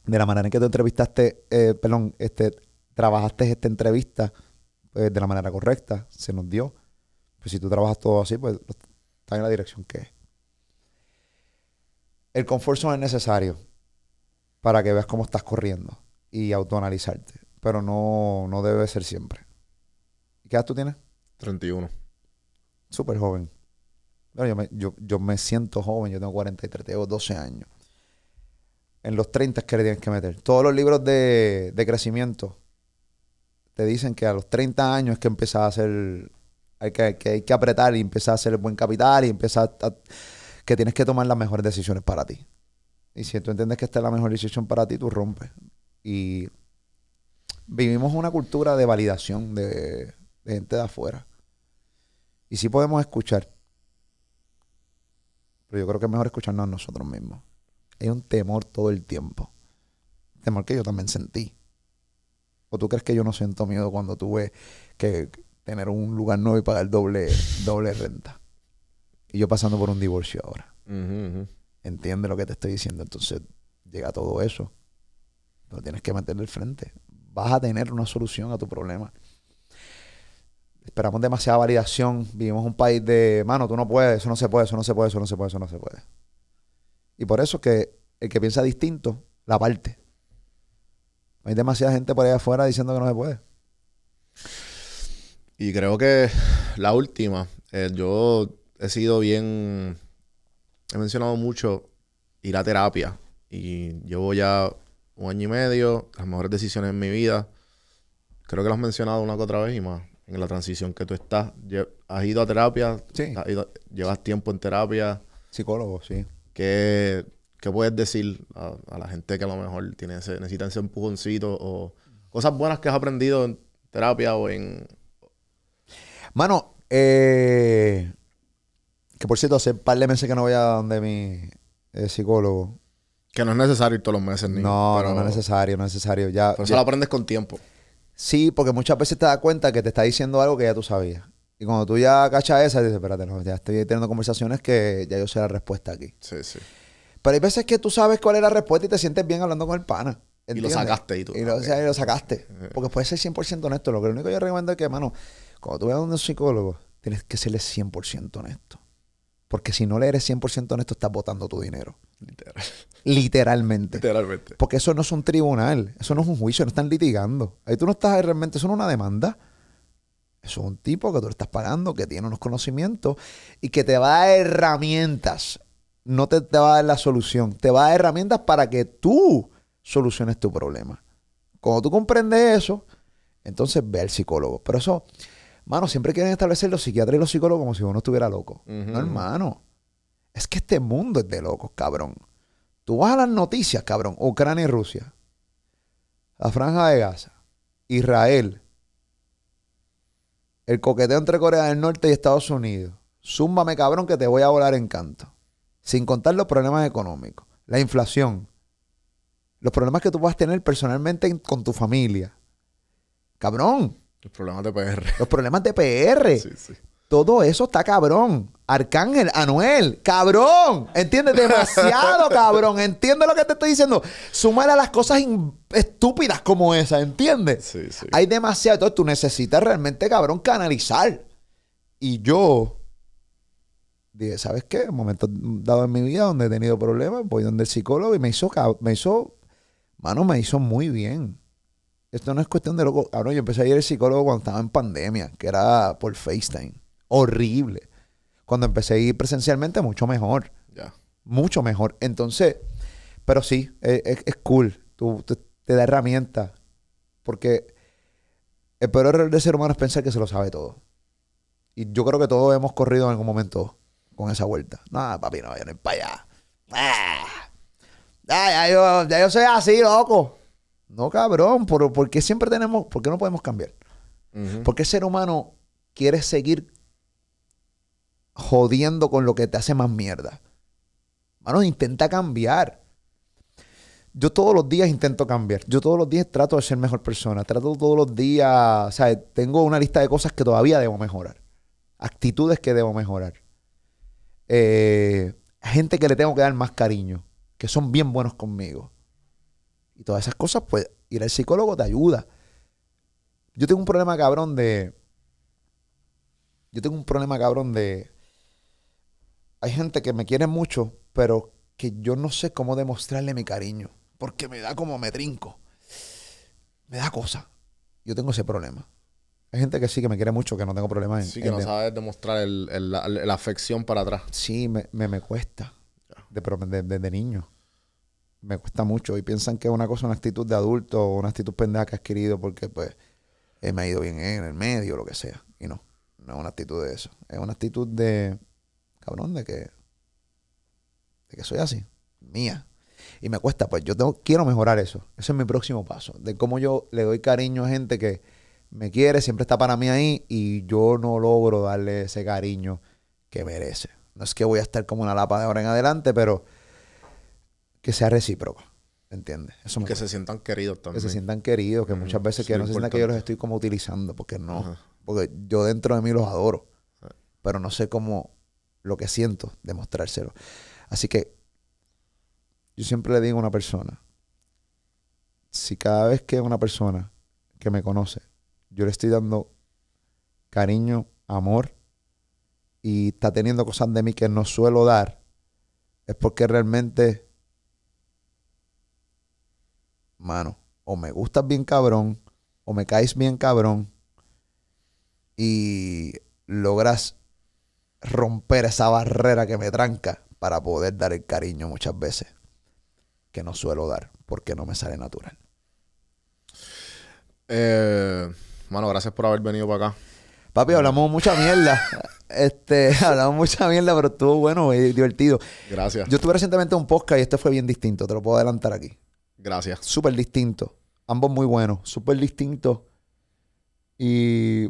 de la manera en que te entrevistaste, eh, perdón, este, trabajaste esta entrevista pues, de la manera correcta, se nos dio. Pues si tú trabajas todo así, pues está en la dirección que es. El confort no es necesario para que veas cómo estás corriendo y autoanalizarte. Pero no, no debe ser siempre. ¿Qué edad tú tienes? 31. Súper joven. Bueno, yo, me, yo, yo me siento joven, yo tengo 43, tengo 12 años. En los 30 es que le tienes que meter. Todos los libros de, crecimiento te dicen que a los 30 años es que empiezas a hacer, hay que, hay que apretar y empezar a hacer el buen capital y empezar a, que tienes que tomar las mejores decisiones para ti. Y si tú entiendes que esta es la mejor decisión para ti, tú rompes. Y vivimos una cultura de validación de, gente de afuera. Y sí podemos escuchar. Pero yo creo que es mejor escucharnos a nosotros mismos. Hay un temor todo el tiempo. Temor que yo también sentí. ¿O tú crees que yo no siento miedo cuando tuve que tener un lugar nuevo y pagar doble, doble renta? Y yo pasando por un divorcio ahora. Entiende lo que te estoy diciendo. Entonces llega todo eso. Lo tienes que mantener el frente. Vas a tener una solución a tu problema. Esperamos demasiada validación. Vivimos en un país de, mano, tú no puedes, eso no se puede, eso no se puede, eso no se puede, eso no se puede. Y por eso que el que piensa distinto, la parte. Hay demasiada gente por ahí afuera diciendo que no se puede. Y creo que la última, eh, yo he sido bien, he mencionado mucho ir a terapia y llevo ya un año y medio, las mejores decisiones en mi vida. Creo que lo has mencionado una que otra vez y más. En la transición que tú estás, has ido a terapia, sí. llevas tiempo en terapia. Psicólogo, sí. ¿Qué, puedes decir a, la gente que a lo mejor tiene ese, necesita ese empujoncito o cosas buenas que has aprendido en terapia o en... Mano, eh, que por cierto, hace un par de meses que no voy a donde mi eh, psicólogo. Que no es necesario ir todos los meses, ni. No, no, es necesario, no es necesario. Ya, pero eso lo aprendes con tiempo. Sí, porque muchas veces te das cuenta que te está diciendo algo que ya tú sabías. Y cuando tú ya cachas esa, dices, espérate, no, ya estoy teniendo conversaciones que ya yo sé la respuesta aquí. Sí, sí. Pero hay veces que tú sabes cuál es la respuesta y te sientes bien hablando con el pana. Y lo sacaste y tú. Y lo, sacaste. Eh. Porque puedes ser 100% honesto. Lo, que, lo único que yo recomiendo es que, mano, cuando tú veas a un psicólogo, tienes que serle 100% honesto. Porque si no le eres 100% honesto, estás botando tu dinero. Literalmente. Porque eso no es un tribunal, eso no es un juicio, no están litigando. Ahí tú no estás realmente, eso no es una demanda. Eso es un tipo que tú le estás pagando, que tiene unos conocimientos y que te va a dar herramientas. No te, va a dar la solución, te va a dar herramientas para que tú soluciones tu problema. Cuando tú comprendes eso, entonces ve al psicólogo. Pero eso, mano, siempre quieren establecer los psiquiatras y los psicólogos como si uno estuviera loco. hermano. Es que este mundo es de locos, cabrón. Tú vas a las noticias, cabrón. Ucrania y Rusia. La franja de Gaza. Israel. El coqueteo entre Corea del Norte y Estados Unidos. Zúmbame, cabrón, que te voy a volar en canto. Sin contar los problemas económicos. La inflación. Los problemas que tú vas a tener personalmente con tu familia. Cabrón. Los problemas de PR. Los problemas de PR. Sí, sí. Todo eso está cabrón. Arcángel, Anuel, cabrón, ¿entiendes? Demasiado cabrón, Entiendo lo que te estoy diciendo? Sumar a las cosas estúpidas como esa, ¿entiendes? Sí, sí. Hay demasiado, entonces tú necesitas realmente, cabrón, canalizar. Y yo dije, ¿sabes qué? En momentos dados en mi vida donde he tenido problemas, voy donde el psicólogo y me hizo, me hizo, mano, me hizo muy bien. Esto no es cuestión de loco, cabrón, yo empecé a ir al psicólogo cuando estaba en pandemia, que era por FaceTime horrible. Cuando empecé a ir presencialmente, mucho mejor. Ya. Mucho mejor. Entonces, pero sí, e, e, es, cool. te, da herramientas. Porque el peor error del ser humano es pensar que se lo sabe todo. Y yo creo que todos hemos corrido en algún momento con esa vuelta. Nada, papi, no vayan para allá. Ah. Ya, yo, ya, yo, soy así, loco. No, cabrón, ¿por, ¿por, qué siempre tenemos, por qué no podemos cambiar? Porque el ser humano quiere seguir jodiendo con lo que te hace más mierda. Mano, intenta cambiar. Yo todos los días intento cambiar. Yo todos los días trato de ser mejor persona. Trato todos los días, O sea, Tengo una lista de cosas que todavía debo mejorar. Actitudes que debo mejorar. Eh, gente que le tengo que dar más cariño. Que son bien buenos conmigo. Y todas esas cosas, pues, ir al psicólogo te ayuda. Yo tengo un problema cabrón de... Yo tengo un problema cabrón de hay gente que me quiere mucho, pero que yo no sé cómo demostrarle mi cariño, porque me da como me trinco. Me da cosa. Yo tengo ese problema. Hay gente que sí que me quiere mucho, que no tengo problema en Sí, que no sabes demostrar la, afección para atrás. Sí, me, me, me cuesta. Desde de, niño. Me cuesta mucho. Y piensan que es una cosa, una actitud de adulto o una actitud pendeja que has querido porque, pues, eh, me ha ido bien en el medio, lo que sea. Y no, no es una actitud de eso. Es una actitud de cabrón, de que, de que soy así, mía. Y me cuesta, pues yo quiero mejorar eso. Ese es mi próximo paso, de cómo yo le doy cariño a gente que me quiere, siempre está para mí ahí y yo no logro darle ese cariño que merece. No es que voy a estar como una lapa de ahora en adelante, pero que sea recíproco. ¿Entiendes? que se sientan queridos también. Que se sientan queridos, que muchas veces que no se sientan que yo los estoy como utilizando, porque no. Porque yo dentro de mí los adoro, pero no sé cómo lo que siento, demostrárselo. Así que yo siempre le digo a una persona, si cada vez que una persona que me conoce, yo le estoy dando cariño, amor y está teniendo cosas de mí que no suelo dar, es porque realmente, mano, o me gustas bien cabrón, o me caes bien cabrón y logras romper esa barrera que me tranca para poder dar el cariño muchas veces que no suelo dar porque no me sale natural. bueno eh, gracias por haber venido para acá. Papi, hablamos mucha mierda. Este, hablamos mucha mierda, pero estuvo bueno y divertido. Gracias. Yo estuve recientemente en un podcast y este fue bien distinto, te lo puedo adelantar aquí. Gracias. Súper distinto. Ambos muy buenos, súper distintos. Y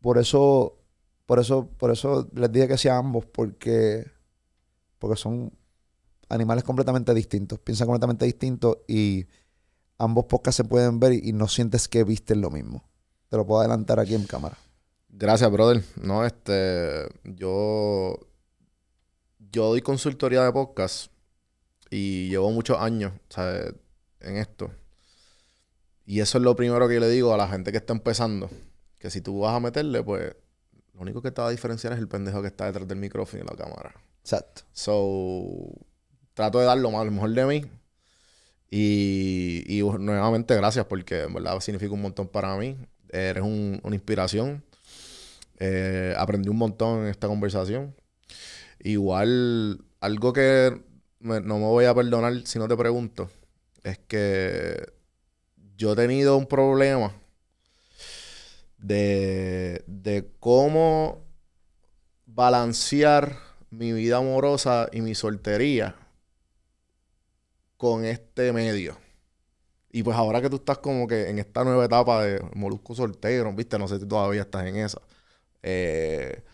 por eso por eso, por eso les dije que sean ambos, porque, porque son animales completamente distintos, piensan completamente distintos y ambos podcasts se pueden ver y, no sientes que visten lo mismo. Te lo puedo adelantar aquí en cámara. Gracias, brother. No, este, yo, yo doy consultoría de podcast y llevo muchos años ¿sabes? en esto. Y eso es lo primero que yo le digo a la gente que está empezando. Que si tú vas a meterle, pues lo único que te va a diferenciar es el pendejo que está detrás del micrófono y la cámara. Exacto. So, trato de dar lo, mejor de mí. Y, y, nuevamente, gracias porque en verdad significa un montón para mí. Eres un, una inspiración. Eh, aprendí un montón en esta conversación. Igual, algo que no me voy a perdonar si no te pregunto es que yo he tenido un problema de, de cómo balancear mi vida amorosa y mi soltería con este medio. Y pues ahora que tú estás como que en esta nueva etapa de molusco soltero, viste, no sé si todavía estás en esa. Eh,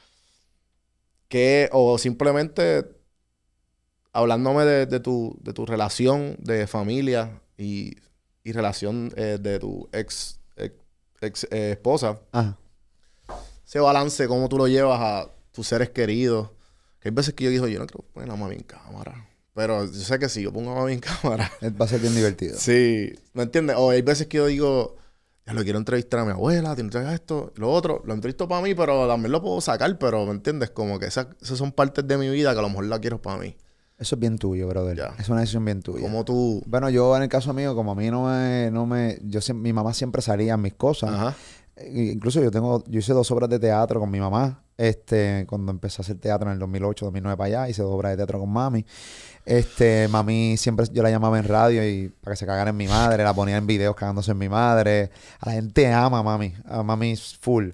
que, o simplemente hablándome de, de, tu, de tu relación de familia y, y relación eh, de tu ex ex eh, esposa. Ajá. Ese balance, cómo tú lo llevas a tus seres queridos. Que hay veces que yo digo, yo no quiero poner a mami en cámara. Pero yo sé que si yo pongo a mami en cámara. Va a ser bien divertido. Sí. ¿Me entiendes? O hay veces que yo digo, ya lo quiero entrevistar a mi abuela, te esto, lo otro. Lo entrevisto para mí, pero también lo puedo sacar. Pero, ¿me entiendes? Como que esas, esas son partes de mi vida que a lo mejor la quiero para mí. Eso es bien tuyo, brother. Es una decisión bien tuya. Como tú. Bueno, yo en el caso mío, como a mí no me. No me yo, mi mamá siempre salía en mis cosas. Eh, incluso yo tengo, yo hice dos obras de teatro con mi mamá, este, cuando empecé a hacer teatro en el 2008, 2009 para allá, hice dos obras de teatro con mami. Este, mami siempre yo la llamaba en radio y para que se cagara en mi madre, la ponía en videos cagándose en mi madre. A la gente ama a mami, a mami full.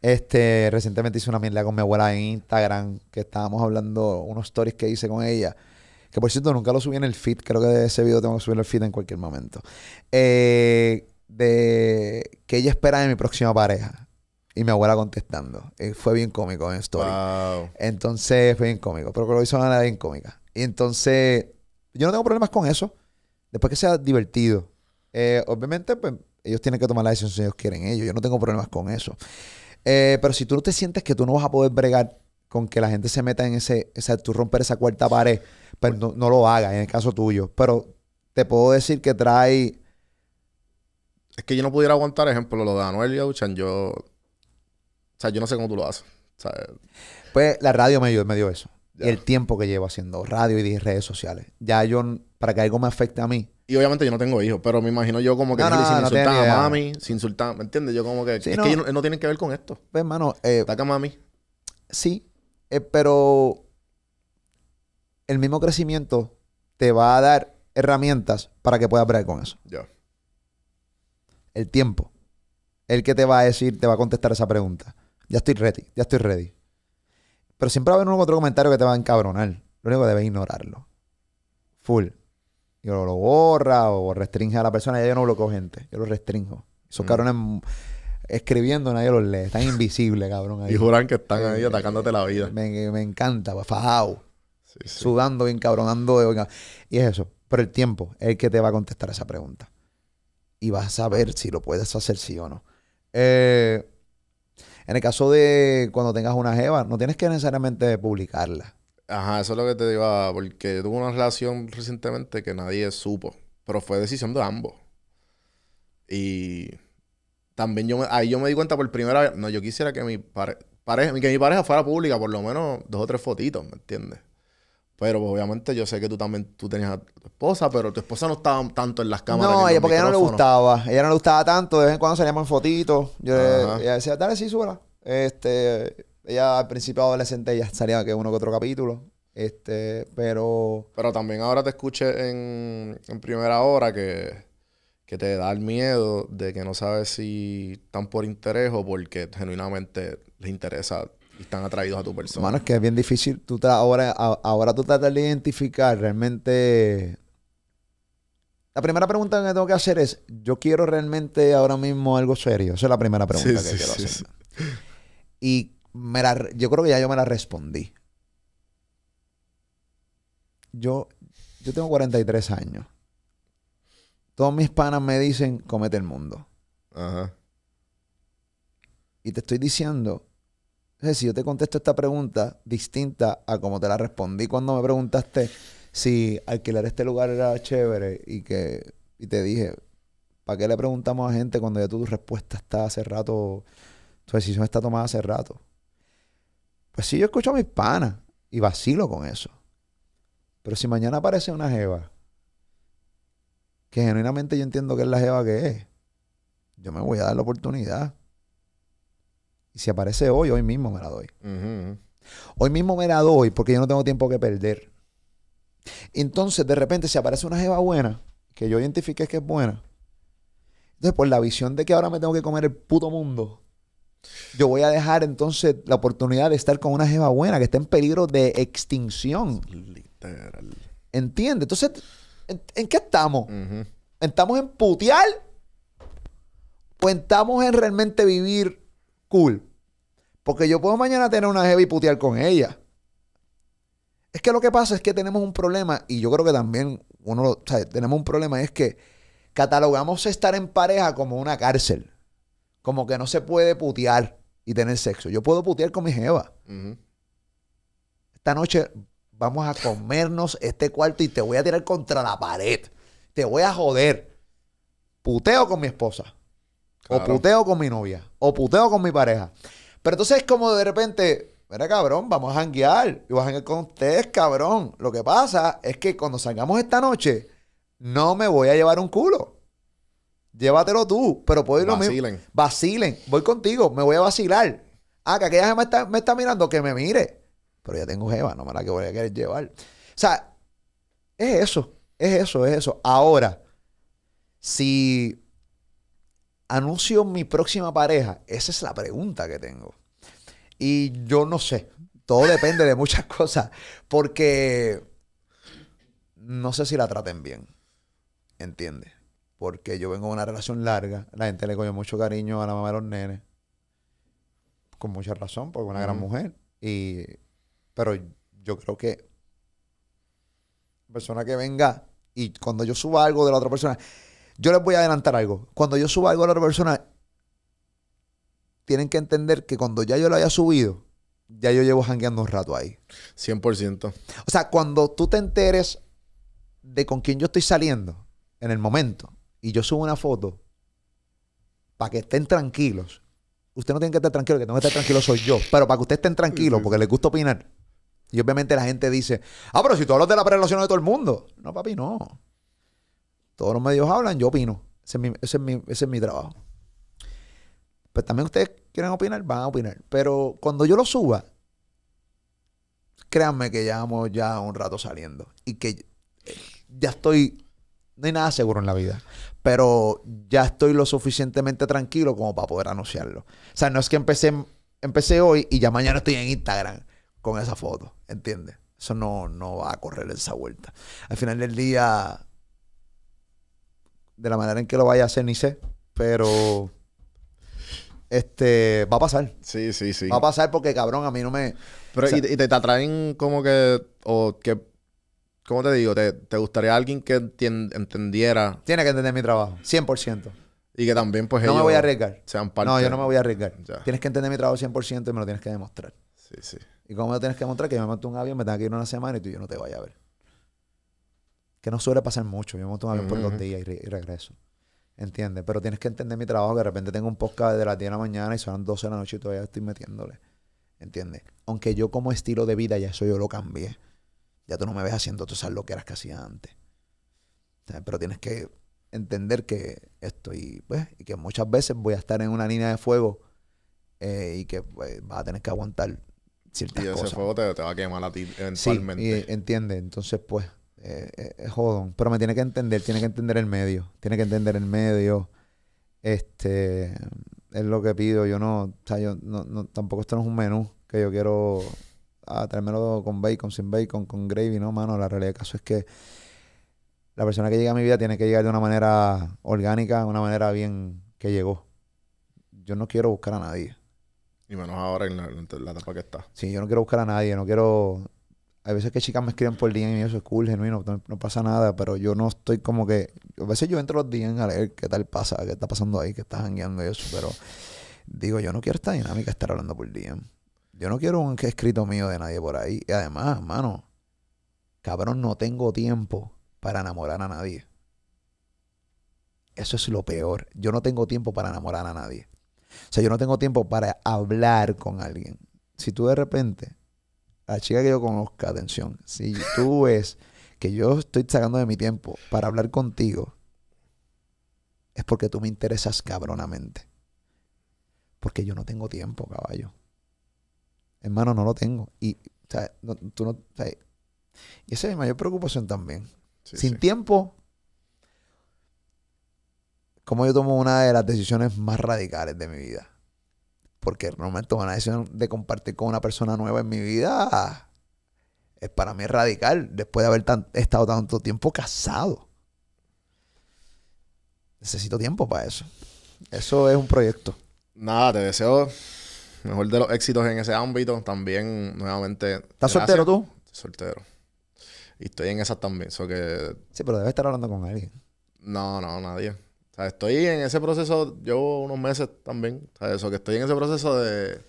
Este, recientemente hice una mierda con mi abuela en Instagram, que estábamos hablando unos stories que hice con ella. Que por cierto, nunca lo subí en el feed. Creo que de ese video tengo que subirlo el feed en cualquier momento. Eh, de que ella espera de mi próxima pareja. Y mi abuela contestando. Eh, fue bien cómico en story. Entonces, fue bien cómico. Pero que lo hizo de una bien cómica. Y entonces, yo no tengo problemas con eso. Después que sea divertido. Eh, obviamente, pues, ellos tienen que tomar la decisión si ellos quieren ellos. Yo no tengo problemas con eso. Eh, pero si tú no te sientes que tú no vas a poder bregar con que la gente se meta en ese, o sea, tú romper esa cuarta pared, pues, pues no, lo hagas en el caso tuyo. Pero te puedo decir que trae... Es que yo no pudiera aguantar, ejemplo, lo de Anuel y Auchan. Yo... O sea, yo no sé cómo tú lo haces. pues la radio me dio, me dio eso. el tiempo que llevo haciendo radio y redes sociales. Ya yo, para que algo me afecte a mí, y obviamente yo no tengo hijos, pero me imagino yo como que no, sin insultar a mami, sin ¿me entiendes? Yo como que. es que no tienen que ver con esto. Ven, pues, hermano. Eh, Taca mami. Sí, eh, pero. El mismo crecimiento te va a dar herramientas para que puedas aprender con eso. Ya. El tiempo. El que te va a decir, te va a contestar esa pregunta. Ya estoy ready, ya estoy ready. Pero siempre va a haber un otro comentario que te va a encabronar. Lo único que debes ignorarlo. Full yo lo, borra o restringe a la persona. Yo no bloqueo gente, yo lo restringo. Esos mm. cabrones escribiendo nadie los lee. Están invisibles, cabrón. Ahí. Y juran que están ahí atacándote la vida. Me, encanta, pues, Sudando, bien cabronando. y es eso. Pero el tiempo es el que te va a contestar esa pregunta. Y vas a saber si lo puedes hacer sí o no. Eh, en el caso de cuando tengas una jeva, no tienes que necesariamente publicarla. Ajá, eso es lo que te digo, porque yo tuve una relación recientemente que nadie supo, pero fue decisión de ambos. Y también yo me, ahí yo me di cuenta por primera vez, no, yo quisiera que mi, pareja, que mi pareja fuera pública, por lo menos dos o tres fotitos, ¿me entiendes? Pero pues, obviamente yo sé que tú también tú tenías tu esposa, pero tu esposa no estaba tanto en las cámaras. No, ella, porque ella no le gustaba. Ella no le gustaba tanto. De vez en cuando salíamos en fotitos. Yo, ella decía, dale, sí, suela. Este, ella al principio adolescente ya salía que uno que otro capítulo. Este, pero. Pero también ahora te escuché en, primera hora que, que, te da el miedo de que no sabes si están por interés o porque genuinamente les interesa y están atraídos a tu persona. es que es bien difícil. Tú ahora, ahora tú tratas de identificar realmente. La primera pregunta que tengo que hacer es: ¿yo quiero realmente ahora mismo algo serio? Esa es la primera pregunta que quiero hacer. Y me la, yo creo que ya yo me la respondí. Yo, yo tengo 43 años. Todos mis panas me dicen, comete el mundo. Ajá. Y te estoy diciendo, si yo te contesto esta pregunta distinta a como te la respondí cuando me preguntaste si alquilar este lugar era chévere y que y te dije, ¿para qué le preguntamos a gente cuando ya tu respuesta está hace rato, tu decisión está tomada hace rato? Pues sí, yo escucho a mis panas y vacilo con eso. Pero si mañana aparece una jeva, que genuinamente yo entiendo que es la jeva que es, yo me voy a dar la oportunidad. Y si aparece hoy, hoy mismo me la doy. Hoy mismo me la doy porque yo no tengo tiempo que perder. Entonces, de repente, si aparece una jeva buena, que yo identifique que es buena, entonces, por la visión de que ahora me tengo que comer el puto mundo, yo voy a dejar entonces la oportunidad de estar con una jeva buena que está en peligro de extinción. Literal. ¿Entiendes? Entonces, ¿en, qué estamos? ¿Estamos en putear? ¿O estamos en realmente vivir cool? Porque yo puedo mañana tener una jeva y putear con ella. Es que lo que pasa es que tenemos un problema, y yo creo que también uno, tenemos un problema, es que catalogamos estar en pareja como una cárcel como que no se puede putear y tener sexo. Yo puedo putear con mi jeva. Esta noche vamos a comernos este cuarto y te voy a tirar contra la pared. Te voy a joder. Puteo con mi esposa. O puteo con mi novia. O puteo con mi pareja. Pero entonces es como de repente, mira cabrón, vamos a janguear. Y vas a janguear con ustedes, cabrón. Lo que pasa es que cuando salgamos esta noche, no me voy a llevar un culo. Llévatelo tú, pero puedo ir lo Vacilen. Vacilen. Voy contigo, me voy a vacilar. Ah, que aquella me está, me está mirando, que me mire. Pero ya tengo jeva, no me la que voy a querer llevar. O sea, es eso, es eso, es eso. Ahora, si anuncio mi próxima pareja, esa es la pregunta que tengo. Y yo no sé, todo depende de muchas cosas, porque no sé si la traten bien, ¿entiendes? porque yo vengo de una relación larga, la gente le cogió mucho cariño a la mamá de los nenes, con mucha razón, porque es una gran mujer, y, pero yo creo que persona que venga y cuando yo suba algo de la otra persona, yo les voy a adelantar algo, cuando yo suba algo de la otra persona, tienen que entender que cuando ya yo lo haya subido, ya yo llevo jangueando un rato ahí. 100%. O sea, cuando tú te enteres de con quién yo estoy saliendo en el momento, y yo subo una foto para que estén tranquilos. Usted no tiene que estar tranquilo, que tengo que estar tranquilo soy yo. Pero para que ustedes estén tranquilos, porque les gusta opinar. Y obviamente la gente dice, ah, pero si tú hablas de la prelación de todo el mundo. No, papi, no. Todos los medios hablan, yo opino. Ese es mi, ese es mi, trabajo. pero también ustedes quieren opinar, van a opinar. Pero cuando yo lo suba, créanme que llevamos ya un rato saliendo. Y que ya estoy no hay nada seguro en la vida pero ya estoy lo suficientemente tranquilo como para poder anunciarlo. O sea, no es que empecé, empecé hoy y ya mañana estoy en Instagram con esa foto, ¿entiendes? Eso no, no va a correr esa vuelta. Al final del día, de la manera en que lo vaya a hacer, ni sé, pero este va a pasar. Sí, sí, sí. Va a pasar porque, cabrón, a mí no me... y, te, atraen como que... que ¿Cómo te digo? ¿Te, te gustaría alguien que entendiera? Tiene que entender mi trabajo, 100%. Y que también, pues. No me voy a arriesgar. No, yo no me voy a arriesgar. Tienes que entender mi trabajo 100% y me lo tienes que demostrar. Sí, sí. ¿Y cómo me lo tienes que demostrar? Que yo me monto un avión, me tengo que ir una semana y tú yo no te voy a ver. Que no suele pasar mucho. Yo me monto un avión por dos días y, regreso. ¿Entiendes? Pero tienes que entender mi trabajo, que de repente tengo un podcast de las 10 de la mañana y son las 12 de la noche y todavía estoy metiéndole. ¿Entiendes? Aunque yo como estilo de vida ya eso yo lo cambié. Ya tú no me ves haciendo todas esas loqueras que hacía antes. pero tienes que entender que estoy... pues, y que muchas veces voy a estar en una línea de fuego eh, y que pues, vas a tener que aguantar ciertas cosas. Y ese fuego te, va a quemar a ti eventualmente. Sí, entiende. Entonces, pues, eh, eh jodón. Pero me tiene que entender, tiene que entender el medio. Tiene que entender el medio. Este es lo que pido. Yo no, o sea, yo no, tampoco esto no es un menú que yo quiero ...a traérmelo con bacon, sin bacon, con gravy. No, mano, la realidad del caso es que la persona que llega a mi vida tiene que llegar de una manera orgánica, de una manera bien que llegó. Yo no quiero buscar a nadie. Y menos ahora en la, etapa que está. Sí, yo no quiero buscar a nadie, no quiero hay veces que chicas me escriben por día y eso es cool, genuino, no, pasa nada, pero yo no estoy como que. A veces yo entro los días a leer qué tal pasa, qué está pasando ahí, qué está jangueando y eso, pero digo, yo no quiero esta dinámica estar hablando por día yo no quiero un escrito mío de nadie por ahí. Y además, mano, cabrón, no tengo tiempo para enamorar a nadie. Eso es lo peor. Yo no tengo tiempo para enamorar a nadie. O sea, yo no tengo tiempo para hablar con alguien. Si tú de repente, la chica que yo conozca, atención, si tú ves que yo estoy sacando de mi tiempo para hablar contigo, es porque tú me interesas cabronamente. Porque yo no tengo tiempo, caballo hermano, no lo tengo. Y, tú no, y esa es mi mayor preocupación también. Sin tiempo, como yo tomo una de las decisiones más radicales de mi vida. Porque normalmente una decisión de compartir con una persona nueva en mi vida es para mí radical después de haber estado tanto tiempo casado. Necesito tiempo para eso. Eso es un proyecto. Nada, te deseo mejor de los éxitos en ese ámbito. También, nuevamente. ¿Estás soltero tú? Soltero. Y estoy en esa también. So que... Sí, pero debes estar hablando con alguien. No, no, nadie. O sea, estoy en ese proceso, llevo unos meses también. O sea, eso que estoy en ese proceso de.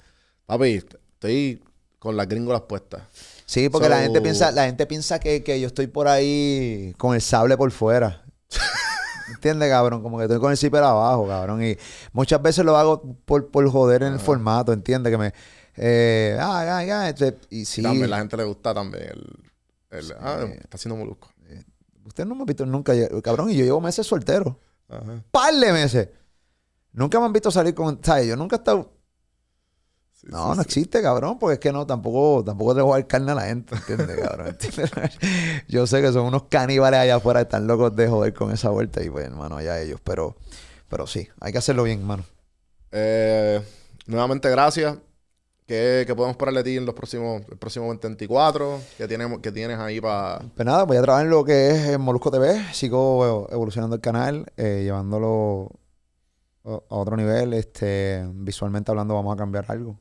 Papi, estoy con las gringolas puestas. Sí, porque la gente piensa, la gente piensa que, que yo estoy por ahí con el sable por fuera. ¿Entiendes, cabrón? Como que estoy con el zipper abajo, cabrón. Y muchas veces lo hago por, joder en el formato, ¿entiendes? Que me. Eh, ah, ya, ya. Este, y sí. También la gente le gusta también el. Ah, está haciendo molusco. Eh, usted no me ha visto nunca, cabrón, y yo llevo meses soltero. Ajá. ¡Par de meses! Nunca me han visto salir con. ¿Sabes? Yo nunca he estado no, no existe, cabrón, porque es que no, tampoco, tampoco te voy a dar carne a la gente, ¿entiendes, cabrón? Yo sé que son unos caníbales allá afuera, están locos de joder con esa vuelta y pues, hermano, allá ellos, pero, pero sí, hay que hacerlo bien, hermano. Eh, nuevamente, gracias. Que Que podemos ponerle a ti en los próximos, el próximo 24? Que tienes, tienes ahí para...? Pues nada, voy a trabajar en lo que es Molusco TV. Sigo evolucionando el canal, eh, llevándolo a otro nivel. Este, visualmente hablando, vamos a cambiar algo.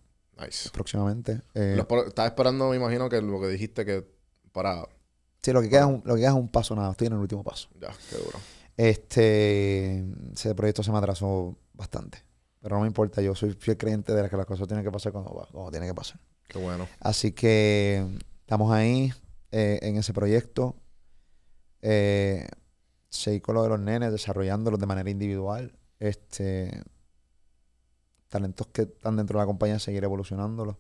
Próximamente. Eh, estaba esperando, me imagino, que lo que dijiste que para. Sí, lo que, queda es un, paso nada. Estoy en el último paso. Ya, qué duro. Este, ese proyecto se me atrasó bastante. Pero no me importa, yo soy fiel creyente de que las cosas tienen que pasar cuando, tienen que pasar. Qué bueno. Así que estamos ahí eh, en ese proyecto. Eh, lo de los nenes, desarrollándolos de manera individual. Este, talentos que están dentro de la compañía, seguir evolucionándolos.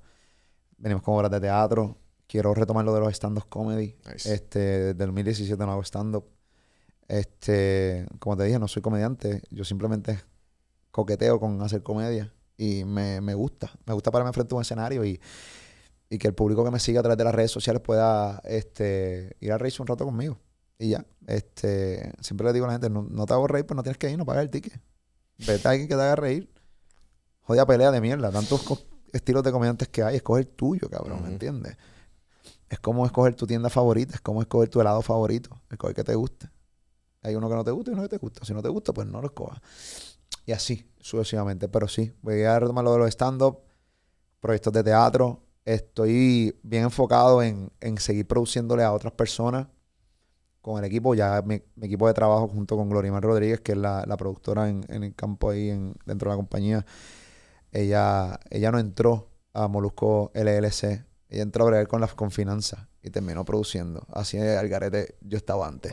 Venimos con obras de teatro. Quiero retomar lo de los stand-up comedy. Este, desde el 2017 no hago stand-up. Este, como te dije, no soy comediante. Yo simplemente coqueteo con hacer comedia. Y me, gusta. Me gusta pararme frente a un escenario y, que el público que me siga a través de las redes sociales pueda este, ir a reírse un rato conmigo. Y ya. Este, siempre le digo a la gente, no, te hago reír, pues no tienes que ir, no pagas el ticket. Vete a alguien que te haga reír jodida pelea de mierda. Tantos estilos de comediantes que hay, escoge el tuyo, cabrón, ¿me entiendes? Es como escoger tu tienda favorita, es como escoger tu helado favorito, el que te guste. Hay uno que no te gusta y uno que te gusta. Si no te gusta, pues no lo escojas. Y así, sucesivamente. Pero sí, voy a retomar lo de los stand-up, proyectos de teatro. Estoy bien enfocado en, seguir produciéndole a otras personas con el equipo. Ya mi, equipo de trabajo junto con Glorimar Rodríguez, que es la, productora en, el campo ahí dentro de la compañía ella, ella no entró a Molusco LLC, ella entró a bregar con las con y terminó produciendo. Así al garete yo estaba antes.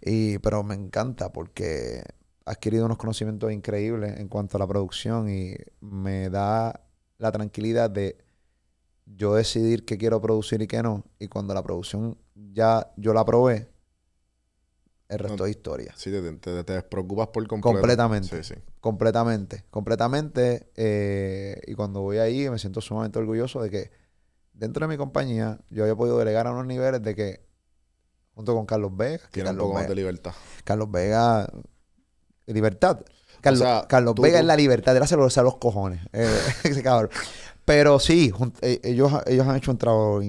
Y, pero me encanta porque ha adquirido unos conocimientos increíbles en cuanto a la producción y me da la tranquilidad de yo decidir qué quiero producir y qué no. Y cuando la producción ya yo la probé, el resto de historia. Sí, te, te, te, despreocupas por completo. Completamente. Sí, sí. Completamente. Completamente. Eh, y cuando voy ahí me siento sumamente orgulloso de que dentro de mi compañía yo había podido delegar... a unos niveles de que junto con Carlos Vega. Tiene un poco más de libertad. Carlos Vega. Libertad. Carlos, o Carlos Vega es la libertad. Él hace los, a los cojones. Eh, Pero sí, eh, ellos, ellos han hecho un trabajo,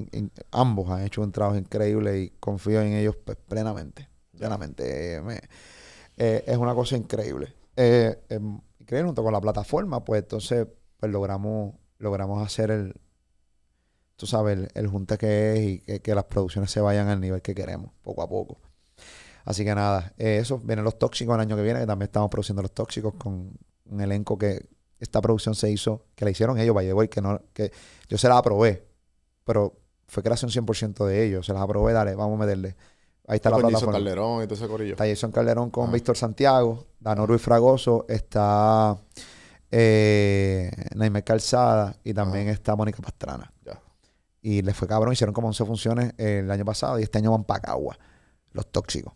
ambos han hecho un trabajo increíble y confío en ellos pues, plenamente. Llanamente, eh, eh, es una cosa increíble. Eh, em, increíble, junto con la plataforma, pues entonces pues, logramos, logramos hacer el, tú sabes, el, junta que es y que, las producciones se vayan al nivel que queremos, poco a poco. Así que nada, eh, eso, vienen los tóxicos el año que viene, que también estamos produciendo los tóxicos con un elenco que esta producción se hizo, que la hicieron ellos, by y que, no, que yo se la aprobé, pero fue creación 100% de ellos, se las aprobé, dale, vamos a meterle. Ahí está, la plataforma. Jason Calderón y todo ese corillo. Está Jason Calderón con ah. Víctor Santiago, Danoro y Fragoso, está eh, Naime Calzada y también ah. está Mónica Pastrana. Y les fue cabrón, hicieron como 11 funciones el año pasado y este año van para Cagua, los tóxicos.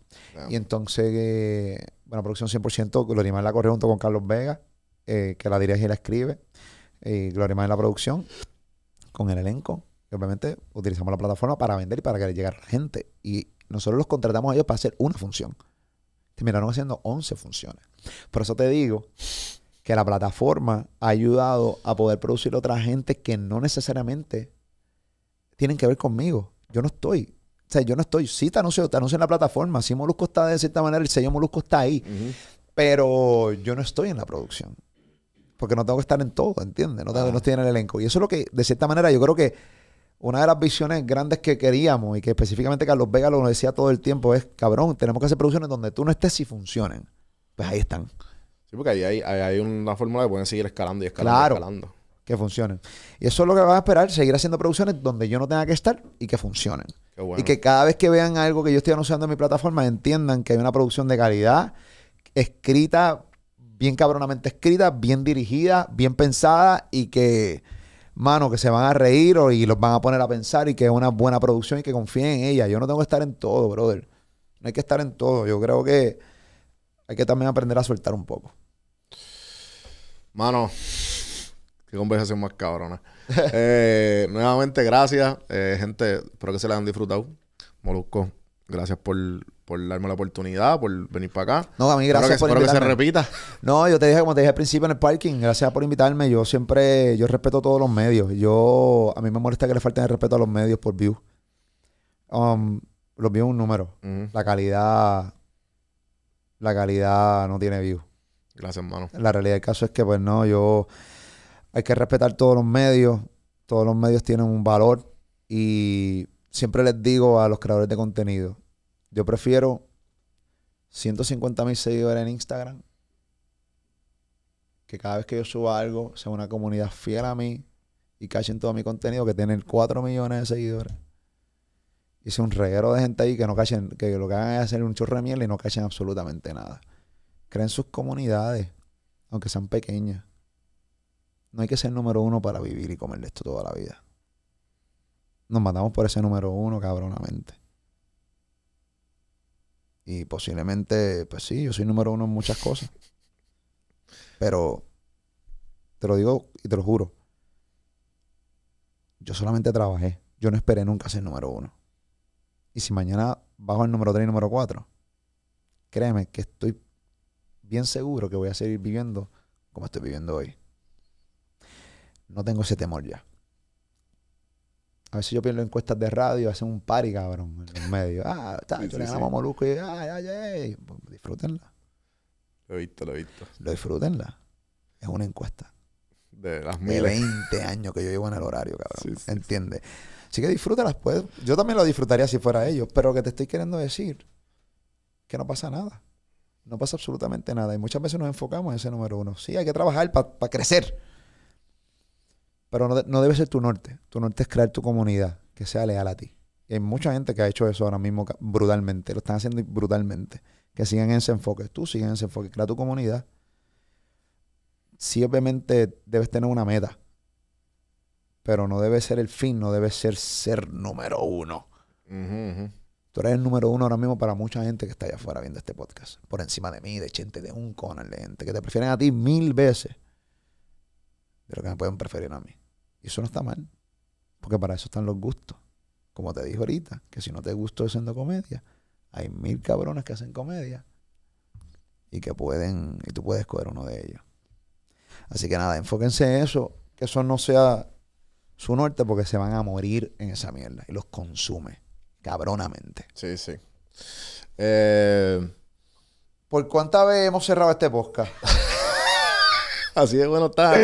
Y entonces, eh, bueno, producción 100%, Glorimar la corre junto con Carlos Vega, eh, que la dirige y la escribe. Y Glorimar en la producción, con el elenco. Y obviamente utilizamos la plataforma para vender y para que le llegue a la gente. Y nosotros los contratamos a ellos para hacer una función. Terminaron haciendo 11 funciones. Por eso te digo que la plataforma ha ayudado a poder producir otra gente que no necesariamente tienen que ver conmigo. Yo no estoy. O sea, yo no estoy. Sí te anuncio, te en la plataforma. Sí, Molusco está de cierta manera, el sello Molusco está ahí. Pero yo no estoy en la producción. Porque no tengo que estar en todo, ¿entiendes? No, no ah. estoy en el elenco. Y eso es lo que, de cierta manera, yo creo que una de las visiones grandes que queríamos y que específicamente Carlos Vega lo decía todo el tiempo es, cabrón, tenemos que hacer producciones donde tú no estés y funcionen. Pues ahí están. Sí, porque ahí hay, una fórmula que pueden seguir escalando y escalando. Claro, Que funcionen. Y eso es lo que van a esperar, seguir haciendo producciones donde yo no tenga que estar y que funcionen. Y que cada vez que vean algo que yo estoy anunciando en mi plataforma, entiendan que hay una producción de calidad, escrita, bien cabronamente escrita, bien dirigida, bien pensada y que mano, que se van a reír y los van a poner a pensar y que es una buena producción y que confíen en ella. Yo no tengo que estar en todo, brother. No hay que estar en todo. Yo creo que hay que también aprender a soltar un poco. Mano, qué conversación más cabrona. Eh, nuevamente, gracias. Eh, gente, espero que se la hayan disfrutado. Molusco, gracias por por darme la oportunidad, por venir para acá. No, a mí gracias espero por que se repita. No, yo te dije, como te dije al principio en el parking, gracias por invitarme. Yo siempre, yo respeto todos los medios. Yo, a mí me molesta que le falten el respeto a los medios por view. Um, los views un número. La calidad, la calidad no tiene view. Gracias, hermano. La realidad del caso es que, pues no, yo, hay que respetar todos los medios. Todos los medios tienen un valor y siempre les digo a los creadores de contenido, yo prefiero 150 mil seguidores en Instagram. Que cada vez que yo suba algo sea una comunidad fiel a mí y cachen todo mi contenido que tener 4 millones de seguidores. sea un reguero de gente ahí que no cachen, que lo que hagan es hacer un chorro miel y no cachen absolutamente nada. Creen sus comunidades, aunque sean pequeñas. No hay que ser número uno para vivir y comer esto toda la vida. Nos matamos por ese número uno, cabronamente. Y posiblemente, pues sí, yo soy número uno en muchas cosas. Pero te lo digo y te lo juro. Yo solamente trabajé. Yo no esperé nunca ser número uno. Y si mañana bajo el número tres y número cuatro, créeme que estoy bien seguro que voy a seguir viviendo como estoy viviendo hoy. No tengo ese temor ya. A veces yo pierdo encuestas de radio, hacen un party, cabrón, en los Ah, está, yo le ganamos a Molusco y ay, ay, ay. Pues, disfrútenla. Lo he visto, lo he visto. disfrútenla. Es una encuesta. De las mil De 20 años que yo llevo en el horario, cabrón. entiende Así que disfrútalas, pues. Yo también lo disfrutaría si fuera ellos, pero lo que te estoy queriendo decir que no pasa nada. No pasa absolutamente nada. Y muchas veces nos enfocamos en ese número uno. Sí, hay que trabajar para crecer. Pero no, no, debe ser tu norte. Tu norte es crear tu comunidad que sea leal a ti. hay mucha gente que ha hecho eso ahora mismo brutalmente. Lo están haciendo brutalmente. Que sigan en ese enfoque. Tú sigues en ese enfoque. Crea tu comunidad. Sí, obviamente debes tener una meta. Pero no debe ser el fin. No debe ser ser número uno. Tú eres el número uno ahora mismo para mucha gente que está allá afuera viendo este podcast. Por encima de mí, de gente de un con de gente que te prefieren a ti mil veces. ...pero que me pueden preferir a mí. Y eso no está mal, porque para eso están los gustos. Como te dije ahorita, que si no te gustó haciendo comedia, hay mil cabrones que hacen comedia y que pueden, y tú puedes escoger... uno de ellos. Así que nada, enfóquense en eso, que eso no sea su norte porque se van a morir en esa mierda y los consume cabronamente. Sí, sí. Eh, ¿Por cuánta vez hemos cerrado este podcast? Así de bueno está.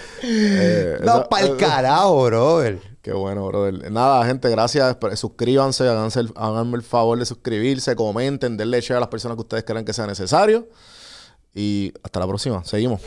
Eh, no, para el carajo, brother. Qué bueno, brother. Nada, gente, gracias. Suscríbanse, háganse el, el favor de suscribirse, comenten, denle share a las personas que ustedes crean que sea necesario. Y hasta la próxima. Seguimos.